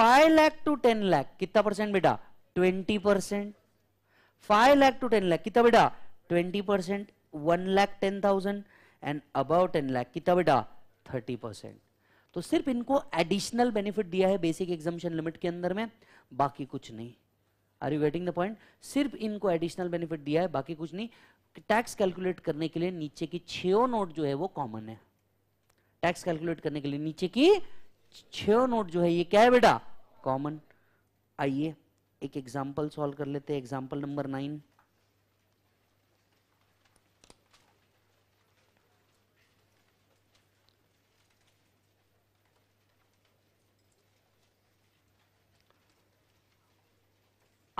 5 lakh to 10 lakh कितना परसेंट बेटा 20 परसेंट 5 lakh to 10 lakh कितना बेटा 20 percent 1 lakh 10000 and above 10 lakh कितना बेटा 30 परसेंट तो सिर्फ इनको एडिशनल बेनिफिट दिया है बेसिक एग्जामेशन लिमिट के अंदर में बाकी कुछ नहीं are you getting the point सिर्फ इनको एडिशनल बेनिफिट दिया है बाकी कुछ नहीं टैक्स कैलकुलेट करने के लिए नीचे की छो नोट जो है वो कॉमन है टैक्स कैलकुलेट करने के लिए नीचे की छो नोट जो है ये क्या है बेटा कॉमन आइए एक एग्जाम्पल सॉल्व कर लेते हैं एग्जाम्पल नंबर नाइन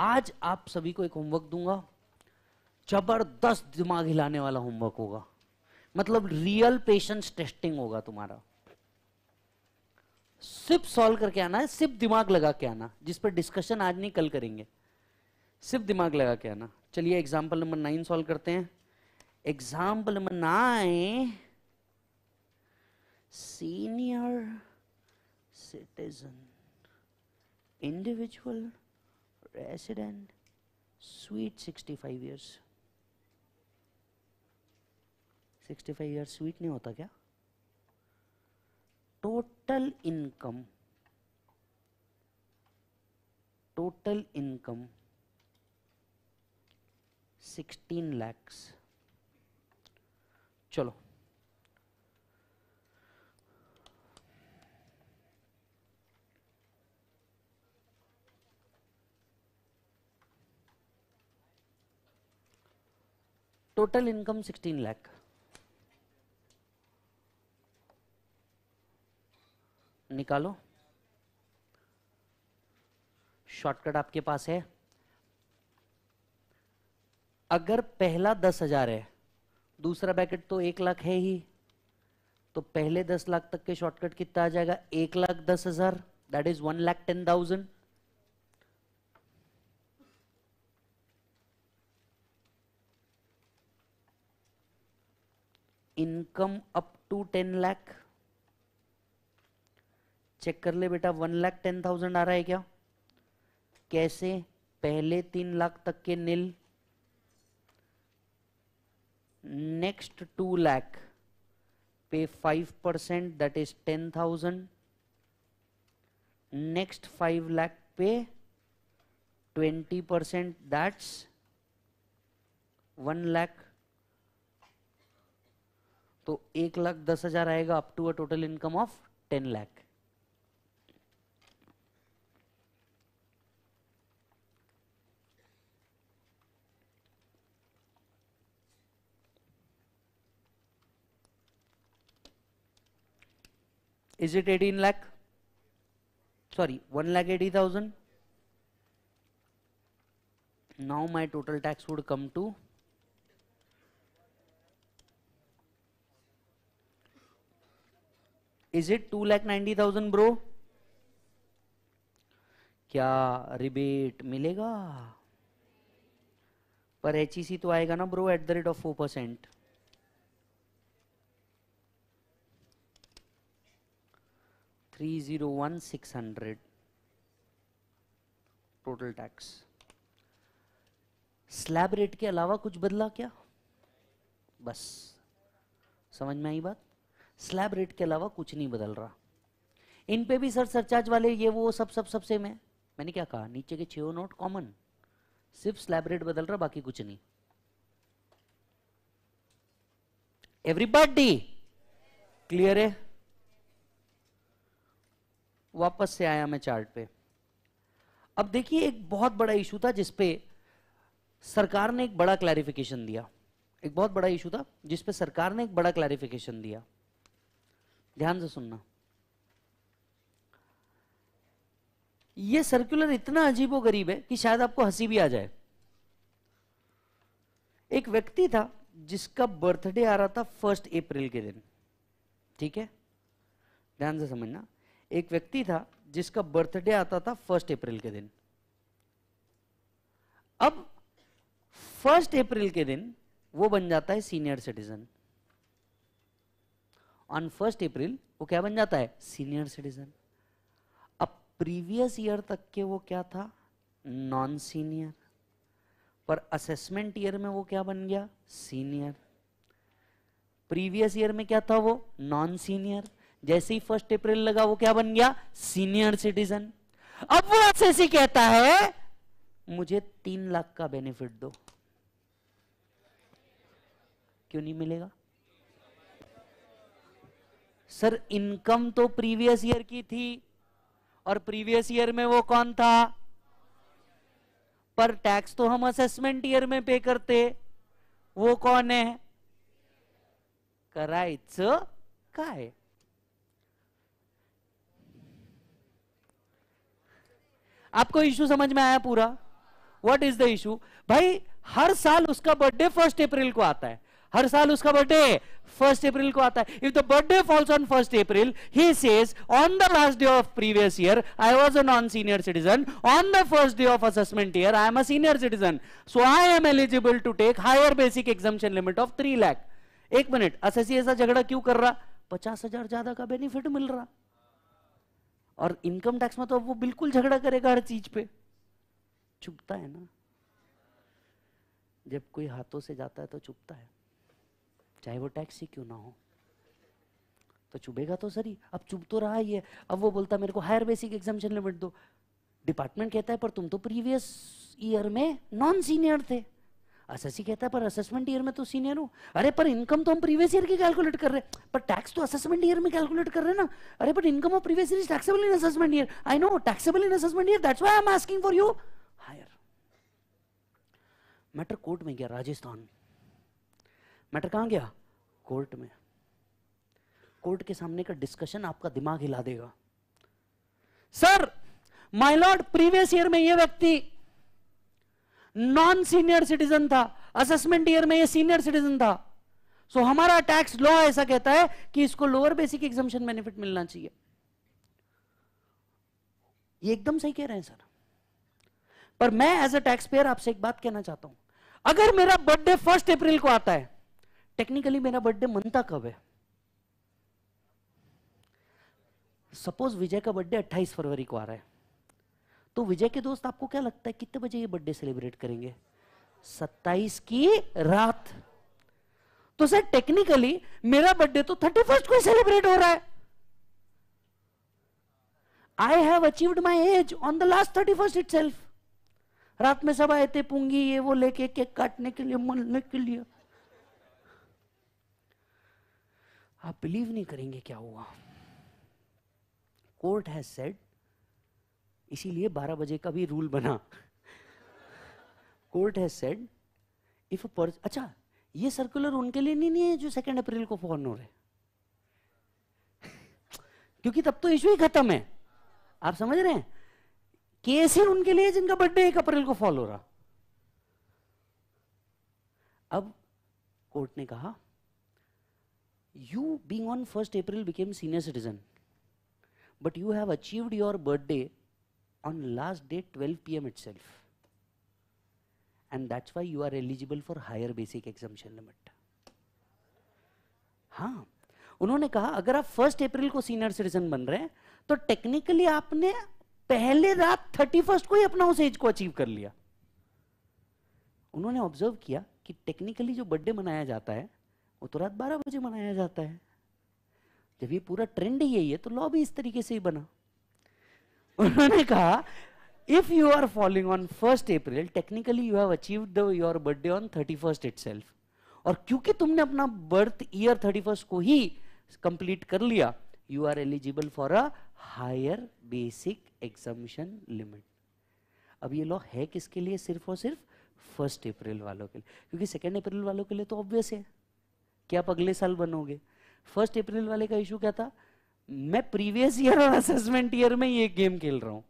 आज आप सभी को एक होमवर्क दूंगा जबरदस्त दिमाग हिलाने वाला होमवर्क होगा मतलब रियल पेशेंस टेस्टिंग होगा तुम्हारा सिर्फ सॉल्व करके आना है सिर्फ दिमाग लगा के आना जिस पर डिस्कशन आज नहीं कल करेंगे सिर्फ दिमाग लगा के आना चलिए एग्जाम्पल नंबर नाइन सॉल्व करते हैं example number nine senior citizen individual resident sweet sixty five years sixty five years weak नहीं होता क्या total income total income sixteen lakhs चलो टोटल इनकम सिक्सटीन लैख निकालो शॉर्टकट आपके पास है अगर पहला दस हजार है दूसरा बैकेट तो एक लाख है ही तो पहले दस लाख तक के शॉर्टकट कितना आ जाएगा एक लाख दस हजार that is one lakh ten thousand income up to ten lakh check कर ले बेटा वन लाख टेन थाउजेंड आ रहा है क्या कैसे पहले तीन लाख तक के नील नेक्स्ट टू लैख पे five percent that is ten thousand next five lakh पे twenty percent that's one lakh तो एक लाख दस हजार आएगा up to a total income of ten lakh is it 18 lakh sorry 1 lakh 80000 now my total tax would come to 2 is it 2 lakh 90000 bro क्या रिबेट मिलेगा पर एच तो आएगा ना bro at the rate of four percent three zero one six hundred total tax slab rate के अलावा कुछ बदला क्या बस समझ में आई बात स्लैब रेट के अलावा कुछ नहीं बदल रहा इन पे भी सर सरचार्ज वाले ये वो सब सब सब सेम है मैंने क्या कहा नीचे के छो नोट कॉमन सिर्फ स्लैब रेट बदल रहा बाकी कुछ नहीं एवरीबॉडी क्लियर है वापस से आया मैं चार्ट पे अब देखिए एक बहुत बड़ा इशू था जिसपे सरकार ने एक बड़ा क्लैरिफिकेशन दिया एक बहुत बड़ा इशू था जिसपे सरकार ने एक बड़ा क्लैरिफिकेशन दिया ध्यान से सुनना ये सर्कुलर इतना अजीबो गरीब है कि शायद आपको हंसी भी आ जाए एक व्यक्ति था जिसका बर्थडे आ रहा था फर्स्ट अप्रैल के दिन ठीक है ध्यान से समझना एक व्यक्ति था जिसका बर्थडे आता था फर्स्ट अप्रैल के दिन अब फर्स्ट अप्रैल के दिन वो बन जाता है senior citizen on first April वो क्या बन जाता है सीनियर सिटीजन अब प्रीवियस ईयर तक के वो क्या था नॉन सीनियर पर असेसमेंट ईयर में वो क्या बन गया सीनियर प्रीवियस ईयर में क्या था वो नॉन सीनियर जैसे ही फर्स्ट अप्रैल लगा वो क्या बन गया सीनियर सिटीजन अब वो एसएससी कहता है मुझे तीन लाख का बेनिफिट दो क्यों नहीं मिलेगा सर इनकम तो प्रीवियस ईयर की थी और प्रीवियस ईयर में वो कौन था पर टैक्स तो हम असेसमेंट ईयर में पे करते वो कौन है का है आपको इशू समझ में आया पूरा वट इज द इशू भाई हर साल उसका बर्थडे फर्स्ट अप्रैल को आता है हर साल उसका बर्थडे फर्स्ट अप्रैल को आता है if the birthday falls on first April he says on the last day of previous year I was a non senior citizen on the first day of assessment year I am a senior citizen so I am eligible to take higher basic exemption limit of three lakh एक मिनट असेसी ऐसा झगड़ा क्यों कर रहा पचास हजार ज्यादा का बेनिफिट मिल रहा और इनकम टैक्स में तो अब वो बिल्कुल झगड़ा करेगा हर चीज पे चुपता है ना जब कोई हाथों से जाता है तो चुपता है चाहे वो टैक्स ही क्यों ना हो तो चुभेगा तो सर ही अब चुप तो रहा ही है अब वो बोलता मेरे को हायर बेसिक एग्जामेशन लिमिट दो डिपार्टमेंट कहता है पर तुम तो प्रीवियस ईयर में नॉन सीनियर थे असेसी कहता है पर असेसमेंट ईयर में तो सीनियर हूँ अरे पर इनकम तो हम प्रीवियस ईयर की कैलकुलेट कर रहे हैं पर टैक्स तो असेसमेंट ईयर में कैलकुलेट कर रहे हैं ना अरे पर income of previous year is taxable in assessment year I know taxable in assessment year that's why I am asking for you higher matter court में गया राजस्थान मैटर कहाँ गया कोर्ट में कोर्ट के सामने का डिस्कशन आपका दिमाग हिला देगा sir my lord previous year में यह व्यक्ति नॉन सीनियर सिटीजन था असेसमेंट ईयर में ये सीनियर सिटीजन था सो so, हमारा टैक्स लॉ ऐसा कहता है कि इसको लोअर बेसिक एग्जामेशन बेनिफिट मिलना चाहिए ये एकदम सही कह रहे हैं सर पर मैं एज अ टैक्स पेयर आपसे एक बात कहना चाहता हूं अगर मेरा बर्थडे फर्स्ट अप्रैल को आता है टेक्निकली मेरा बर्थडे मनता कब है सपोज विजय का बर्थडे 28 फरवरी को आ रहा है तो विजय के दोस्त आपको क्या लगता है कितने बजे ये बर्थडे सेलिब्रेट करेंगे 27 की रात तो सर टेक्निकली मेरा बर्थडे तो थर्टी फर्स्ट को सेलिब्रेट हो रहा है I have achieved my age on the last thirty first itself रात में सब आए थे पुंगी ये वो लेके केक काटने के लिए मलने के लिए आप बिलीव नहीं करेंगे क्या हुआ कोर्ट हैज सेड इसीलिए 12 बजे का भी रूल बना court has said if a अच्छा ये सर्कुलर उनके लिए नहीं, नहीं है जो सेकेंड अप्रैल को फॉर्न हो रहे क्योंकि तब तो इशू ही खत्म है आप समझ रहे हैं केस ही उनके लिए जिनका बर्थडे एक अप्रैल को फॉल हो रहा अब कोर्ट ने कहा you being on first April became senior citizen but you have achieved your birthday on last day 12 pm itself and that's why you are eligible for higher basic exemption limit हाँ उन्होंने कहा अगर आप फर्स्ट अप्रैल को सीनियर सिटीजन बन रहे हैं तो टेक्निकली आपने पहले रात थर्टी फर्स्ट को ही अपना उस एज को अचीव कर लिया उन्होंने ऑब्जर्व किया कि टेक्निकली जो बर्थडे मनाया जाता है वो तो रात बारह बजे मनाया जाता है जब ये पूरा ट्रेंड ही यही है तो लॉ भी इस तरीके से ही बना उन्होंने कहा if you are following on first April technically you have achieved your birthday on thirty first it और क्योंकि तुमने अपना बर्थ ईयर थर्टी फर्स्ट को ही कंप्लीट कर लिया you are eligible for a higher basic exemption limit अब ये लॉ है किसके लिए सिर्फ और सिर्फ फर्स्ट अप्रैल वालों के लिए क्योंकि सेकेंड अप्रैल वालों के लिए तो ऑब्वियस है कि आप अगले साल बनोगे फर्स्ट अप्रैल वाले का इशू क्या था मैं प्रीवियस ईयर और असेसमेंट ईयर में ये गेम खेल रहा हूं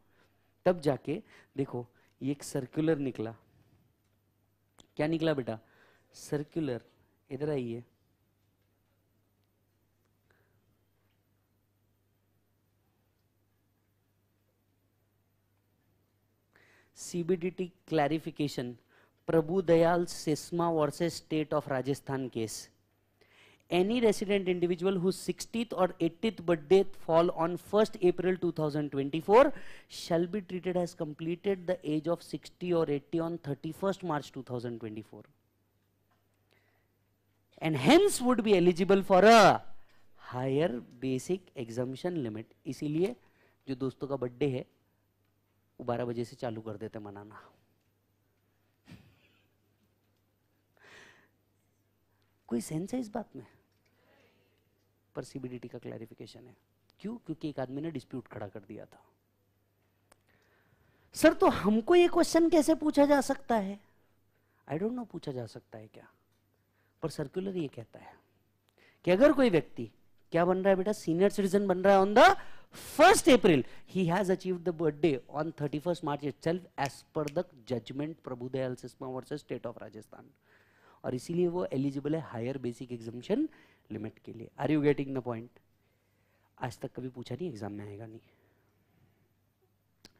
तब जाके देखो ये एक सर्कुलर निकला क्या निकला बेटा सर्कुलर इधर आइए CBDT clarification Prabhu Dayal Sisma versus state of Rajasthan case any resident individual whose 60th or 80th birthday fall on 1st April 2024 shall be treated as completed the age of 60 or 80 on 31st March 2024 and hence would be eligible for a higher basic exemption limit इसीलिए जो दोस्तों का बर्थडे है वो 12 बजे से चालू कर देते मनाना कोई सेंस है इस बात में पर सीबीडीटी का क्लैरिफिकेशन है क्यों क्योंकि एक आदमी ने डिस्प्यूट खड़ा कर दिया था सर तो हमको ये क्वेश्चन कैसे पूछा जा सकता है आई डोंट नो पूछा जा सकता है क्या पर सर्कुलर ये कहता है कि अगर कोई व्यक्ति क्या बन रहा है बेटा सीनियर सिटीजन बन रहा है on the first April he has achieve the birthday on thirty first March self age पर the judgment Prabhu Dayal Sisma versus state of Rajasthan और इसीलिए वो एलिजिबल है हायर बेसिक एग्जामेशन लिमिट के लिए are you getting the point आज तक कभी पूछा नहीं एग्जाम में आएगा नहीं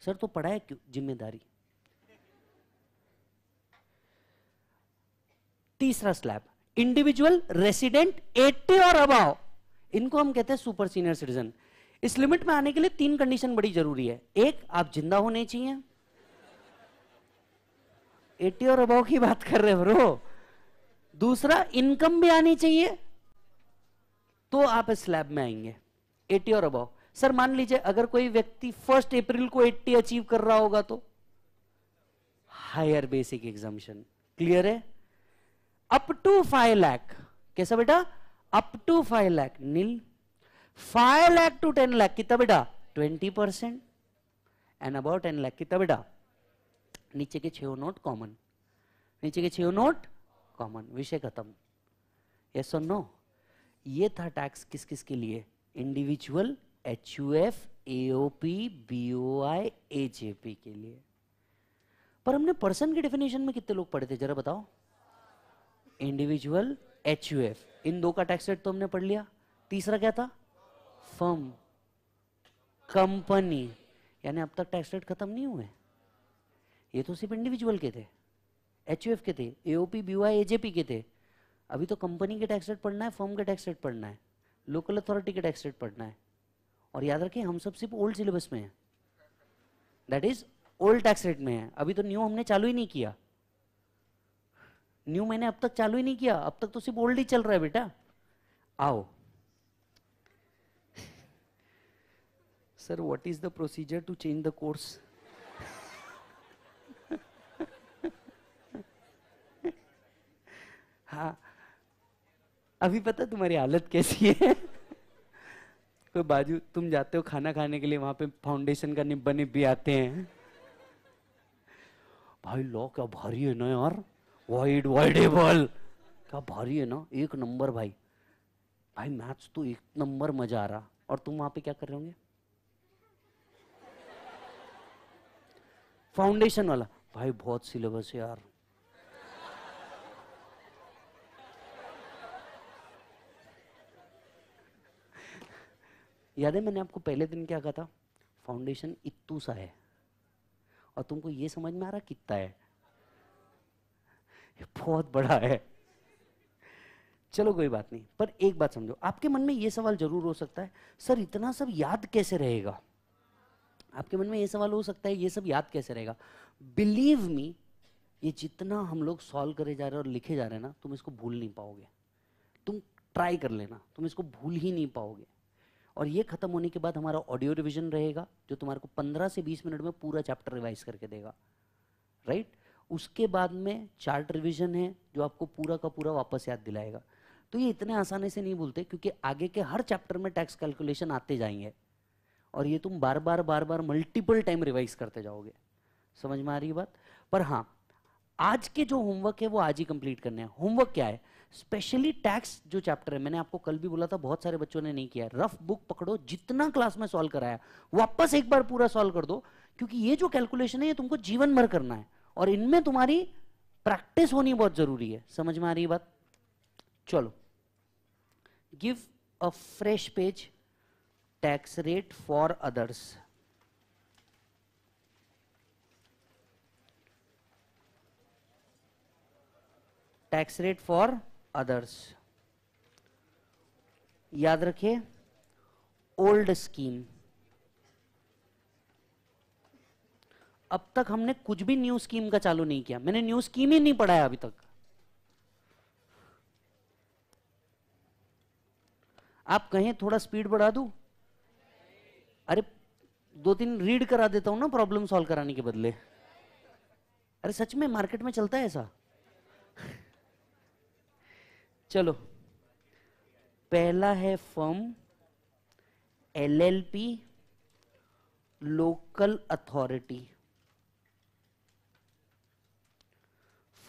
सर तो पढ़ा है क्यों जिम्मेदारी तीसरा स्लैब इंडिविजुअल रेसिडेंट 80 और अब इनको हम कहते हैं सुपर सीनियर सिटीजन इस लिमिट में आने के लिए तीन कंडीशन बड़ी जरूरी है एक आप जिंदा होने चाहिए 80 और अबाव की बात कर रहे हो ब्रो दूसरा इनकम भी आनी चाहिए तो आप स्लैब में आएंगे 80 और अबाव सर मान लीजिए अगर कोई व्यक्ति फर्स्ट अप्रैल को 80 अचीव कर रहा होगा तो हायर बेसिक एग्जामिशन क्लियर है अप टू फाइव लैख कैसा बेटा up to five lakh nil five lakh to ten lakh कितना बेटा twenty percent and about ten lakh कितना बेटा नीचे के छो नोट कॉमन नीचे के छो नोट कॉमन विषय खत्म यस और नो ये था टैक्स किस किस के लिए individual H U F AOP BOI AJP के लिए पर हमने पर्सन के डेफिनेशन में कितने लोग पढ़े थे जरा बताओ इंडिविजुअल एच यू एफ इन दो का टैक्स रेट तो हमने पढ़ लिया तीसरा क्या था फर्म कंपनी यानी अब तक टैक्स रेट खत्म नहीं हुए ये तो सिर्फ इंडिविजुअल के थे एच यू एफ के थे एओपी बीओआई एजेपी के थे अभी तो कंपनी के टैक्स रेट पढ़ना है फर्म के टैक्स रेट पढ़ना है लोकल अथॉरिटी के टैक्स रेट पढ़ना है और याद रखें हम सब सिर्फ ओल्ड सिलेबस में है that is old tax rate में है अभी तो न्यू हमने चालू ही नहीं किया न्यू मैंने अब तक चालू ही नहीं किया अब तक तो सिर्फ ओल्ड ही चल रहा है बेटा आओ sir what is the procedure to change the course हाँ अभी पता तुम्हारी हालत कैसी है कोई बाजू तुम जाते हो खाना खाने के लिए वहां पे फाउंडेशन का निब्बा निब्बी आते हैं भाई लॉ क्या भारी है ना यार वाइड वाइडेबल क्या भारी है ना एक नंबर भाई भाई मैथ्स तो एक नंबर मजा आ रहा और तुम वहां पे क्या कर रहे होंगे फाउंडेशन वाला भाई बहुत सिलेबस है यार याद है मैंने आपको पहले दिन क्या कहा था फाउंडेशन इतू सा है और तुमको ये समझ में आ रहा कितना है बहुत बड़ा है चलो कोई बात नहीं पर एक बात समझो आपके मन में ये सवाल जरूर हो सकता है सर इतना सब याद कैसे रहेगा आपके मन में ये सवाल हो सकता है ये सब याद कैसे रहेगा बिलीव मी ये जितना हम लोग सॉल्व करे जा रहे हैं और लिखे जा रहे हैं ना तुम इसको भूल नहीं पाओगे तुम ट्राई कर लेना तुम इसको भूल ही नहीं पाओगे और ये खत्म होने के बाद हमारा ऑडियो रिविजन रहेगा जो तुम्हारे को 15 से 20 मिनट में पूरा चैप्टर रिवाइज करके देगा राइट उसके बाद में चार्ट रिविजन है जो आपको पूरा का पूरा वापस याद दिलाएगा तो ये इतने आसानी से नहीं बोलते क्योंकि आगे के हर चैप्टर में टैक्स कैलकुलेशन आते जाएंगे और ये तुम बार बार बार बार मल्टीपल टाइम रिवाइज करते जाओगे समझ में आ रही है बात पर हाँ आज के जो होमवर्क है वो आज ही कंप्लीट करने हैं होमवर्क क्या है स्पेशली टैक्स जो चैप्टर है मैंने आपको कल भी बोला था बहुत सारे बच्चों ने नहीं किया रफ बुक पकड़ो जितना क्लास में सॉल्व कराया वापस एक बार पूरा सॉल्व कर दो क्योंकि ये जो कैलकुलेशन है ये तुमको जीवन भर करना है और इनमें तुम्हारी प्रैक्टिस होनी बहुत जरूरी है समझ में आ रही बात चलो give a fresh page tax rate for others tax rate for others याद रखिए ओल्ड स्कीम अब तक हमने कुछ भी न्यू स्कीम का चालू नहीं किया मैंने न्यू स्कीम ही नहीं पढ़ाया अभी तक आप कहें थोड़ा स्पीड बढ़ा दू अरे दो तीन रीड करा देता हूं ना प्रॉब्लम सॉल्व कराने के बदले अरे सच में मार्केट में चलता है ऐसा चलो पहला है firm LLP local authority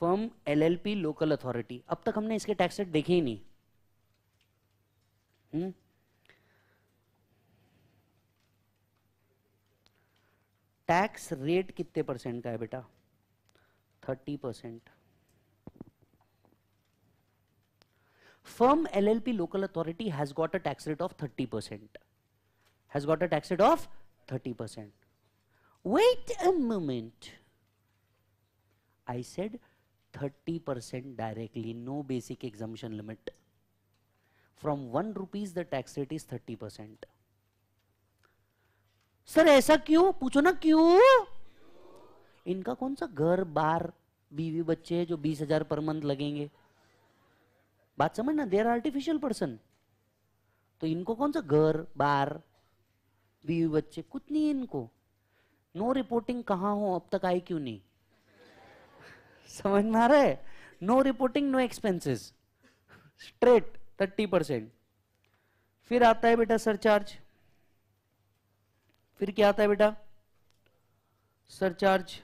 firm LLP local authority अब तक हमने इसके टैक्स रेट देखे ही नहीं हुँ? टैक्स रेट कितने परसेंट का है बेटा thirty percent firm LLP local authority has got a tax rate of 30%. Has got a tax rate of 30%. Wait a moment. I said 30% directly, no basic exemption limit. From 1 rupees the tax rate is 30%. Sir ऐसा क्यों पूछो ना क्यों इनका कौन सा घर बार बीवी बच्चे जो बीस हजार पर मंथ लगेंगे बात समझ ना देर आर्टिफिशियल पर्सन तो इनको कौन सा घर बार बीवी बच्चे कुछ नहीं है इनको नो रिपोर्टिंग कहा हो अब तक आई क्यों नहीं समझ में आ रहा है no reporting no expenses straight thirty percent फिर आता है बेटा सरचार्ज फिर क्या आता है बेटा सरचार्ज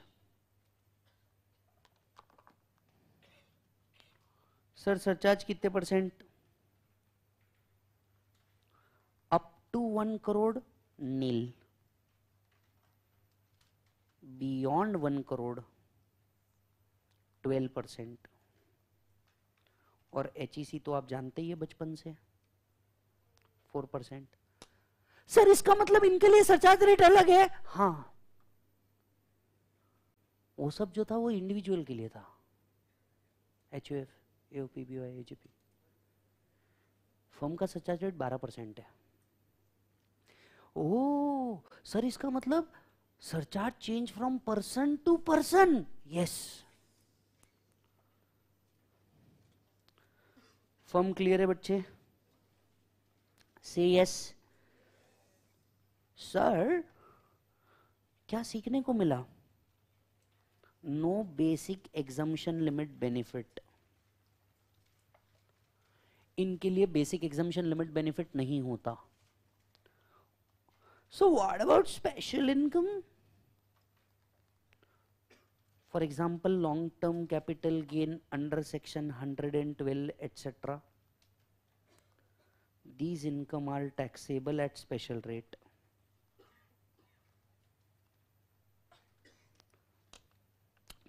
सर सरचार्ज कितने percent up to one crore nil beyond one crore twelve percent और एच e तो आप जानते ही है बचपन से फोर परसेंट सर इसका मतलब इनके लिए सरचार्ज रेट अलग है हाँ वो सब जो था वो इंडिविजुअल के लिए था H F A O P B A G P firm का सचार्ज रेट बारह परसेंट है ओ सर इसका मतलब surcharge change from person to person yes form clear है बच्चे से यस सर क्या सीखने को मिला no basic exemption limit benefit इनके लिए बेसिक एग्जामेशन लिमिट बेनिफिट नहीं होता so what about special income for example long term capital gain under section hundred and twelve etcetera these income are taxable at special rate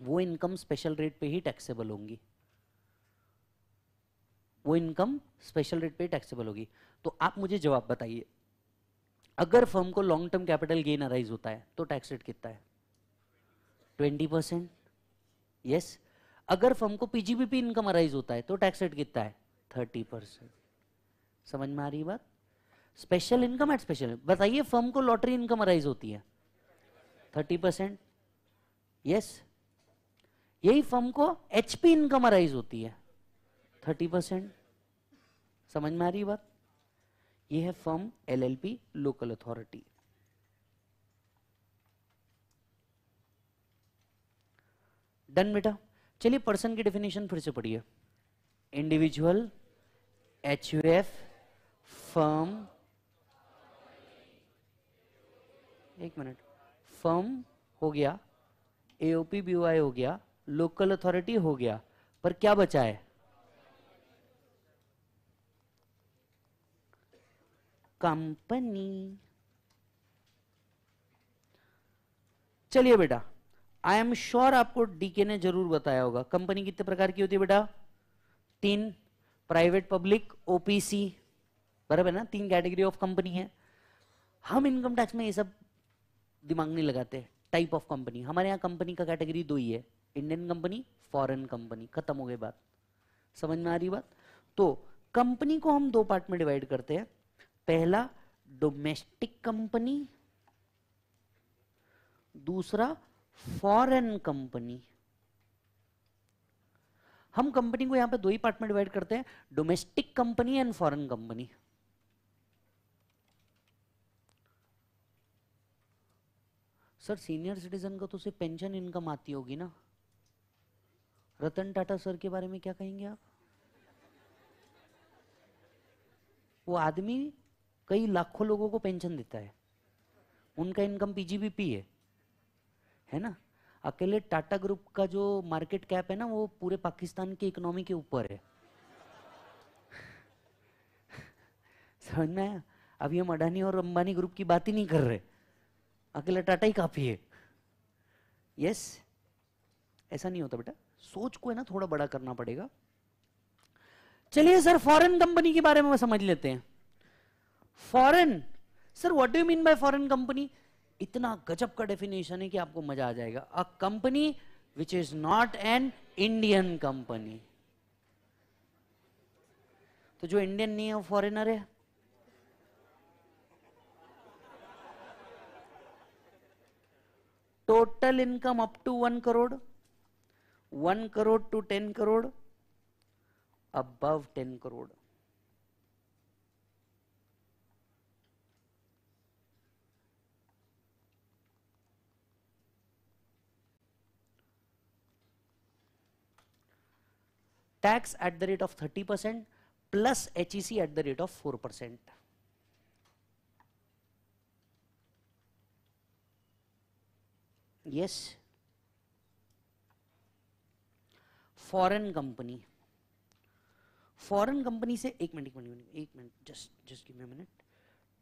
वो इनकम स्पेशल रेट पे ही टैक्सेबल होंगी वो इनकम स्पेशल रेट पे टैक्सेबल होगी तो आप मुझे जवाब बताइए अगर फर्म को long term capital gain arise होता है तो टैक्स रेट कितना है ट्वेंटी परसेंट यस अगर फर्म को पीजीबीपी इनकम अराइज होता है तो टैक्स रेट कितना है थर्टी परसेंट समझ में आ रही बात स्पेशल इनकम एट स्पेशल बताइए फर्म को लॉटरी इनकम अराइज होती है थर्टी परसेंट यस यही फर्म को एचपी इनकम अराइज होती है थर्टी परसेंट समझ में आ रही बात ये है firm LLP local authority done बेटा चलिए पर्सन की डेफिनेशन फिर से पढ़िए individual H U F firm एक मिनट फर्म हो गया एओपी बीओआई हो गया लोकल अथॉरिटी हो गया पर क्या बचा है कंपनी चलिए बेटा आई एम श्योर आपको डीके ने जरूर बताया होगा कंपनी कितने प्रकार की होती है बेटा तीन प्राइवेट पब्लिक ओपीसी बराबर ना तीन कैटेगरी ऑफ कंपनी है हम इनकम टैक्स में ये सब दिमाग नहीं लगाते टाइप ऑफ कंपनी हमारे यहाँ कंपनी का कैटेगरी दो ही है इंडियन कंपनी फॉरेन कंपनी खत्म हो गई बात समझ में आ रही बात तो कंपनी को हम दो पार्ट में डिवाइड करते हैं पहला डोमेस्टिक कंपनी दूसरा फॉरेन कंपनी हम कंपनी को यहां पे दो ही पार्ट में डिवाइड करते हैं domestic company and foreign company sir senior citizen को तो सिर्फ पेंशन इनकम आती होगी ना रतन टाटा सर के बारे में क्या कहेंगे आप वो आदमी कई लाखों लोगों को पेंशन देता है उनका इनकम पीजीबीपी है है ना अकेले टाटा ग्रुप का जो मार्केट कैप है ना वो पूरे पाकिस्तान की इकोनॉमी के ऊपर है समझ में अभी हम अडानी और अंबानी ग्रुप की बात ही नहीं कर रहे अकेला टाटा ही काफी है यस ऐसा नहीं होता बेटा सोच को है ना थोड़ा बड़ा करना पड़ेगा चलिए सर फॉरेन कंपनी के बारे में समझ लेते हैं foreign sir what do mean by foreign company इतना गजब का डेफिनेशन है कि आपको मजा आ जाएगा a company which is not an Indian company तो जो इंडियन नहीं है वो फॉरेनर है total income up to one crore one crore to ten crore above ten crore tax at the rate of 30% plus HEC at the rate of 4%. Yes. Foreign company. Foreign company say, एक मिनट, एक मिनट, एक मिनट, just, just give me a minute.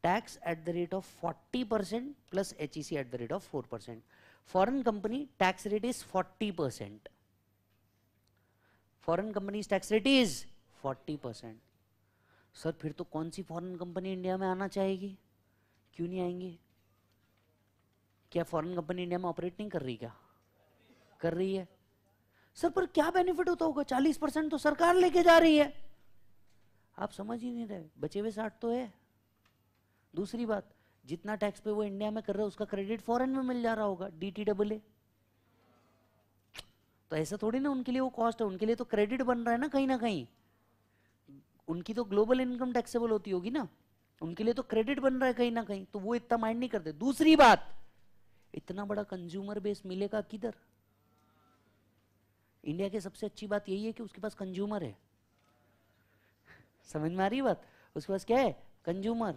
Tax at the rate of 40% plus HEC at the rate of 4%. Foreign company tax rate is 40%. Foreign companies tax rate is 40 percent sir फिर तो कौन सी फॉरेन कंपनी इंडिया में आना चाहेगी क्यों नहीं आएंगे क्या फॉरेन कंपनी इंडिया में ऑपरेट नहीं कर रही क्या कर रही है सर पर क्या बेनिफिट होता होगा चालीस परसेंट तो सरकार लेके जा रही है आप समझ ही नहीं रहे बचे हुए साठ तो है दूसरी बात जितना टैक्स पे वो इंडिया में कर रहे हैं उसका क्रेडिट फॉरेन में मिल जा रहा होगा डी टी डबल तो ऐसा थोड़ी ना उनके लिए वो कॉस्ट है उनके लिए तो क्रेडिट बन रहा है ना कहीं ना कहीं उनकी तो ग्लोबल इनकम टैक्सेबल होती होगी ना उनके लिए तो क्रेडिट बन रहा है कहीं ना कहीं तो वो इतना माइंड नहीं करते दूसरी बात इतना बड़ा कंज्यूमर बेस मिलेगा किधर इंडिया की सबसे अच्छी बात यही है कि उसके पास कंज्यूमर है समझ में आ रही बात उसके पास क्या है कंज्यूमर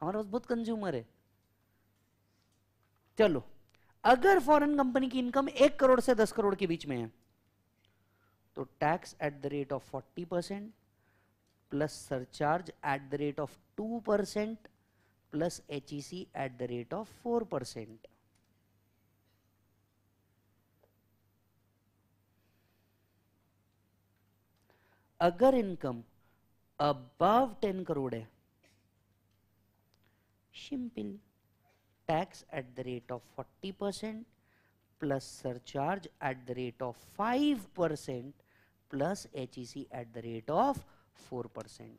हमारे पास बहुत कंज्यूमर है चलो अगर फॉरेन कंपनी की इनकम एक करोड़ से दस करोड़ के बीच में है तो tax at the rate of forty percent plus surcharge at the rate of two percent plus H E C at the rate of four percent अगर इनकम अबव टेन करोड़ है simple tax at the rate of 40% plus surcharge at the rate of 5% plus HEC at the rate of 4%.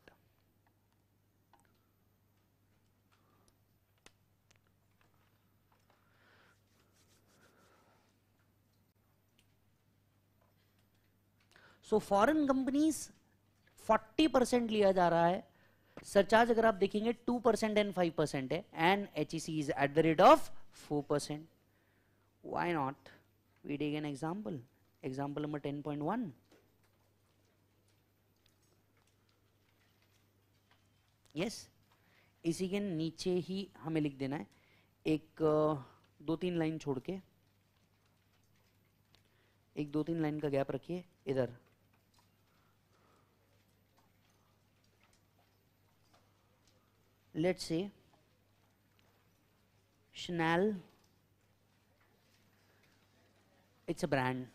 So foreign companies 40 percent लिया जा रहा है सरचार्ज अगर आप देखेंगे two percent and five percent है and H E C is at the rate of four percent why not we take an example example number ten point one yes इसी के नीचे ही हमें लिख देना है एक दो तीन लाइन छोड़ के एक दो तीन लाइन का गैप रखिए इधर let's say Chanel it's a brand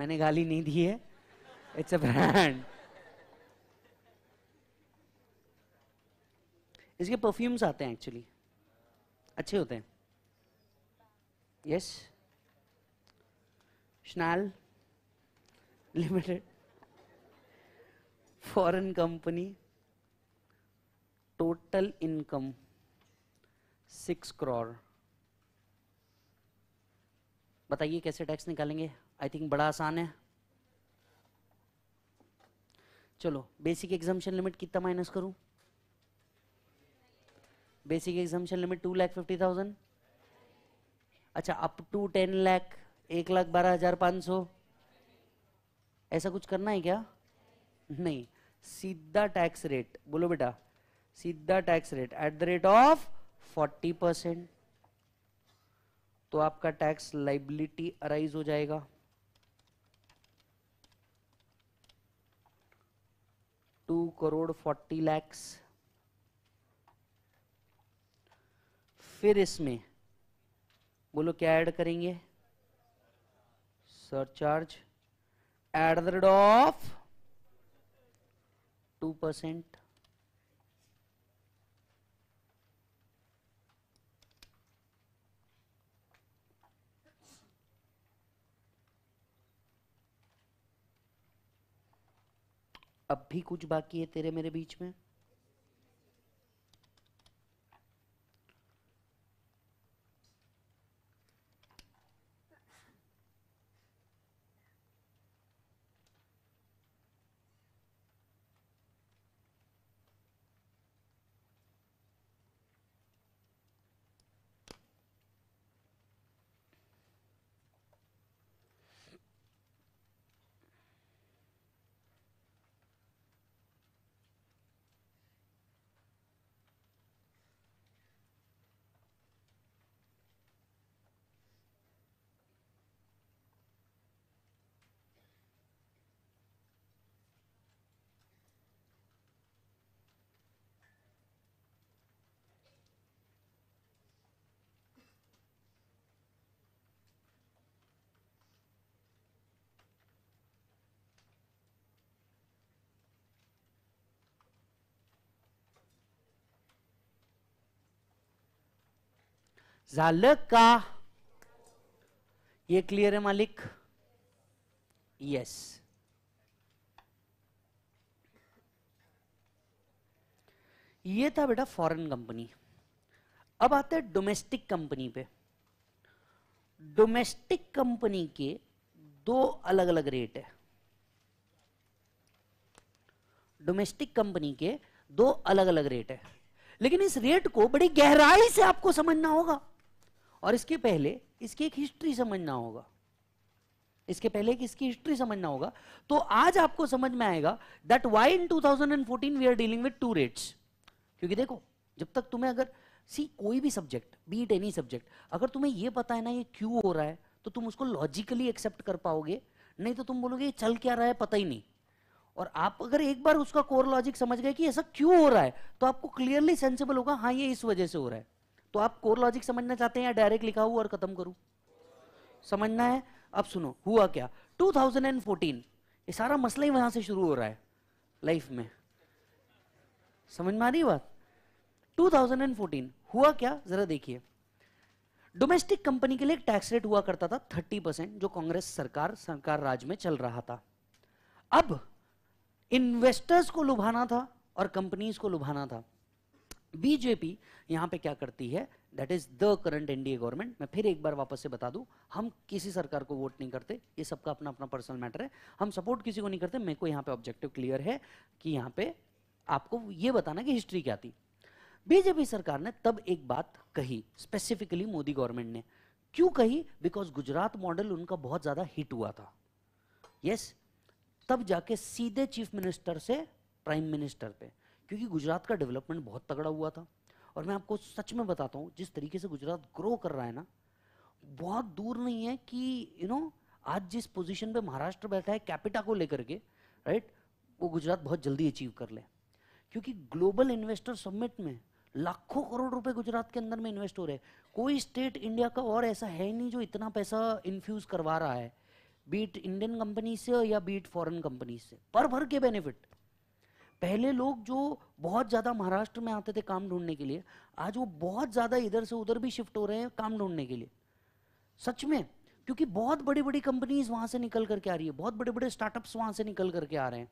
मैंने गाली नहीं दी है इट्स अ ब्रांड इसके परफ्यूम्स आते हैं एक्चुअली अच्छे होते हैं yes snail limited foreign company total income six crore बताइए कैसे टैक्स निकालेंगे आई थिंक बड़ा आसान है चलो बेसिक एग्जामेशन लिमिट कितना माइनस करूं basic exemption limit two lakh fifty thousand अच्छा अप टू टेन लैख एक लाख बारह हजार पाँच सौ ऐसा कुछ करना है क्या नहीं सीधा टैक्स रेट बोलो बेटा सीधा tax rate at the rate of 40 percent तो आपका टैक्स लाइबिलिटी अराइज हो जाएगा टू करोड़ फोर्टी लैक्स फिर इसमें बोलो क्या ऐड करेंगे surcharge at the rate of two percent अब भी कुछ बाकी है तेरे मेरे बीच में का ये क्लियर है मालिक यस ये था बेटा फॉरेन कंपनी अब आते हैं डोमेस्टिक कंपनी पे डोमेस्टिक कंपनी के दो अलग अलग रेट है डोमेस्टिक कंपनी के दो अलग अलग रेट है लेकिन इस रेट को बड़ी गहराई से आपको समझना होगा और इसके पहले इसकी एक हिस्ट्री समझना होगा इसके पहले कि इसकी हिस्ट्री समझना होगा तो आज आपको समझ में आएगा that why in 2014 we are dealing with two rates क्योंकि देखो जब तक तुम्हें अगर सी कोई भी सब्जेक्ट बीट एनी सब्जेक्ट अगर तुम्हें यह पता है ना ये क्यों हो रहा है तो तुम उसको लॉजिकली एक्सेप्ट कर पाओगे नहीं तो तुम बोलोगे चल क्या रहा है पता ही नहीं और आप अगर एक बार उसका कोर लॉजिक समझ गए कि ऐसा क्यों हो रहा है तो आपको क्लियरली सेंसिबल होगा हाँ ये इस वजह से हो रहा है तो आप कोर लॉजिक समझना चाहते हैं या डायरेक्ट लिखा हुआ और खत्म करूं समझना है अब सुनो हुआ क्या 2014 ये सारा मसला ही वहां से शुरू हो रहा है लाइफ में समझ में आ रही बात 2014 हुआ क्या जरा देखिए डोमेस्टिक कंपनी के लिए टैक्स रेट हुआ करता था 30 परसेंट जो कांग्रेस सरकार सरकार राज में चल रहा था अब इन्वेस्टर्स को लुभाना था और कंपनीज को लुभाना था बीजेपी यहां पे क्या करती है that is the current NDA government मैं फिर एक बार वापस से बता दूं हम किसी सरकार को वोट नहीं करते ये सबका अपना अपना पर्सनल मैटर है हम सपोर्ट किसी को नहीं करते मेरे को यहाँ पे ऑब्जेक्टिव क्लियर है कि यहाँ पे आपको ये बताना कि हिस्ट्री क्या थी बीजेपी सरकार ने तब एक बात कही स्पेसिफिकली मोदी गवर्नमेंट ने क्यों कही बिकॉज गुजरात मॉडल उनका बहुत ज्यादा हिट हुआ था यस yes, तब जाके सीधे चीफ मिनिस्टर से प्राइम मिनिस्टर पे क्योंकि गुजरात का डेवलपमेंट बहुत तगड़ा हुआ था और मैं आपको सच में बताता हूँ जिस तरीके से गुजरात ग्रो कर रहा है ना बहुत दूर नहीं है कि यू नो आज जिस पोजीशन पे महाराष्ट्र बैठा है कैपिटा को लेकर के राइट वो गुजरात बहुत जल्दी अचीव कर ले क्योंकि ग्लोबल इन्वेस्टर समिट में लाखों करोड़ रुपए गुजरात के अंदर में इन्वेस्ट हो रहे हैं कोई स्टेट इंडिया का और ऐसा है नहीं जो इतना पैसा इन्फ्यूज करवा रहा है बीट इंडियन कंपनी से या बीट फॉरेन कंपनी से पर भर के बेनिफिट पहले लोग जो बहुत ज़्यादा महाराष्ट्र में आते थे काम ढूंढने के लिए आज वो बहुत ज़्यादा इधर से उधर भी शिफ्ट हो रहे हैं काम ढूंढने के लिए सच में क्योंकि बहुत बड़ी बड़ी कंपनीज वहाँ से निकल करके आ रही है बहुत बड़े बड़े स्टार्टअप्स वहाँ से निकल करके आ रहे हैं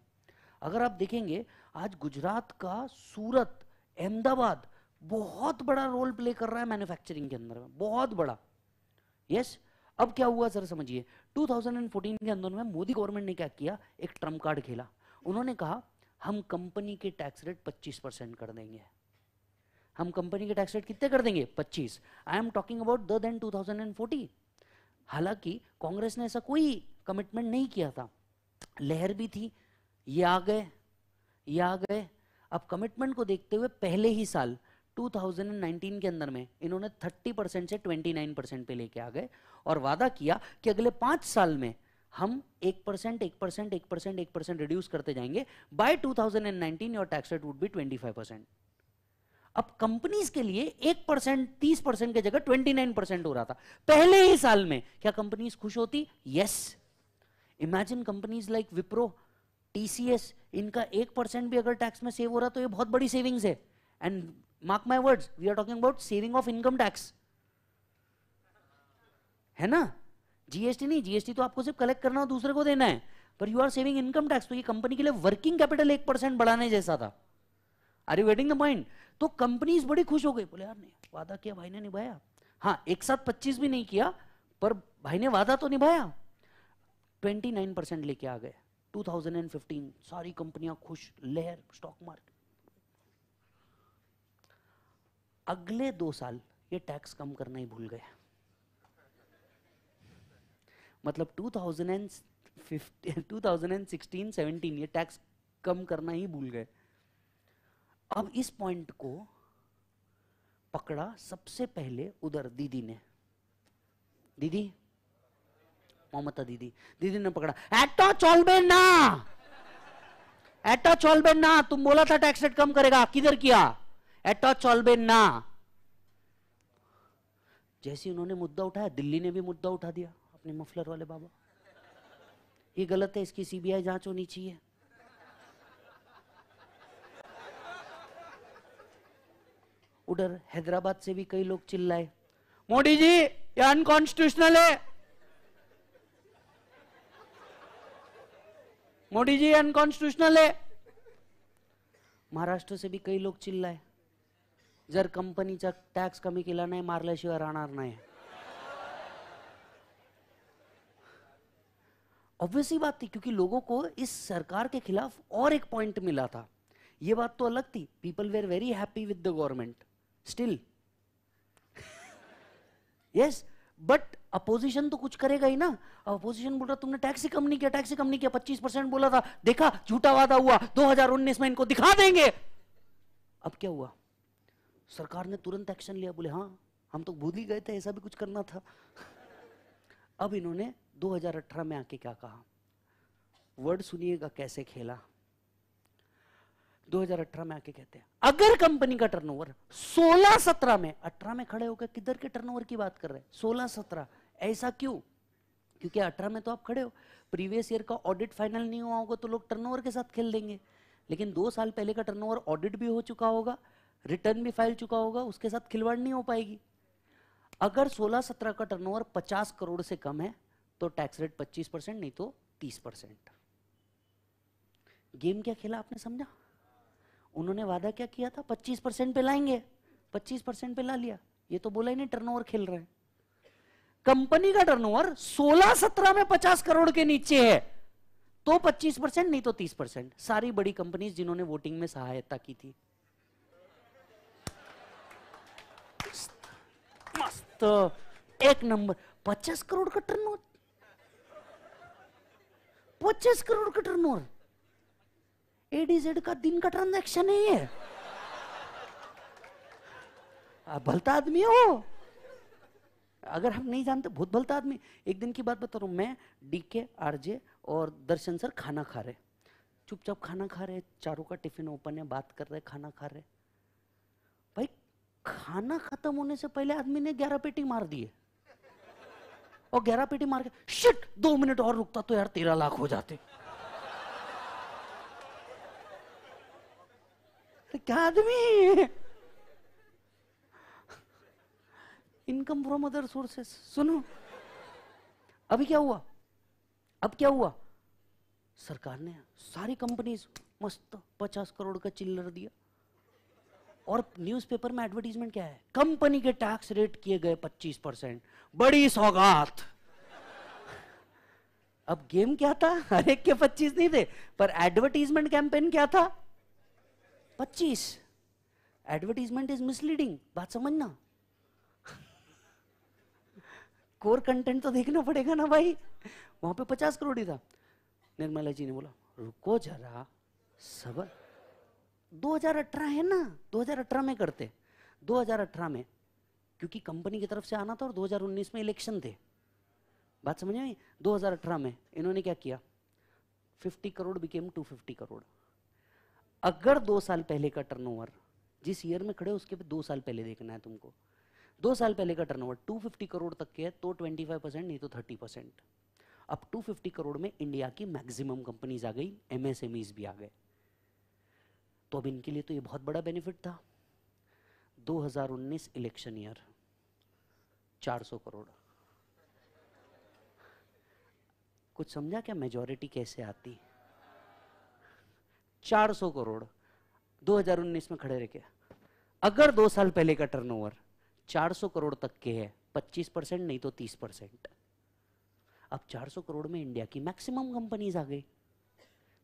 अगर आप देखेंगे आज गुजरात का सूरत अहमदाबाद बहुत बड़ा रोल प्ले कर रहा है मैन्युफैक्चरिंग के अंदर में बहुत बड़ा यस अब क्या हुआ सर समझिए 2014 के अंदर में मोदी गवर्नमेंट ने क्या किया एक ट्रम्प कार्ड खेला उन्होंने कहा हम कंपनी के टैक्स रेट 25 परसेंट कर देंगे हम कंपनी के टैक्स रेट कितने कर देंगे 25 I am talking about the then 2040 हालांकि कांग्रेस ने ऐसा कोई कमिटमेंट नहीं किया था लहर भी थी ये आ गए ये आ गए अब कमिटमेंट को देखते हुए पहले ही साल 2019 के अंदर में इन्होंने 30 परसेंट से 29 परसेंट पे लेके आ गए और वादा किया कि अगले पांच साल में हम एक परसेंट एक परसेंट एक परसेंट एक परसेंट रिड्यूस करते जाएंगे by 2019 your tax rate would be 25 percent अब कंपनीज के लिए एक परसेंट तीस परसेंट की जगह ट्वेंटी नाइन परसेंट हो रहा था पहले ही साल में क्या कंपनीज खुश होती yes imagine companies like Wipro TCS इनका एक परसेंट भी अगर टैक्स में सेव हो रहा तो ये बहुत बड़ी सेविंग्स है and mark my words we are talking about saving of income tax है ना जीएसटी नहीं जीएसटी तो आपको सिर्फ कलेक्ट करना और दूसरे को देना है पर you are saving income tax तो ये कंपनी के लिए वर्किंग कैपिटल एक परसेंट बढ़ाने जैसा था are you getting the point तो कंपनी बड़ी खुश हो गई बोले यार नहीं वादा किया भाई ने निभाया हाँ एक साथ पच्चीस भी नहीं किया पर भाई ने वादा तो निभाया ट्वेंटी नाइन परसेंट लेके आ गए टू थाउजेंड एंड फिफ्टीन सारी कंपनियां खुश लहर स्टॉक मार्केट अगले दो साल ये टैक्स कम करना ही भूल गए मतलब 2015 2016 17 ये टैक्स कम करना ही भूल गए अब इस पॉइंट को पकड़ा सबसे पहले उधर दीदी ने दीदी ममता दीदी दीदी ने पकड़ा एटो चोलबे ना एटो चोलबे ना तुम बोला था टैक्स रेट कम करेगा किधर किया एटो चोलबे ना जैसे उन्होंने मुद्दा उठाया दिल्ली ने भी मुद्दा उठा दिया अपने मफलर वाले बाबा ये गलत है इसकी सीबीआई जांच होनी चाहिए उधर हैदराबाद से भी कई लोग चिल्लाए मोदी जी ये अनकॉन्स्टिट्यूशनल है मोदी जी अनकॉन्स्टिट्यूशनल है महाराष्ट्र से भी कई लोग चिल्लाए जर कंपनीचा टैक्स कमी के नाही रह राहणार ऑब्वियस ही बात थी क्योंकि लोगों को इस सरकार के खिलाफ और एक पॉइंट मिला था ये बात तो अलग थी people were very happy with the government still yes but opposition तो कुछ करेगा ही ना अपोजिशन बोल रहा तुमने टैक्स कम नहीं किया टैक्स कम नहीं किया 25 परसेंट बोला था देखा झूठा वादा हुआ 2019 में इनको दिखा देंगे अब क्या हुआ सरकार ने तुरंत एक्शन लिया बोले हाँ हम तो भूल ही गए थे ऐसा भी कुछ करना था अब इन्होंने 2018 में आके क्या कहा वर्ड सुनिएगा कैसे खेला 2018 में आके कहते हैं अगर कंपनी का टर्नओवर 16-17 में 18 में खड़े होकर किधर के टर्नओवर की बात कर रहे हैं 16-17 ऐसा क्यों क्योंकि 18 में तो आप खड़े हो प्रीवियस ईयर का ऑडिट फाइनल नहीं हुआ होगा तो लोग टर्नओवर के साथ खेल देंगे लेकिन दो साल पहले का टर्नओवर ऑडिट भी हो चुका होगा रिटर्न भी फाइल चुका होगा उसके साथ खिलवाड़ नहीं हो पाएगी अगर 16-17 का टर्नओवर 50 करोड़ से कम है तो टैक्स रेट 25 परसेंट नहीं तो 30 परसेंट गेम क्या खेला आपने समझा उन्होंने वादा क्या किया था 25 परसेंट पे लाएंगे 25 परसेंट पे ला लिया ये तो बोला ही नहीं टर्नओवर खेल रहे कंपनी का टर्नओवर 16-17 में 50 करोड़ के नीचे है तो 25 परसेंट नहीं तो 30 परसेंट सारी बड़ी कंपनी जिन्होंने वोटिंग में सहायता की थी मस्त एक नंबर 50 करोड़ का टर्नओवर पच्चीस करोड़ का टर्न एडीजेड का दिन का ट्रांजेक्शन है ये भलता आदमी हो अगर हम नहीं जानते बहुत भलता आदमी एक दिन की बात बता रहा हूँ मैं डीके आरजे और दर्शन सर खाना खा रहे चुपचाप खाना खा रहे चारों का टिफिन ओपन है बात कर रहे खाना खा रहे भाई खाना खत्म होने से पहले आदमी ने ग्यारह पेटी मार दिए और गहरा पेटी मार के शिट दो मिनट और रुकता तो यार तेरह लाख हो जाते तो क्या आदमी इनकम फ्रॉम अदर सोर्सेस सुनो अभी क्या हुआ अब क्या हुआ सरकार ने सारी कंपनीज मस्त पचास करोड़ का चिल्लर दिया और न्यूज़पेपर में एडवर्टीजमेंट क्या है कंपनी के टैक्स रेट किए गए 25 परसेंट बड़ी सौगात अब गेम क्या था हर एक के 25 नहीं थे पर एडवर्टीजमेंट कैंपेन क्या था 25 एडवर्टीजमेंट इज मिसलीडिंग बात समझना कोर कंटेंट तो देखना पड़ेगा ना भाई वहां पे 50 करोड़ ही था निर्मला जी ने बोला रुको जरा सबर 2018 है ना 2018 में करते 2018 में क्योंकि कंपनी की तरफ से आना था और 2019 में इलेक्शन थे बात समझ में दो हजार में इन्होंने क्या किया 50 करोड़ बिकेम 250 करोड़ अगर दो साल पहले का टर्नओवर जिस ईयर में खड़े उसके पे दो साल पहले देखना है तुमको दो साल पहले का टर्नओवर 250 करोड़ तक के है तो 25 परसेंट नहीं तो 30 परसेंट अब 250 करोड़ में इंडिया की मैक्सिमम कंपनीज आ गई एमएसएमईज भी आ गए तो अब इनके लिए तो ये बहुत बड़ा बेनिफिट था 2019 इलेक्शन ईयर 400 करोड़ कुछ समझा क्या मेजोरिटी कैसे आती 400 करोड़ 2019 में खड़े रह अगर दो साल पहले का टर्नओवर 400 करोड़ तक के है 25 परसेंट नहीं तो 30 परसेंट अब 400 करोड़ में इंडिया की मैक्सिमम कंपनीज आ गई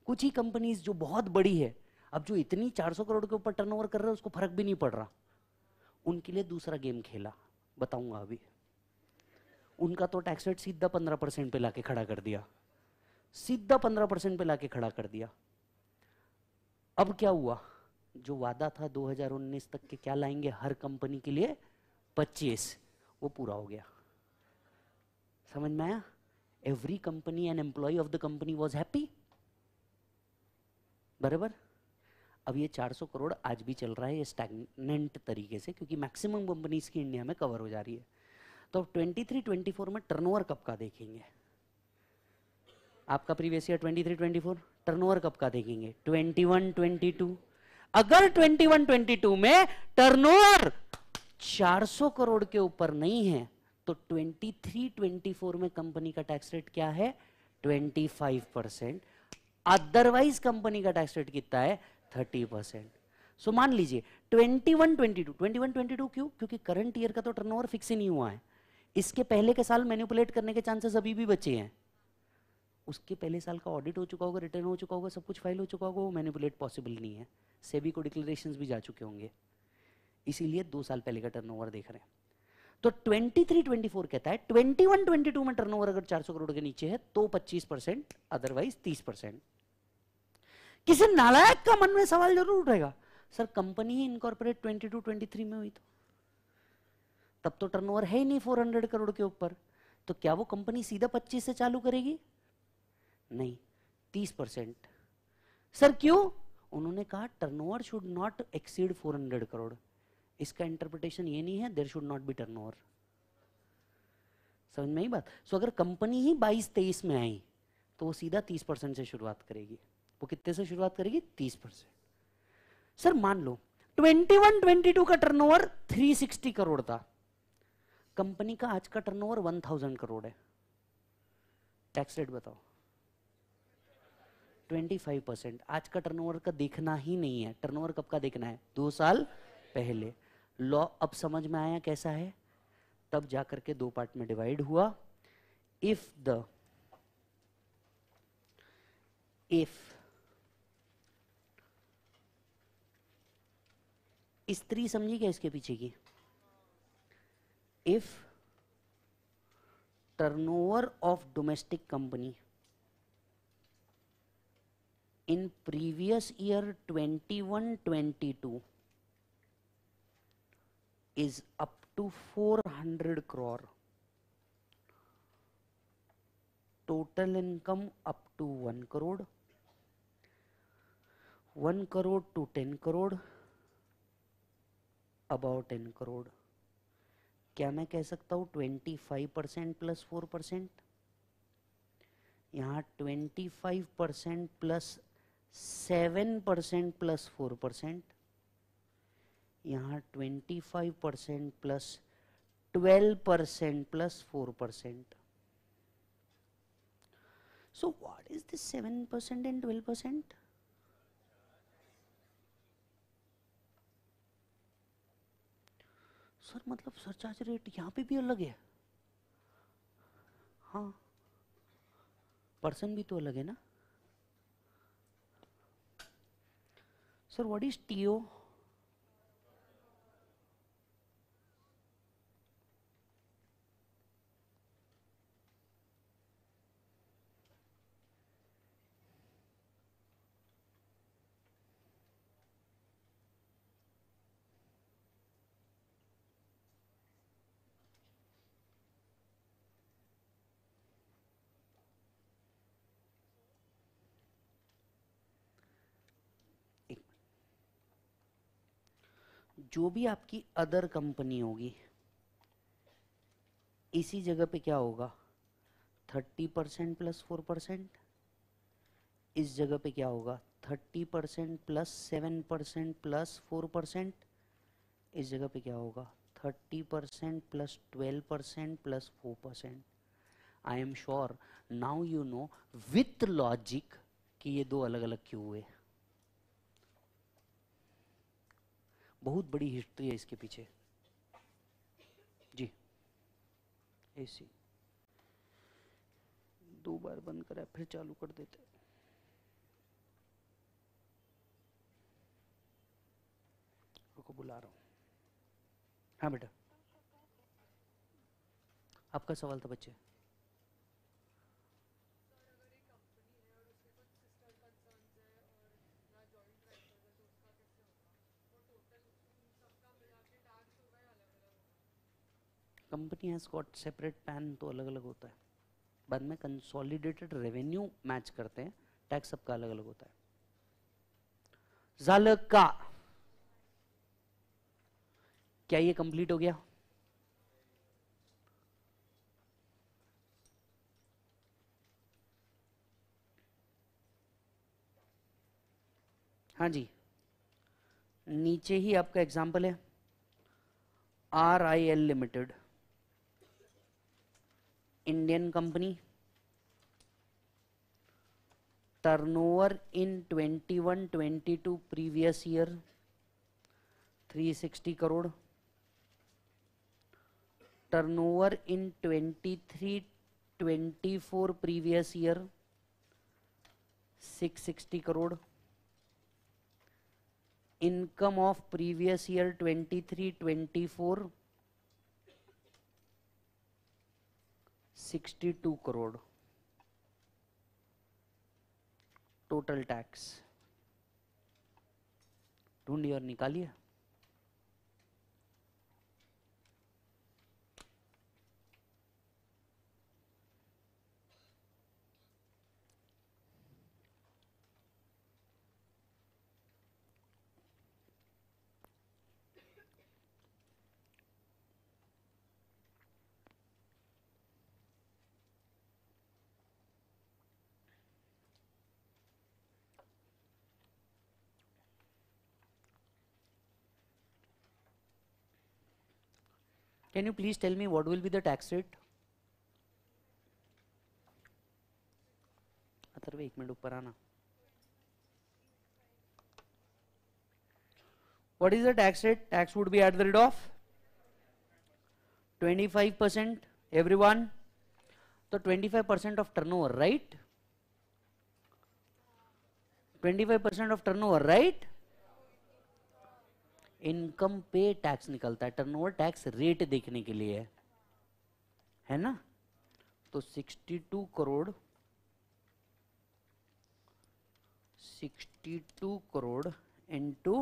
कुछ ही कंपनीज जो बहुत बड़ी है अब जो इतनी 400 करोड़ के ऊपर टर्नओवर कर रहे हैं उसको फर्क भी नहीं पड़ रहा उनके लिए दूसरा गेम खेला बताऊंगा अभी उनका तो टैक्स रेट सीधा पंद्रह परसेंट पे लाके खड़ा कर दिया सीधा पंद्रह परसेंट पे लाके खड़ा कर दिया अब क्या हुआ जो वादा था 2019 तक के क्या लाएंगे हर कंपनी के लिए 25 वो पूरा हो गया समझ में आया every company and employ of the company was happy बराबर अब ये 400 करोड़ आज भी चल रहा है ये स्टैगनेंट तरीके से क्योंकि मैक्सिमम कंपनीज की इंडिया में कवर हो जा रही है तो अब 23 24 में टर्नओवर कब का देखेंगे आपका प्रीवियस ईयर 23 24 टर्नओवर कब का देखेंगे 21 22 अगर 21 22 में टर्नओवर 400 करोड़ के ऊपर नहीं है तो 23 24 में कंपनी का टैक्स रेट क्या है 25 परसेंट अदरवाइज कंपनी का टैक्स रेट कितना है थर्टी परसेंट सो मान लीजिए twenty one twenty two twenty one twenty two क्यों क्योंकि करंट ईयर का तो टर्नओवर फिक्स ही नहीं हुआ है इसके पहले के साल मैनिपुलेट करने के चांसेस अभी भी बचे हैं उसके पहले साल का ऑडिट हो चुका होगा रिटर्न हो चुका होगा सब कुछ फाइल हो चुका होगा वो मैनिपुलेट पॉसिबल नहीं है सेबी को डिक्लेरेशन भी जा चुके होंगे इसीलिए दो साल पहले का टर्न देख रहे हैं तो 23, 24 कहता है 21, 22 में टर्नओवर अगर 400 करोड़ के नीचे है तो 25 परसेंट अदरवाइज 30 परसेंट किसी नालायक का मन में सवाल जरूर उठेगा सर कंपनी ही इनकॉर्पोरेट ट्वेंटी ट्वेंटी थ्री में हुई तो तब तो टर्नओवर है ही नहीं 400 करोड़ के ऊपर तो क्या वो कंपनी सीधा 25 से चालू करेगी नहीं 30 परसेंट सर क्यों उन्होंने कहा turnover should not exceed 400 crore इसका इंटरप्रिटेशन ये नहीं है there should not be over समझ में ही बात सो अगर कंपनी ही 22 23 में आई तो वो सीधा 30 परसेंट से शुरुआत करेगी वो कितने से शुरुआत करेगी तीस परसेंट सर मान लो 21 22 का टर्नओवर 360 करोड़ था कंपनी का आज का टर्नओवर 1000 करोड़ है टैक्स रेट बताओ 25 परसेंट आज का टर्नओवर का देखना ही नहीं है टर्नओवर कब का देखना है दो साल पहले लॉ अब समझ में आया कैसा है तब जाकर के दो पार्ट में डिवाइड हुआ इफ द इफ स्त्री समझी क्या इसके पीछे की if turnover of domestic company in previous year twenty one twenty two is up to four hundred crore total income up to one crore one crore to ten crore about ten crore क्या मैं कह सकता हूँ twenty five percent plus four percent यहाँ twenty five percent plus seven percent plus four percent यहाँ twenty five percent plus twelve percent plus four percent so what is this seven percent and twelve percent sir मतलब सरचार्ज रेट यहाँ पे भी अलग है हाँ पर्सन भी तो अलग है ना सर व्हाट इज टीओ जो भी आपकी अदर कंपनी होगी इसी जगह पे क्या होगा thirty percent plus four percent इस जगह पे क्या होगा thirty percent plus seven percent plus four percent इस जगह पे क्या होगा thirty percent plus twelve percent plus four percent I am sure now you know with logic कि ये दो अलग अलग क्यों हुए बहुत बड़ी हिस्ट्री है इसके पीछे जी एसी दो बार बंद करा फिर चालू कर देते को बुला रहा हूँ हाँ बेटा आपका सवाल था बच्चे company has got separate PAN तो अलग अलग होता है बाद में कंसोलिडेटेड रेवेन्यू मैच करते हैं टैक्स सबका अलग अलग होता है का क्या ये कंप्लीट हो गया हाँ जी नीचे ही आपका एग्जाम्पल है R I L limited Indian company turnover in 21 22 previous year 360 crore turnover in 23 24 previous year 660 crore income of previous year 23 24 62 crore total tax ढूंढिए और निकालिए Can you please tell me what will be the tax rate? Atharva एक मिनट ऊपर आना what is the tax rate tax would be at the rate of 25% everyone so 25% of turnover right 25% of turnover right income पे टैक्स निकलता है टर्नओवर टैक्स रेट देखने के लिए है ना तो 62 crore 62 crore into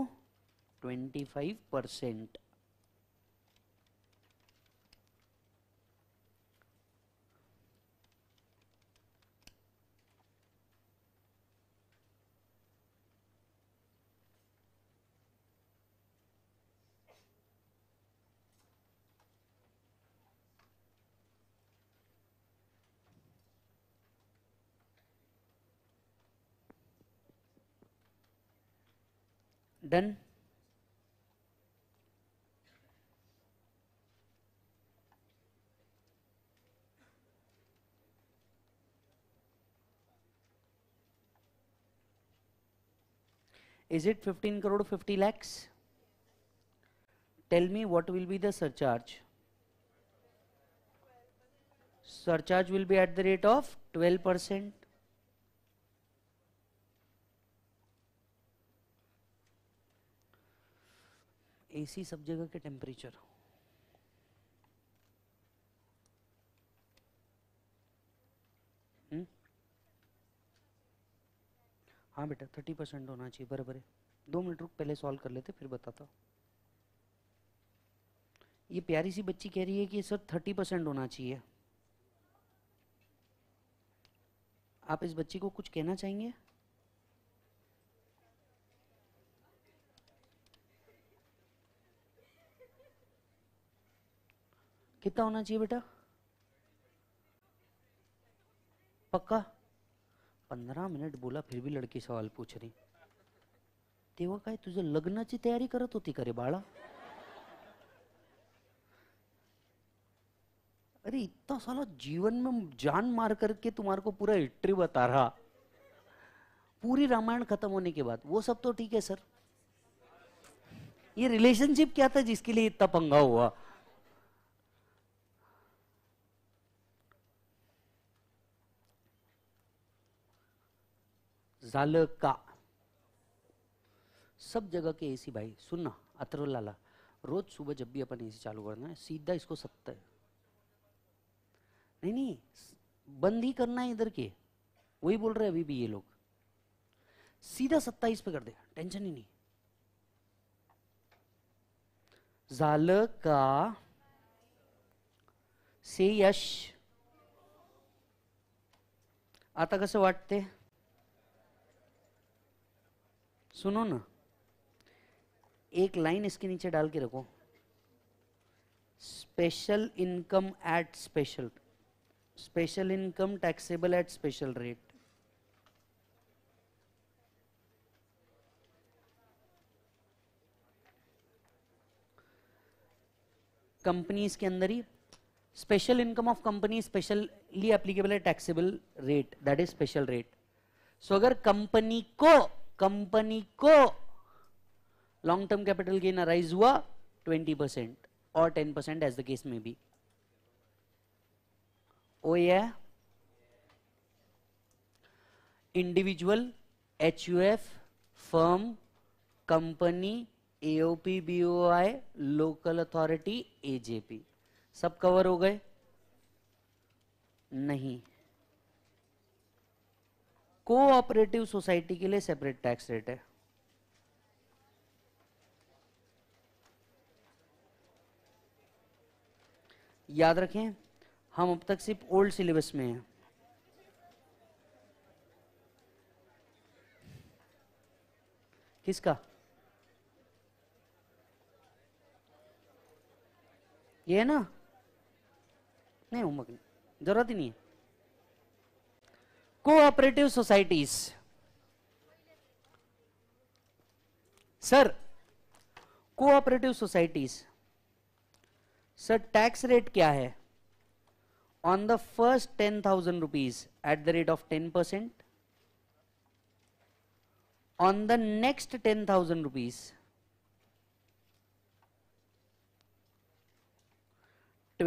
25 percent done is it 15 crore 50 lakhs tell me what will be the surcharge surcharge will be at the rate of 12 percent एसी सब जगह के टेम्परेचर हम्म? हाँ बेटा थर्टी परसेंट होना चाहिए बराबर है दो मिनट रुक पहले सॉल्व कर लेते फिर बताता हूँ ये प्यारी सी बच्ची कह रही है कि सर थर्टी परसेंट होना चाहिए आप इस बच्ची को कुछ कहना चाहेंगे कितना होना चाहिए बेटा पक्का पंद्रह मिनट बोला फिर भी लड़की सवाल पूछ रही का तुझे तुझं लग्नाची तैयारी करत होती करे बाड़ा अरे इतना साला जीवन में जान मार करके तुम्हारे को पूरा हिस्ट्री बता रहा पूरी रामायण खत्म होने के बाद वो सब तो ठीक है सर ये रिलेशनशिप क्या था जिसके लिए इतना पंगा हुआ का सब जगह के एसी भाई सुनना अतर लाला रोज सुबह जब भी अपन एसी चालू करना है सीधा इसको सत्तर नहीं नहीं बंद ही करना है इधर के वही बोल रहे अभी भी ये लोग सीधा सत्ताईस पे कर दे टेंशन ही नहीं जाल का से यश आता कसं वाटते सुनो ना एक लाइन इसके नीचे डाल के रखो special income at special special income taxable at special rate companies के अंदर ही special income of company specially applicable है taxable rate that is special rate so अगर कंपनी को कंपनी को long term capital gain arise हुआ 20 परसेंट और 10 परसेंट एज द केस में भी ओ ए individual H U F firm company AOP BOI local authority AJP सब कवर हो गए नहीं कोऑपरेटिव सोसाइटी के लिए सेपरेट टैक्स रेट है याद रखें हम अब तक सिर्फ ओल्ड सिलेबस में हैं किसका ये है ना नहीं नहीं जरूरत ही नहीं है cooperative societies sir cooperative societies sir tax rate क्या है on the first ten thousand rupees at the rate of ten percent on on the next 10,000 rupees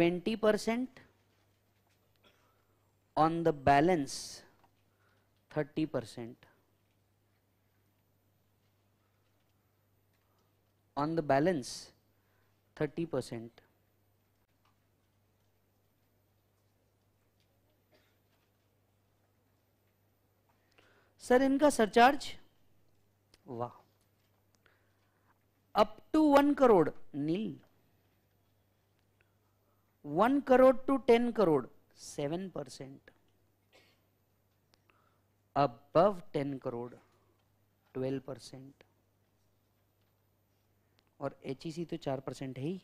20 percent on the balance thirty percent on the balance thirty percent sir इनका सरचार्ज वाह up to one crore nil one crore to ten crore seven percent above 10 crore 12 percent और एच e तो चार परसेंट है ही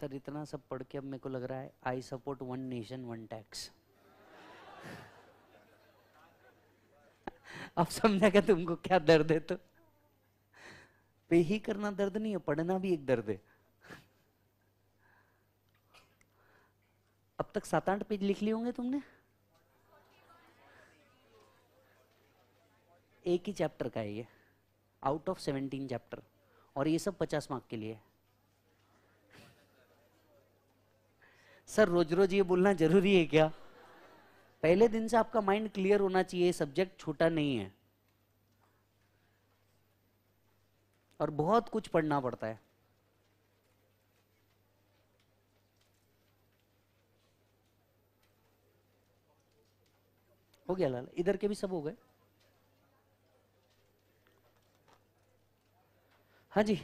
सर इतना सब पढ़ के अब मेरे को लग रहा है I support one nation one tax अब समझा क्या तुमको क्या दर्द है तो पे ही करना दर्द नहीं है पढ़ना भी एक दर्द है अब तक सात आठ पेज लिख लिए होंगे तुमने एक ही चैप्टर का है ये आउट ऑफ सेवनटीन चैप्टर और ये सब पचास मार्क के लिए सर रोज रोज ये बोलना जरूरी है क्या पहले दिन से आपका माइंड क्लियर होना चाहिए सब्जेक्ट छोटा नहीं है और बहुत कुछ पढ़ना पड़ता है हो गया लाल इधर के भी सब हो गए हाँ जी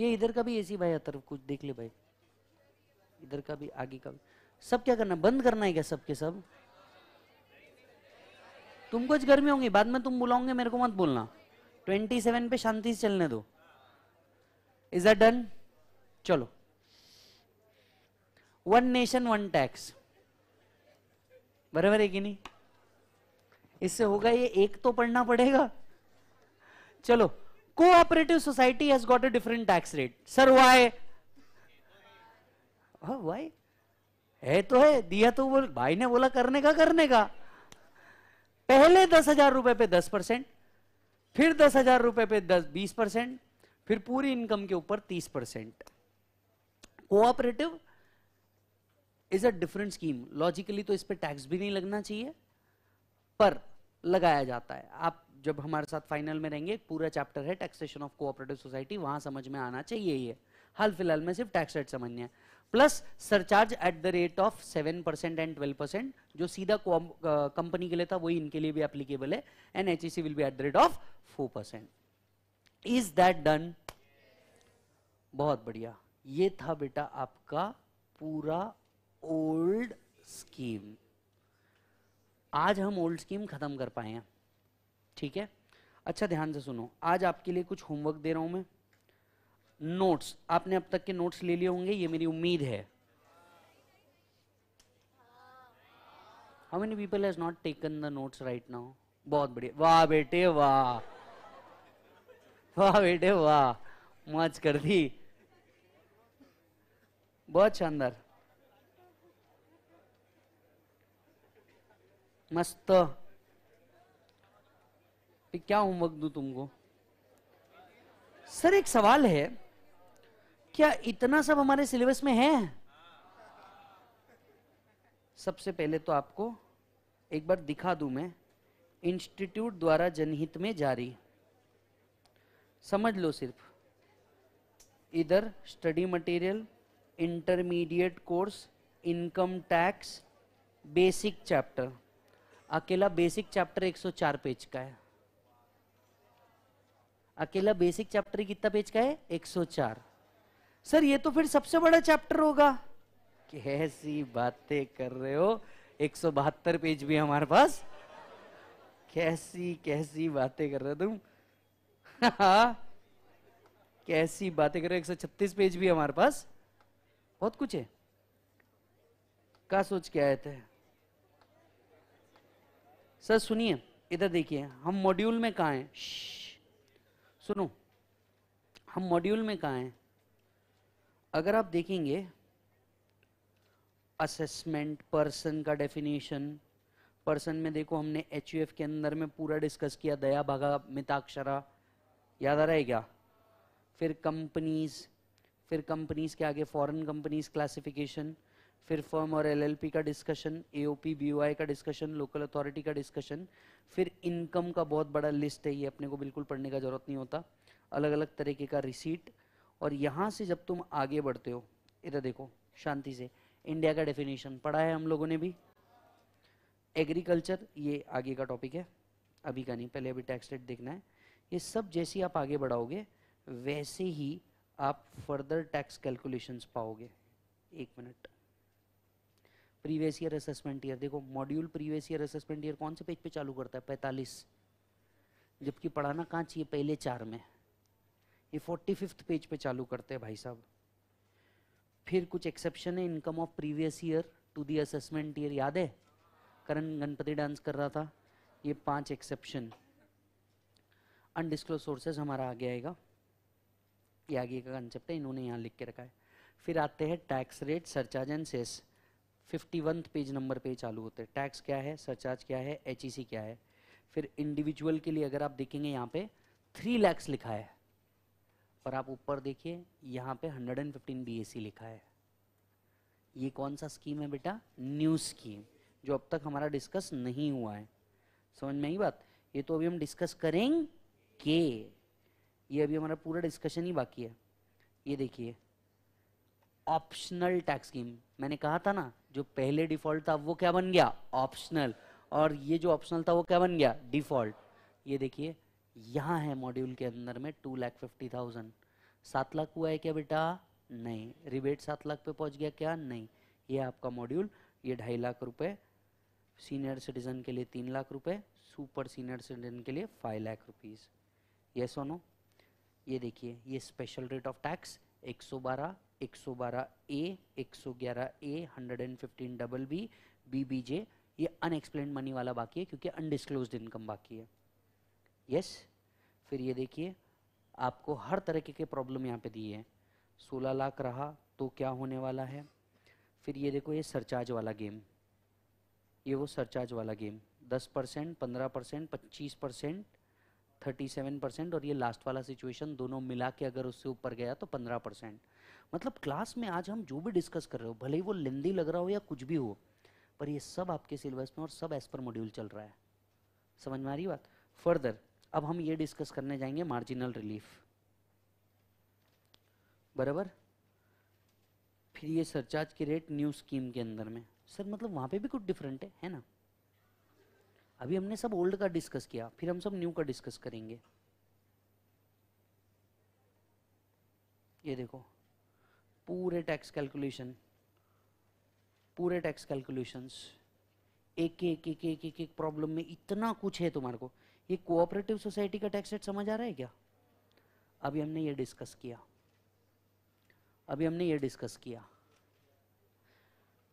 ये इधर का भी एसी भाई तरफ कुछ देख ले भाई इधर का भी आगे का भी सब क्या करना बंद करना है क्या सबके सब तुमको गर्मी होंगी बाद में तुम बुलाओगे मेरे को मत बोलना 27 पे शांति से चलने दो इज अ डन चलो वन नेशन वन टैक्स बराबर है कि नहीं इससे होगा ये एक तो पढ़ना पड़ेगा चलो cooperative society has got a different tax rate sir why why है तो है दिया तो बोल भाई ने बोला करने का करने का पहले दस हजार रुपए पे दस परसेंट फिर दस हजार रुपए पे दस बीस परसेंट फिर पूरी इनकम के ऊपर तीस percent cooperative is a different scheme logically तो इस पर टैक्स भी नहीं लगना चाहिए पर लगाया जाता है आप जब हमारे साथ फाइनल में रहेंगे पूरा चैप्टर है टैक्सेशन ऑफ कोऑपरेटिव सोसाइटी वहां समझ में आना चाहिए ये हाल फिलहाल में सिर्फ टैक्स रेट समझने है plus surcharge at the rate of seven percent and twelve percent जो सीधा कंपनी के लिए था वही इनके लिए भी एप्लीकेबल है and H E will be at the rate of four percent is that done बहुत बढ़िया ये था बेटा आपका पूरा ओल्ड स्कीम आज हम ओल्ड स्कीम खत्म कर पाए हैं ठीक है अच्छा ध्यान से सुनो आज आपके लिए कुछ होमवर्क दे रहा हूं मैं नोट्स आपने अब तक के नोट्स ले लिए होंगे ये मेरी उम्मीद है how many people has not taken the notes right now बहुत बढ़िया वाह बेटे वाह वाह बेटे वाह मौज कर दी बहुत शानदार मस्त क्या होमवर्क दू तुमको सर एक सवाल है क्या इतना सब हमारे सिलेबस में है सबसे पहले तो आपको एक बार दिखा दू मैं इंस्टीट्यूट द्वारा जनहित में जारी समझ लो सिर्फ इधर study material intermediate course income tax basic chapter अकेला बेसिक चैप्टर 104 पेज का है अकेला बेसिक चैप्टर कितना पेज का है 104 सर ये तो फिर सबसे बड़ा चैप्टर होगा कैसी बातें कर रहे हो एक पेज भी हमारे पास कैसी कैसी बातें कर रहे हो तुम हाँ। कैसी बातें कर रहे हो 136 पेज भी हमारे पास बहुत कुछ है का सोच के आए थे सर सुनिए इधर देखिए हम मॉड्यूल में कहा हैं सुनो हम मॉड्यूल में कहा हैं अगर आप देखेंगे असेसमेंट पर्सन का डेफिनेशन पर्सन में देखो हमने एच के अंदर में पूरा डिस्कस किया दया भागा मिताक्षरा याद आ रहा है क्या फिर कंपनीज फिर कंपनीज के आगे फॉरेन कंपनीज क्लासिफिकेशन फिर फर्म और एलएलपी का डिस्कशन एओपी बीओआई का डिस्कशन लोकल अथॉरिटी का डिस्कशन फिर इनकम का बहुत बड़ा लिस्ट है ये अपने को बिल्कुल पढ़ने का ज़रूरत नहीं होता अलग अलग तरीके का रिसीट और यहाँ से जब तुम आगे बढ़ते हो इधर देखो शांति से इंडिया का डेफिनेशन पढ़ा है हम लोगों ने भी एग्रीकल्चर ये आगे का टॉपिक है अभी का नहीं पहले अभी टैक्स रेट देखना है ये सब जैसे आप आगे बढ़ाओगे वैसे ही आप फर्दर टैक्स कैलकुलेशंस पाओगे एक minute previous year assessment year देखो module previous year assessment year कौन से पेज पे चालू करता है पैंतालीस जबकि पढ़ाना कहाँ चाहिए पहले चार में ये फोर्टी फिफ्थ पेज पे चालू करते हैं भाई साहब फिर कुछ एक्सेप्शन है income of previous year to the assessment year याद है करण गणपति डांस कर रहा था ये पांच एक्सेप्शन अनडिस्क्लोज सोर्सेज हमारा आगे आएगा ये आगे का कंसेप्ट है इन्होंने यहाँ लिख के रखा है फिर आते हैं tax rate surcharge and cess fifty page number पे चालू होते हैं टैक्स क्या है सरचार्ज क्या है एच e क्या है फिर इंडिविजुअल के लिए अगर आप देखेंगे यहाँ पे थ्री लैक्स लिखा है और आप ऊपर देखिए यहाँ पे 115 बीएससी लिखा है ये कौन सा स्कीम है बेटा न्यू स्कीम जो अब तक हमारा डिस्कस नहीं हुआ है समझ में आई बात ये तो अभी हम डिस्कस करेंगे ये अभी हमारा पूरा डिस्कशन ही बाकी है ये देखिए ऑप्शनल टैक्स स्कीम मैंने कहा था ना जो पहले डिफॉल्ट था वो क्या बन गया ऑप्शनल और ये जो ऑप्शनल था वो क्या बन गया डिफॉल्ट ये देखिए यहाँ है मॉड्यूल के अंदर में टू लाख फिफ्टी थाउजेंड सात लाख हुआ है क्या बेटा नहीं रिबेट सात लाख पे पहुँच गया क्या नहीं ये आपका मॉड्यूल ये ढाई लाख रुपये सीनियर सिटीजन के लिए तीन लाख रुपये सुपर सीनियर सिटीजन के लिए फाइव लाख रुपीज़ ये सोनो ये देखिए ये स्पेशल रेट ऑफ टैक्स एक 112 A 111 A 115 double B B B J ये अनएक्सप्लेन मनी वाला बाकी है क्योंकि अनडिस्क्लोज इनकम बाकी है यस yes? फिर ये देखिए आपको हर तरीके के प्रॉब्लम यहाँ पे दिए हैं सोलह लाख रहा तो क्या होने वाला है फिर ये देखो ये सरचार्ज वाला गेम ये वो सरचार्ज वाला गेम दस परसेंट पंद्रह परसेंट पच्चीस परसेंट थर्टी सेवन परसेंट और ये लास्ट वाला सिचुएशन दोनों मिला के अगर उससे ऊपर गया तो पंद्रह परसेंट मतलब क्लास में आज हम जो भी डिस्कस कर रहे हो भले ही वो लेंदी लग रहा हो या कुछ भी हो पर ये सब आपके सिलेबस में और सब एज पर मॉड्यूल चल रहा है समझ में आ रही बात फर्दर अब हम ये डिस्कस करने जाएंगे मार्जिनल रिलीफ बराबर फिर ये सरचार्ज के रेट न्यू स्कीम के अंदर में सर मतलब वहाँ पे भी कुछ डिफरेंट है है ना अभी हमने सब ओल्ड का डिस्कस किया फिर हम सब न्यू का डिस्कस करेंगे ये देखो पूरे टैक्स कैलकुलेशन पूरे टैक्स कैलकुलेशंस एक एक एक एक एक एक प्रॉब्लम में इतना कुछ है तुम्हारे को ये कोऑपरेटिव सोसाइटी का टैक्स रेट समझ आ रहा है क्या अभी हमने ये डिस्कस किया अभी हमने ये डिस्कस किया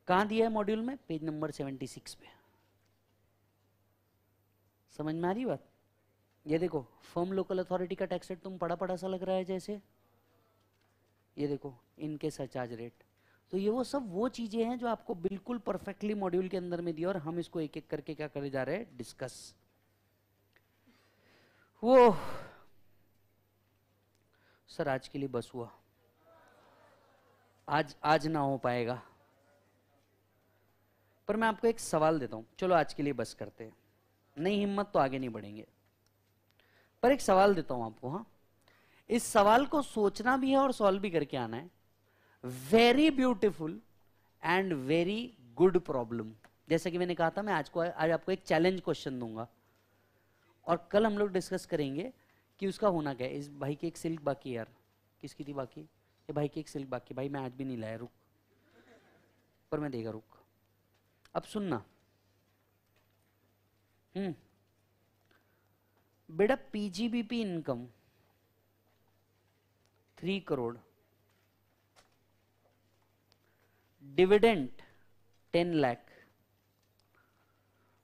कहाँ दिया है मॉड्यूल में पेज नंबर 76 पे समझ में आ रही बात ये देखो फर्म लोकल अथॉरिटी का टैक्स रेट तुम पड़ा पड़ा सा लग रहा है जैसे ये देखो इनके सरचार्ज रेट तो ये वो सब वो चीज़ें हैं जो आपको बिल्कुल परफेक्टली मॉड्यूल के अंदर में दिया और हम इसको एक एक करके क्या करे जा रहे हैं डिस्कस वो सर आज के लिए बस हुआ आज आज ना हो पाएगा पर मैं आपको एक सवाल देता हूं चलो आज के लिए बस करते हैं नहीं हिम्मत तो आगे नहीं बढ़ेंगे पर एक सवाल देता हूं आपको हाँ इस सवाल को सोचना भी है और सॉल्व भी करके आना है very beautiful and very good problem जैसे कि मैंने कहा था मैं आज को आज आपको एक चैलेंज क्वेश्चन दूंगा और कल हम लोग डिस्कस करेंगे कि उसका होना क्या है इस भाई की एक सिल्क बाकी यार किसकी थी बाकी ये भाई की एक सिल्क बाकी भाई मैं आज भी नहीं लाया रुक पर मैं देगा रुक अब सुनना हम्म बेटा PGBP income three crore dividend ten lakh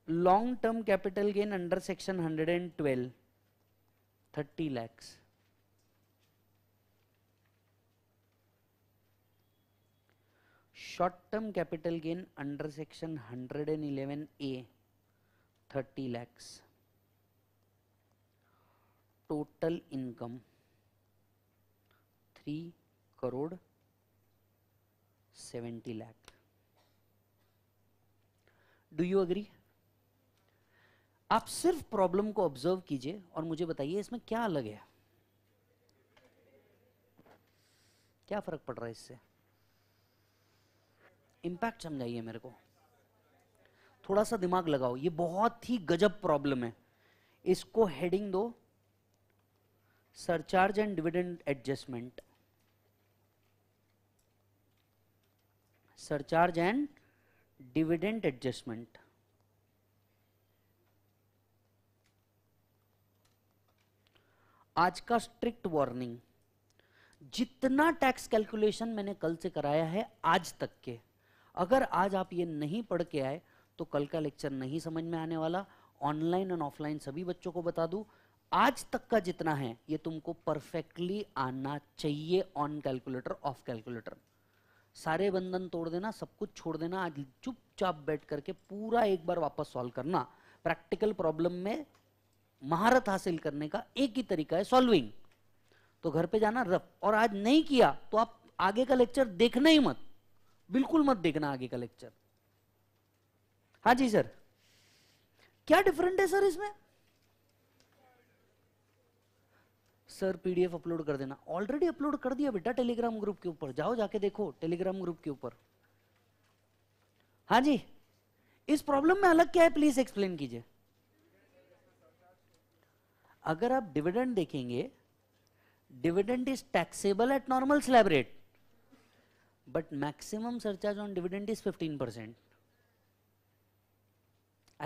long term capital gain under section hundred and twelve thirty lakhs short term capital gain under section hundred and eleven A thirty lakhs total income three crore seventy lakh do you agree आप सिर्फ प्रॉब्लम को ऑब्जर्व कीजिए और मुझे बताइए इसमें क्या अलग है क्या फर्क पड़ रहा है इससे इंपैक्ट समझाइए मेरे को थोड़ा सा दिमाग लगाओ ये बहुत ही गजब प्रॉब्लम है इसको हेडिंग दो surcharge and dividend adjustment surcharge and dividend adjustment आज का स्ट्रिक्ट वार्निंग जितना टैक्स कैलकुलेशन मैंने कल से कराया है आज तक के अगर आज आप ये नहीं पढ़ के आए तो कल का लेक्चर नहीं समझ में आने वाला ऑनलाइन एंड ऑफलाइन सभी बच्चों को बता दूं आज तक का जितना है ये तुमको परफेक्टली आना चाहिए ऑन कैलकुलेटर ऑफ कैलकुलेटर सारे बंधन तोड़ देना सब कुछ छोड़ देना आज चुपचाप बैठ करके पूरा एक बार वापस सॉल्व करना प्रैक्टिकल प्रॉब्लम में महारत हासिल करने का एक ही तरीका है सॉल्विंग तो घर पे जाना रफ और आज नहीं किया तो आप आगे का लेक्चर देखना ही मत बिल्कुल मत देखना आगे का लेक्चर हाँ जी सर क्या डिफरेंट है सर इसमें सर पीडीएफ अपलोड कर देना ऑलरेडी अपलोड कर दिया बेटा टेलीग्राम ग्रुप के ऊपर जाओ जाके देखो टेलीग्राम ग्रुप के ऊपर हाँ जी इस प्रॉब्लम में अलग क्या है प्लीज एक्सप्लेन कीजिए अगर आप डिविडेंड देखेंगे dividend is taxable at normal slab rate but maximum surcharge on dividend is 15 percent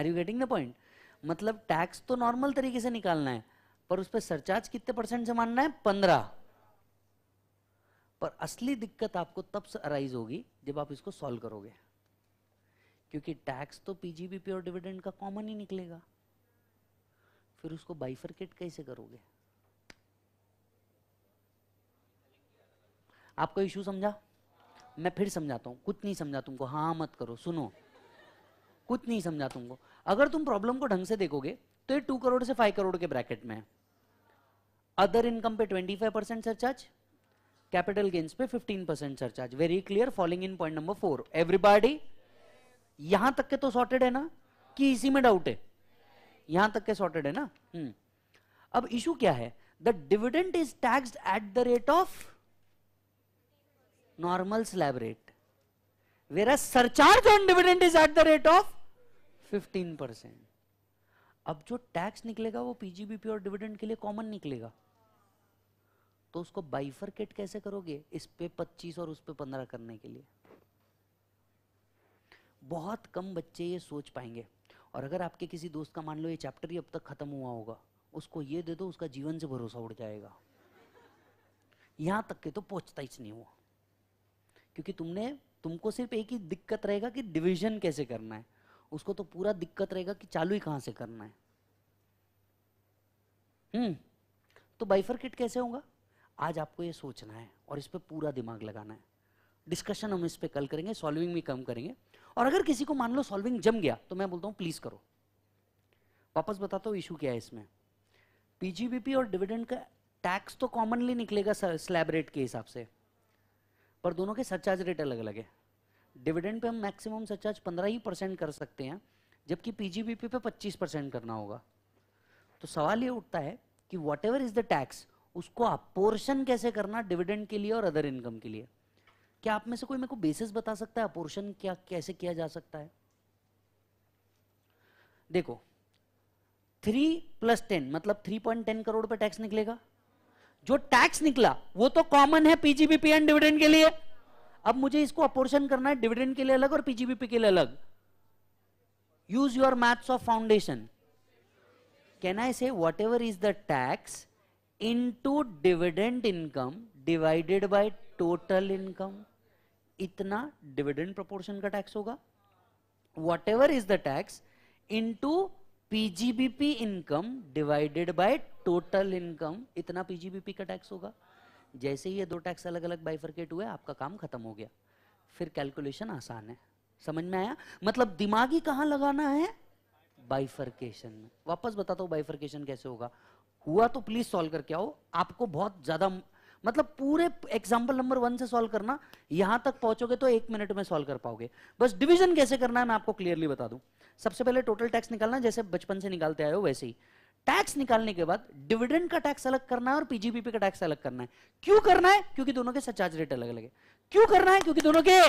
are you getting the point मतलब टैक्स तो नॉर्मल तरीके से निकालना है पर उस पर सरचार्ज कितने परसेंट से मानना है पंद्रह पर असली दिक्कत आपको तब से अराइज होगी जब आप इसको सॉल्व करोगे क्योंकि टैक्स तो पीजीबी प्योर डिविडेंड का कॉमन ही निकलेगा फिर उसको बाइफरकेट कैसे करोगे आपको इश्यू समझा मैं फिर समझाता हूं कुछ नहीं समझा तुमको हाँ, हाँ मत करो सुनो कुछ नहीं समझा तुमको अगर तुम प्रॉब्लम को ढंग से देखोगे तो ये टू करोड़ से फाइव करोड़ के ब्रैकेट में है अदर इनकम पे 25 परसेंट सरचार्ज कैपिटल गेन्स पे 15 percent surcharge very clear following in point number four everybody यहां तक के तो सॉर्टेड है ना कि इसी में डाउट है यहां तक के सॉर्टेड है ना हम्म अब इशू क्या है the dividend is tax at the rate of normal slab rate whereas surcharge on dividend is at the rate of 15 percent अब जो टैक्स निकलेगा वो पीजीबीपी और डिविडेंड के लिए कॉमन निकलेगा तो उसको बाइफरकेट कैसे करोगे इस पे 25 और उस पे 15 करने के लिए बहुत कम बच्चे ये सोच पाएंगे और अगर आपके किसी दोस्त का मान लो ये चैप्टर ही अब तक खत्म हुआ होगा उसको ये दे दो उसका जीवन से भरोसा उड़ जाएगा यहां तक के तो पहुंचता ही नहीं हुआ क्योंकि तुमने तुमको सिर्फ एक ही दिक्कत रहेगा कि डिवीजन कैसे करना है उसको तो पूरा दिक्कत रहेगा कि चालू ही कहाँ से करना है हम्म तो बाइफरकेट कैसे होगा आज आपको ये सोचना है और इस पर पूरा दिमाग लगाना है डिस्कशन हम इस पर कल करेंगे सॉल्विंग भी कम करेंगे और अगर किसी को मान लो सॉल्विंग जम गया तो मैं बोलता हूँ प्लीज करो वापस बताता हूँ इशू क्या है इसमें पीजीबीपी और डिविडेंड का टैक्स तो कॉमनली निकलेगा स्लैब रेट के हिसाब से पर दोनों के सरचार्ज रेट अलग अलग है डिविडेंड पे हम मैक्सिमम सरचार्ज पंद्रह ही परसेंट कर सकते हैं जबकि पीजीबीपी पे पच्चीस परसेंट करना होगा तो सवाल ये उठता है कि whatever is the tax उसको अपोर्शन कैसे करना डिविडेंड के लिए और अदर इनकम के लिए क्या आप में से कोई मेरे को बेसिस बता सकता है अपोर्शन क्या कैसे किया जा सकता है देखो थ्री प्लस टेन मतलब थ्री पॉइंट टेन करोड़ पे टैक्स निकलेगा जो टैक्स निकला वो तो कॉमन है पीजीबीपी एंड डिविडेंड के लिए अब मुझे इसको अपोर्शन करना है डिविडेंड के लिए अलग और पीजीबीपी के लिए अलग use your maths of foundation can I say whatever is the tax into dividend income divided by total income इतना डिविडेंड प्रोपोर्शन का टैक्स होगा whatever is the tax into PGBP income divided by total income इतना पीजीबीपी का टैक्स होगा जैसे ही ये दो टैक्स अलग अलग बाइफर्केट हुए आपका काम खत्म हो गया फिर कैलकुलेशन आसान है समझ में आया मतलब दिमागी कहां लगाना है बाइफर्केशन में वापस बताता हूं बाइफर्केशन कैसे होगा हुआ तो प्लीज सॉल्व करके आओ आपको बहुत ज्यादा मतलब पूरे एग्जाम्पल नंबर वन से सॉल्व करना यहां तक पहुंचोगे तो एक मिनट में सॉल्व कर पाओगे बस डिवीजन कैसे करना है मैं आपको क्लियरली बता दूं सबसे पहले टोटल टैक्स निकालना जैसे बचपन से निकालते आए हो वैसे ही टैक्स निकालने के बाद डिविडेंड का टैक्स अलग करना है और पीजीपीपी का टैक्स अलग करना है क्यों करना है क्योंकि दोनों के सचार्ज रेट अलग अलग है क्यों करना है क्योंकि दोनों के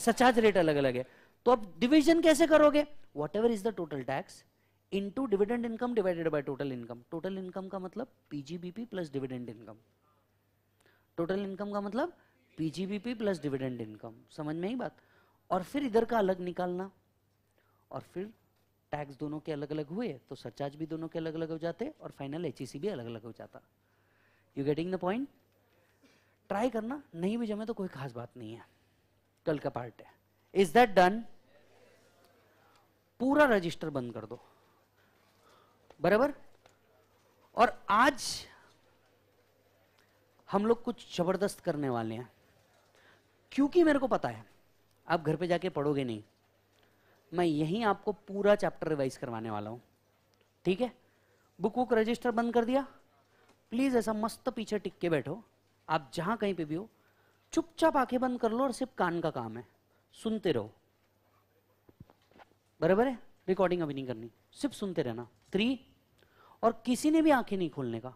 सचार्ज रेट अलग अलग है तो अब डिविजन कैसे करोगे what is the total tax into dividend income divided by total income total income का मतलब PGBP plus dividend income total income का मतलब पीजीबीपी प्लस डिविडेंड इनकम समझ में ही बात और फिर इधर का अलग निकालना और फिर टैक्स दोनों के अलग अलग हुए तो सरचार्ज भी दोनों के अलग अलग हो जाते और फाइनल एच e भी अलग अलग हो जाता you getting the point try करना नहीं भी जमे तो कोई खास बात नहीं है कल का पार्ट है इज दैट डन पूरा रजिस्टर बंद कर दो बराबर और आज हम लोग कुछ जबरदस्त करने वाले हैं क्योंकि मेरे को पता है आप घर पे जाके पढ़ोगे नहीं मैं यहीं आपको पूरा चैप्टर रिवाइज करवाने वाला हूं ठीक है बुक वुक रजिस्टर बंद कर दिया प्लीज ऐसा मस्त पीछे टिक के बैठो आप जहां कहीं पे भी हो चुपचाप आंखें बंद कर लो और सिर्फ कान का काम है सुनते रहो बराबर है रिकॉर्डिंग अभी नहीं करनी सिर्फ सुनते रहना थ्री और किसी ने भी आंखें नहीं खोलने का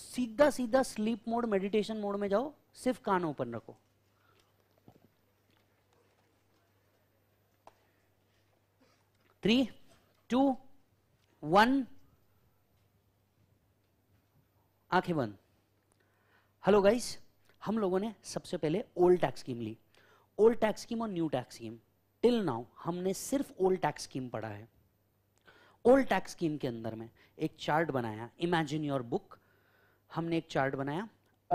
सीधा सीधा स्लीप मोड मेडिटेशन मोड में जाओ सिर्फ कान ओपन रखो three, two, one. आंखें बंद हेलो गाइस हम लोगों ने सबसे पहले ओल्ड टैक्स स्कीम ली ओल्ड टैक्स स्कीम और new tax scheme till now हमने सिर्फ ओल्ड टैक्स स्कीम पढ़ा है ओल्ड टैक्स स्कीम के अंदर में एक चार्ट बनाया इमेजिन योर बुक हमने एक चार्ट बनाया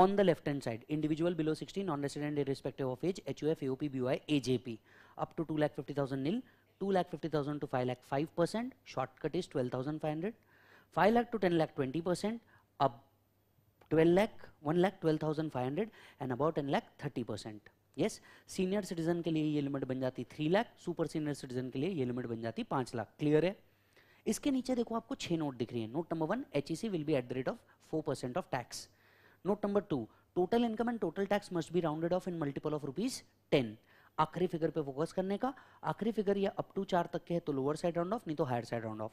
on the left hand side individual below sixty non resident respective of age H U F UP B I AJP up to two lakh fifty thousand nil 2 lakh 50,000 to 5 lakh 5%, shortcut is 12,500. 5 lakh to 10 lakh 20%, up 12 lakh 1 lakh 12,500 and about 10 lakh 30%. Yes senior citizen के लिए ये लिमिट बन जाती three lakh super senior citizen के लिए ये लिमिट बन जाती पाँच लाख क्लियर है इसके नीचे देखो आपको छह नोट दिख रही है note number one each will be at the rate of four percent of tax note number two total income and total tax must be rounded off in multiple of rupees ten आखिरी फिगर पे फोकस करने का आखिरी फिगर या अप टू चार तक के है तो लोअर साइड राउंड ऑफ नहीं तो higher side round off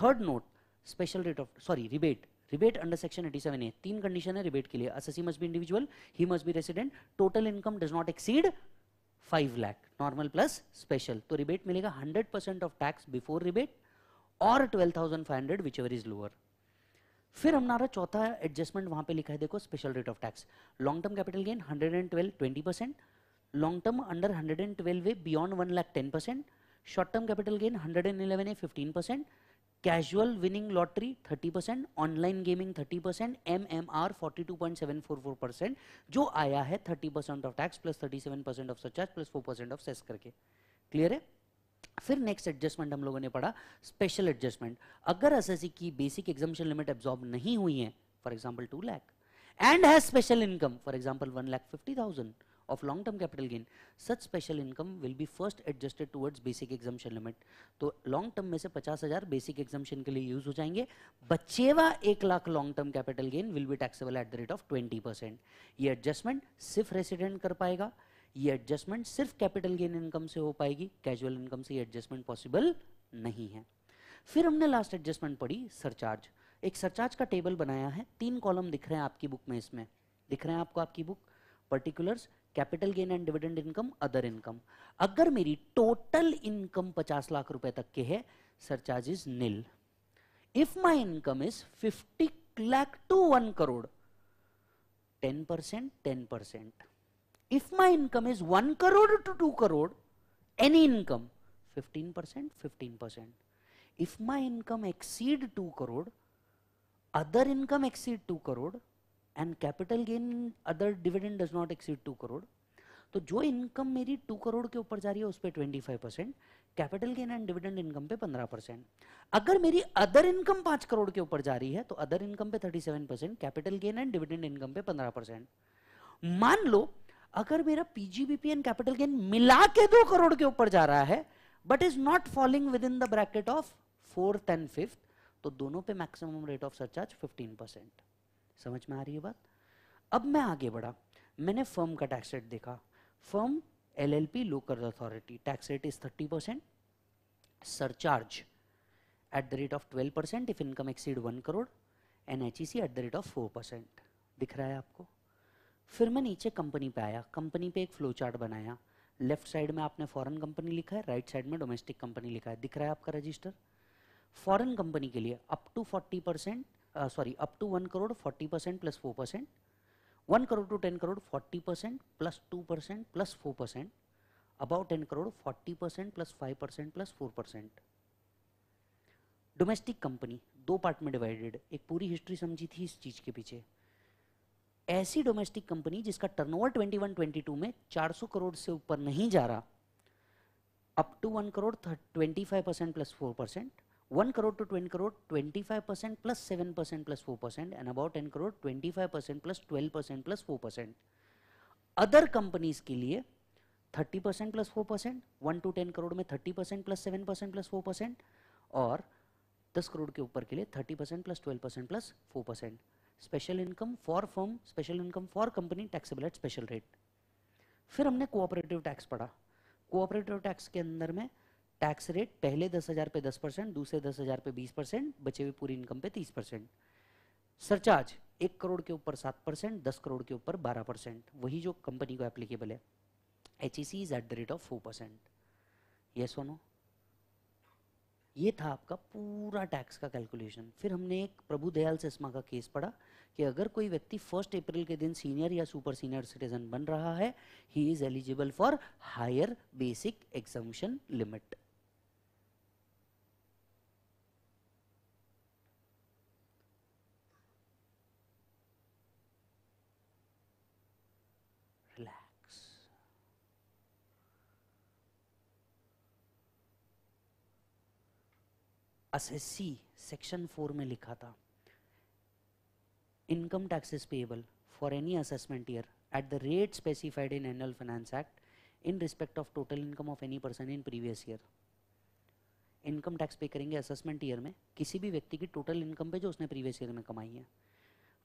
third note special rate of sorry rebate rebate under section 87 है तीन कंडीशन है रिबेट के लिए assessee must be individual he must be resident total income does not exceed 5 lakh normal plus special तो रिबेट मिलेगा 100 percent of tax before rebate और 12,500 विच एवर इज लोअर फिर हमारा चौथा एडजस्टमेंट वहां पे लिखा है देखो special rate of tax long term capital gain 112 20 percent long term under 112A beyond 1 lakh 10%, short term capital gain 111A 15%, casual winning lottery 30%, online gaming 30%, MMR 42.744% जो आया है 30% of tax plus 37% of surcharge plus 4% of cess करके क्लियर है फिर नेक्स्ट एडजस्टमेंट हम लोगों ने पढ़ा स्पेशल एडजस्टमेंट अगर एसएससी की बेसिक एग्जामेशन लिमिट एब्जॉर्ब नहीं हुई है for example two lakh and has special income for example one lakh fifty thousand of long term capital gain such special income will be first adjusted towards basic exemption limit to long term में se 50000 basic exemption ke liye use ho jayenge bache बचेवा 1 lakh long term capital gain will be taxable at the rate of 20% ye adjustment sirf resident kar payega ये एडजस्टमेंट सिर्फ कैपिटल गेन इनकम से हो पाएगी कैजुअल इनकम से ये एडजस्टमेंट पॉसिबल नहीं है फिर हमने लास्ट एडजस्टमेंट पढ़ी सरचार्ज एक सरचार्ज का टेबल बनाया है तीन कॉलम दिख रहे हैं आपकी बुक में इसमें दिख रहे हैं आपको आपकी book particulars capital gain and dividend income other income अगर मेरी टोटल इनकम पचास लाख रुपए तक के है surcharge is nil if my income is fifty lakh to one crore ten percent ten percent if my income is one crore to two crore any income fifteen percent fifteen percent if my income exceed two crore other income exceed two crore and capital gain other dividend does not exceed two crore तो जो इनकम मेरी टू करोड़ के ऊपर जा रही है उस पर twenty five percent capital gain and dividend income पे पंद्रह परसेंट अगर मेरी अदर इनकम पांच करोड़ के ऊपर जा रही है तो अदर इनकम पे thirty seven percent capital gain and dividend income पे पंद्रह परसेंट मान लो अगर मेरा पीजीबीपी एंड कैपिटल गेन मिला के दो करोड़ के ऊपर जा रहा है but is not falling within the bracket of fourth and fifth तो दोनों पे maximum rate of surcharge fifteen percent समझ में आ रही है बात अब मैं आगे बढ़ा मैंने फर्म का टैक्स रेट देखा firm L L P local authority tax rate is thirty percent surcharge at the rate of twelve percent if income exceed one crore and H E C at the rate of four percent दिख रहा है आपको फिर मैं नीचे कंपनी पे आया कंपनी पे एक फ्लो चार्ट बनाया लेफ्ट साइड में आपने फॉरेन कंपनी लिखा है राइट साइड में डोमेस्टिक कंपनी लिखा है दिख रहा है आपका रजिस्टर फॉरेन कंपनी के लिए up to forty percent sorry up to one crore forty percent plus four percent one crore to ten crore forty percent plus two percent plus four percent about ten crore forty percent plus five percent plus four percent domestic company दो पार्ट में डिवाइडेड एक पूरी हिस्ट्री समझी थी इस चीज के पीछे ऐसी डोमेस्टिक कंपनी जिसका टर्नओवर 21 22 में 400 करोड़ से ऊपर नहीं जा रहा up to one crore twenty five percent plus four percent 1 crore to plus crore 25% plus 7% plus 4% and about 10 crore 25% plus 12% plus 4% other companies के लिए 30% प्लस 4% 1 टू 10 करोड़ में 30% प्लस 7% प्लस 4% और 10 करोड़ के ऊपर के लिए 30% plus 12% plus 4% special income for firm special income for company taxable at special rate फिर हमने कोऑपरेटिव टैक्स पढ़ा कोऑपरेटिव टैक्स के अंदर में टैक्स रेट पहले दस हज़ार पे दस परसेंट दूसरे दस हज़ार पे बीस परसेंट बचे हुए पूरी इनकम पे तीस परसेंट सरचार्ज एक करोड़ के ऊपर सात परसेंट दस करोड़ के ऊपर बारह परसेंट वही जो कंपनी को एप्लीकेबल है H E C is at the rate of four percent ये सोनो ये था आपका पूरा टैक्स का कैलकुलेशन फिर हमने एक प्रभु दयाल सिस्मा का केस पढ़ा कि अगर कोई व्यक्ति फर्स्ट अप्रैल के दिन सीनियर या सुपर सीनियर सिटीजन बन रहा है he is eligible for higher basic exemption limit assessee section four में लिखा था income taxes payable for any assessment year at the rate specified in annual finance act in respect of total income of any person in previous year income tax पे करेंगे असेसमेंट ईयर में किसी भी व्यक्ति की टोटल इनकम पे जो उसने प्रीवियस ईयर में कमाई है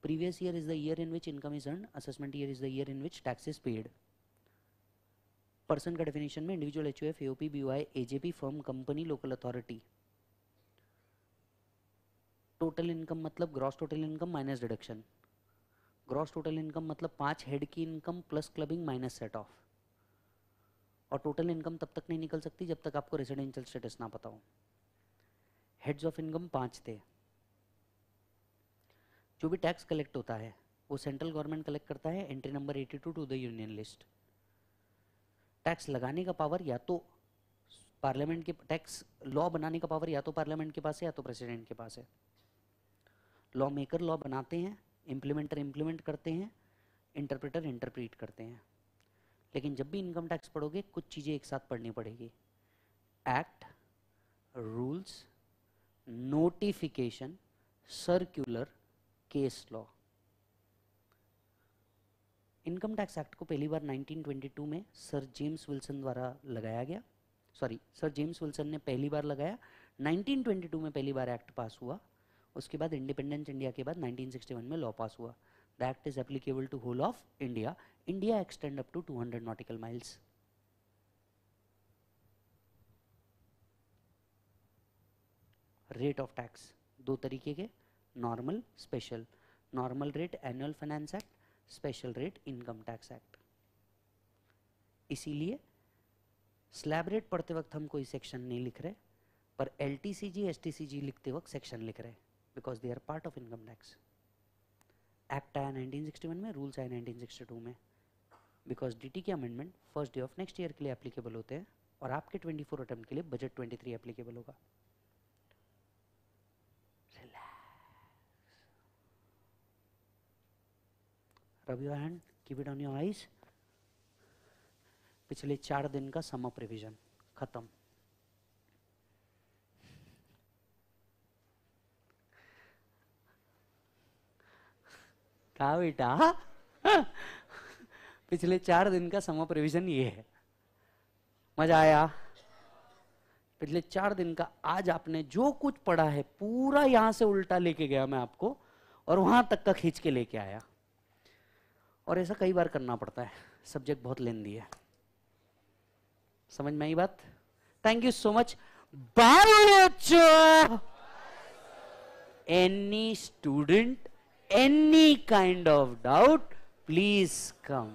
previous year is the year in which income is earn assessment year is the year in which tax is paid person का डेफिनेशन में individual H U F AOP B I AJP firm company local authority total income मतलब gross total income minus deduction gross total income मतलब पाँच हेड की income plus clubbing minus set off और टोटल इनकम तब तक नहीं निकल सकती जब तक आपको रेजिडेंशियल स्टेटस ना पता हो हेड्स ऑफ इनकम पाँच थे जो भी टैक्स कलेक्ट होता है वो सेंट्रल गवर्नमेंट कलेक्ट करता है entry number 82 to the union list tax लगाने का पावर या तो पार्लियामेंट के टैक्स लॉ बनाने का पावर या तो पार्लियामेंट के पास है या तो प्रेसिडेंट के पास है लॉ मेकर लॉ बनाते हैं इम्प्लीमेंटर इम्प्लीमेंट करते हैं इंटरप्रेटर इंटरप्रीट करते हैं लेकिन जब भी इनकम टैक्स पढ़ोगे कुछ चीज़ें एक साथ पढ़नी पड़ेगी act rules notification circular case law income tax act को पहली बार 1922 में सर जेम्स विल्सन द्वारा लगाया गया सॉरी सर जेम्स विल्सन ने पहली बार लगाया 1922 में पहली बार एक्ट पास हुआ उसके बाद इंडिपेंडेंस इंडिया के बाद 1961 में लॉ पास हुआ that is applicable to whole of India India extend up to 200 nautical miles rate of tax दो तरीके के normal special normal rate annual finance act special rate income tax act इसीलिए स्लैब रेट पढ़ते वक्त हम कोई सेक्शन नहीं लिख रहे पर L T C G S T C G लिखते वक्त सेक्शन लिख रहे हैं because they are part of income tax act आया 1961 में रूल्स आया 1962 में बिकॉज डीटी के amendment first day of next year के लिए एप्लीकेबल होते हैं और आपके 24 अटेम्प्ट के लिए बजट 23 एप्लीकेबल होगा rub your hand keep it on your eyes पिछले चार दिन का समअप रिविजन खत्म कहा बेटा पिछले चार दिन का समा प्रोविजन ये है मजा आया पिछले चार दिन का आज आपने जो कुछ पढ़ा है पूरा यहां से उल्टा लेके गया मैं आपको और वहां तक का खींच के लेके आया और ऐसा कई बार करना पड़ता है सब्जेक्ट बहुत लेंदी है समझ में आई बात thank you so much bye any student any kind of doubt, please come.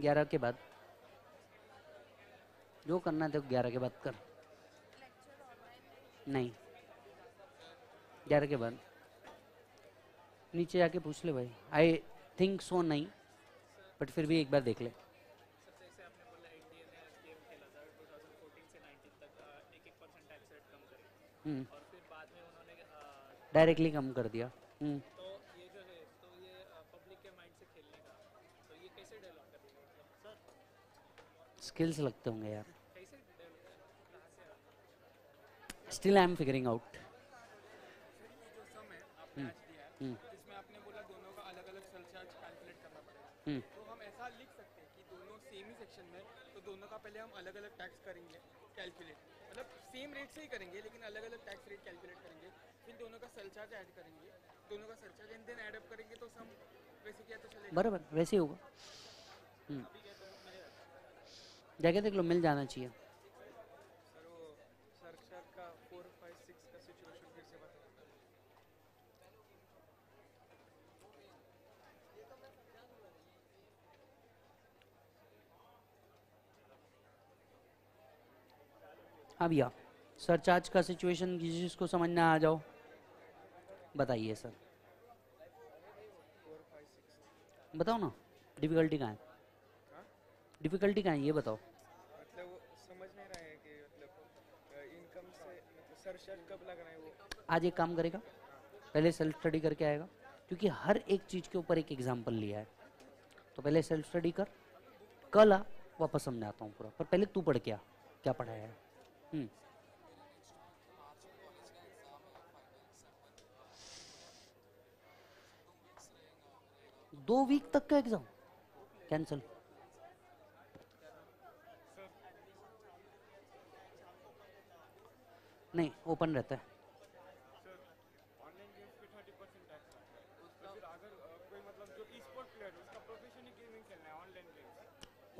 ग्यारह के बाद जो करना था ग्यारह के बाद कर नहीं ग्यारह के बाद नीचे जाके पूछ ले भाई आई थिंक सो नहीं बट फिर भी एक बार देख ले डायरेक्टली हम्म। कम कर दिया स्किल्स हम्म। लगते होंगे यार still I am figuring out hmm. तो हम ऐसा लिख सकते हैं कि दोनों सेम ही सेक्शन में तो दोनों का पहले हम अलग अलग टैक्स करेंगे कैलकुलेट मतलब सेम रेट से ही करेंगे लेकिन अलग अलग टैक्स रेट कैलकुलेट करेंगे फिर दोनों का ऐड करेंगे दोनों का एंड देन ऐड अप करेंगे तो सम वैसे तो चलेगा बराबर वैसे होगा हम्म। जाके देख लो मिल जाना चाहिए हाँ भैया सरचार्ज का सिचुएशन जिसको ना आ जाओ बताइए सर बताओ ना डिफिकल्टी कहाँ है डिफिकल्टी कहाँ है ये बताओ मतलब मतलब, मतलब आज एक काम करेगा पहले सेल्फ स्टडी करके आएगा क्योंकि हर एक चीज़ के ऊपर एक एग्जाम्पल लिया है तो पहले सेल्फ स्टडी कर कल आ वापस समझाता हूँ पूरा पर पहले तू पढ़ क्या क्या पढ़ाया है हम्म। दो वीक तक का एग्जाम कैंसिल नहीं ओपन रहता है तो मतलब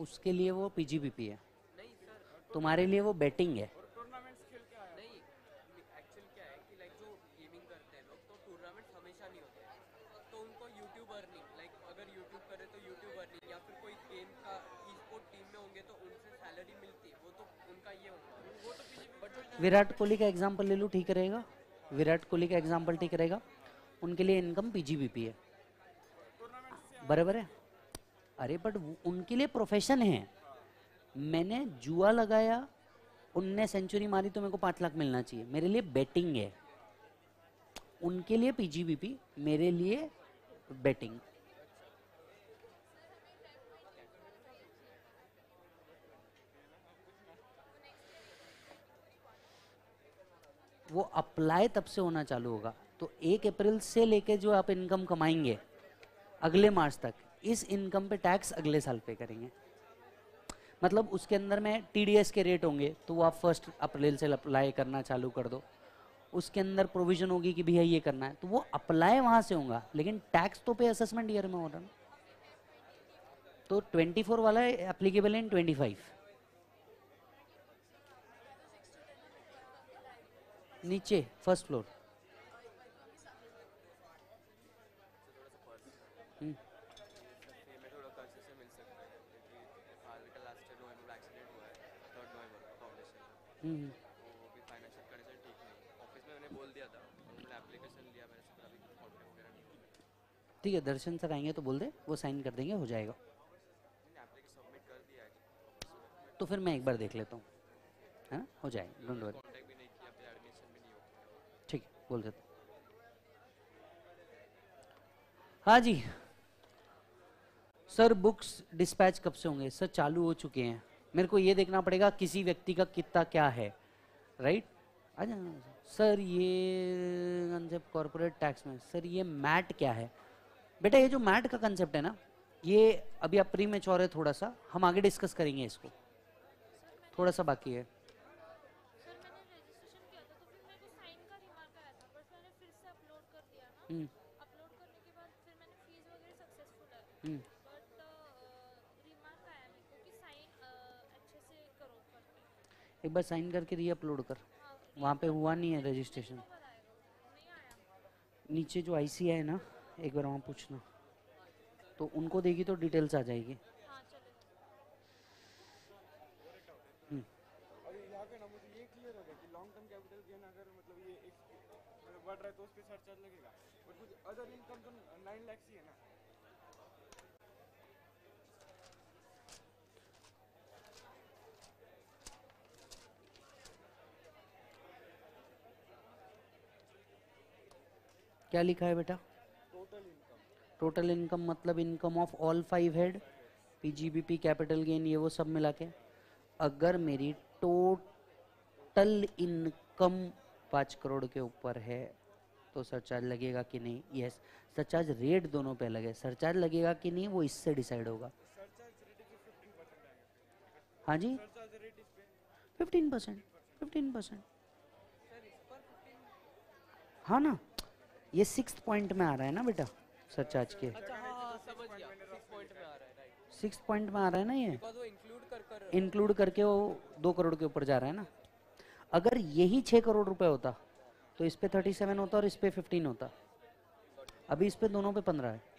उसके लिए वो पीजीबीपी है तुम्हारे लिए वो बैटिंग है विराट कोहली का एग्जाम्पल ले लूँ ठीक रहेगा विराट कोहली का एग्जाम्पल ठीक रहेगा उनके लिए इनकम पीजीबीपी है बराबर है अरे बट उनके लिए प्रोफेशन है मैंने जुआ लगाया उनने सेंचुरी मारी तो मेरे को पाँच लाख मिलना चाहिए मेरे लिए बैटिंग है उनके लिए पीजीबीपी मेरे लिए बैटिंग वो अप्लाई तब से होना चालू होगा तो एक अप्रैल से लेके जो आप इनकम कमाएंगे अगले मार्च तक इस इनकम पे टैक्स अगले साल पे करेंगे मतलब उसके अंदर में टीडीएस के रेट होंगे तो वो आप फर्स्ट अप्रैल से अप्लाई करना चालू कर दो उसके अंदर प्रोविजन होगी कि भैया ये करना है तो वो अप्लाई वहाँ से होगा लेकिन टैक्स तो पे असेसमेंट ईयर में हो रहा ना तो 24 वाला एप्लीकेबल इन 25 नीचे फर्स्ट हम्म। हम्म, फ्लोर हम्म। ठीक है दर्शन सर आएंगे तो बोल दे वो साइन कर देंगे हो जाएगा तो फिर मैं एक बार देख लेता हूँ है ना हो जाएगा डोंट वरी बोल सकते हाँ जी सर बुक्स डिस्पैच कब से होंगे सर चालू हो चुके हैं मेरे को ये देखना पड़ेगा किसी व्यक्ति का कितना क्या है राइट अच्छा सर ये कंसेप्ट कॉरपोरेट टैक्स में सर ये मैट क्या है बेटा ये जो मैट का कंसेप्ट है ना ये अभी आप प्री में चौरे थोड़ा सा हम आगे डिस्कस करेंगे इसको थोड़ा सा बाकी है हम्म। अपलोड करने के बाद फिर मैंने फीस वगैरह सक्सेसफुल है बट हम्म। रिमार्क uh, आया मेरे को कि साइन uh, अच्छे से करो करके एक बार साइन करके री अपलोड कर हाँ, तो वहाँ पे हुआ नहीं है रजिस्ट्रेशन नीचे जो आई है ना एक बार वहाँ पूछना तो उनको देगी तो डिटेल्स आ जाएगी हाँ, हम्म। मतलब मतलब तो लगेगा कुछ अदर इनकम तो नाइन लैक्स ही है ना क्या लिखा है बेटा टोटल इनकम टोटल इनकम मतलब income of all five head PGBP capital gain ये वो सब मिला के अगर मेरी टोटल इनकम पांच करोड़ के ऊपर है तो सरचार्ज लगेगा कि नहीं यस सरचार्ज रेट दोनों पे अलग है सरचार्ज लगेगा कि नहीं वो इससे डिसाइड होगा हाँ जी फिफ्टीन परसेंट फिफ्टीन परसेंट हाँ ना ये सिक्स पॉइंट में आ रहा है ना बेटा सरचार्ज के अच्छा, हाँ, हाँ, हाँ, सिक्स पॉइंट में आ रहा है ना ये इंक्लूड करके वो दो करोड़ के ऊपर जा रहा है ना अगर यही छः करोड़ रुपए होता तो इस पर थर्टी सेवन होता और इस पर फिफ्टीन होता अभी इस पर दोनों पे पंद्रह है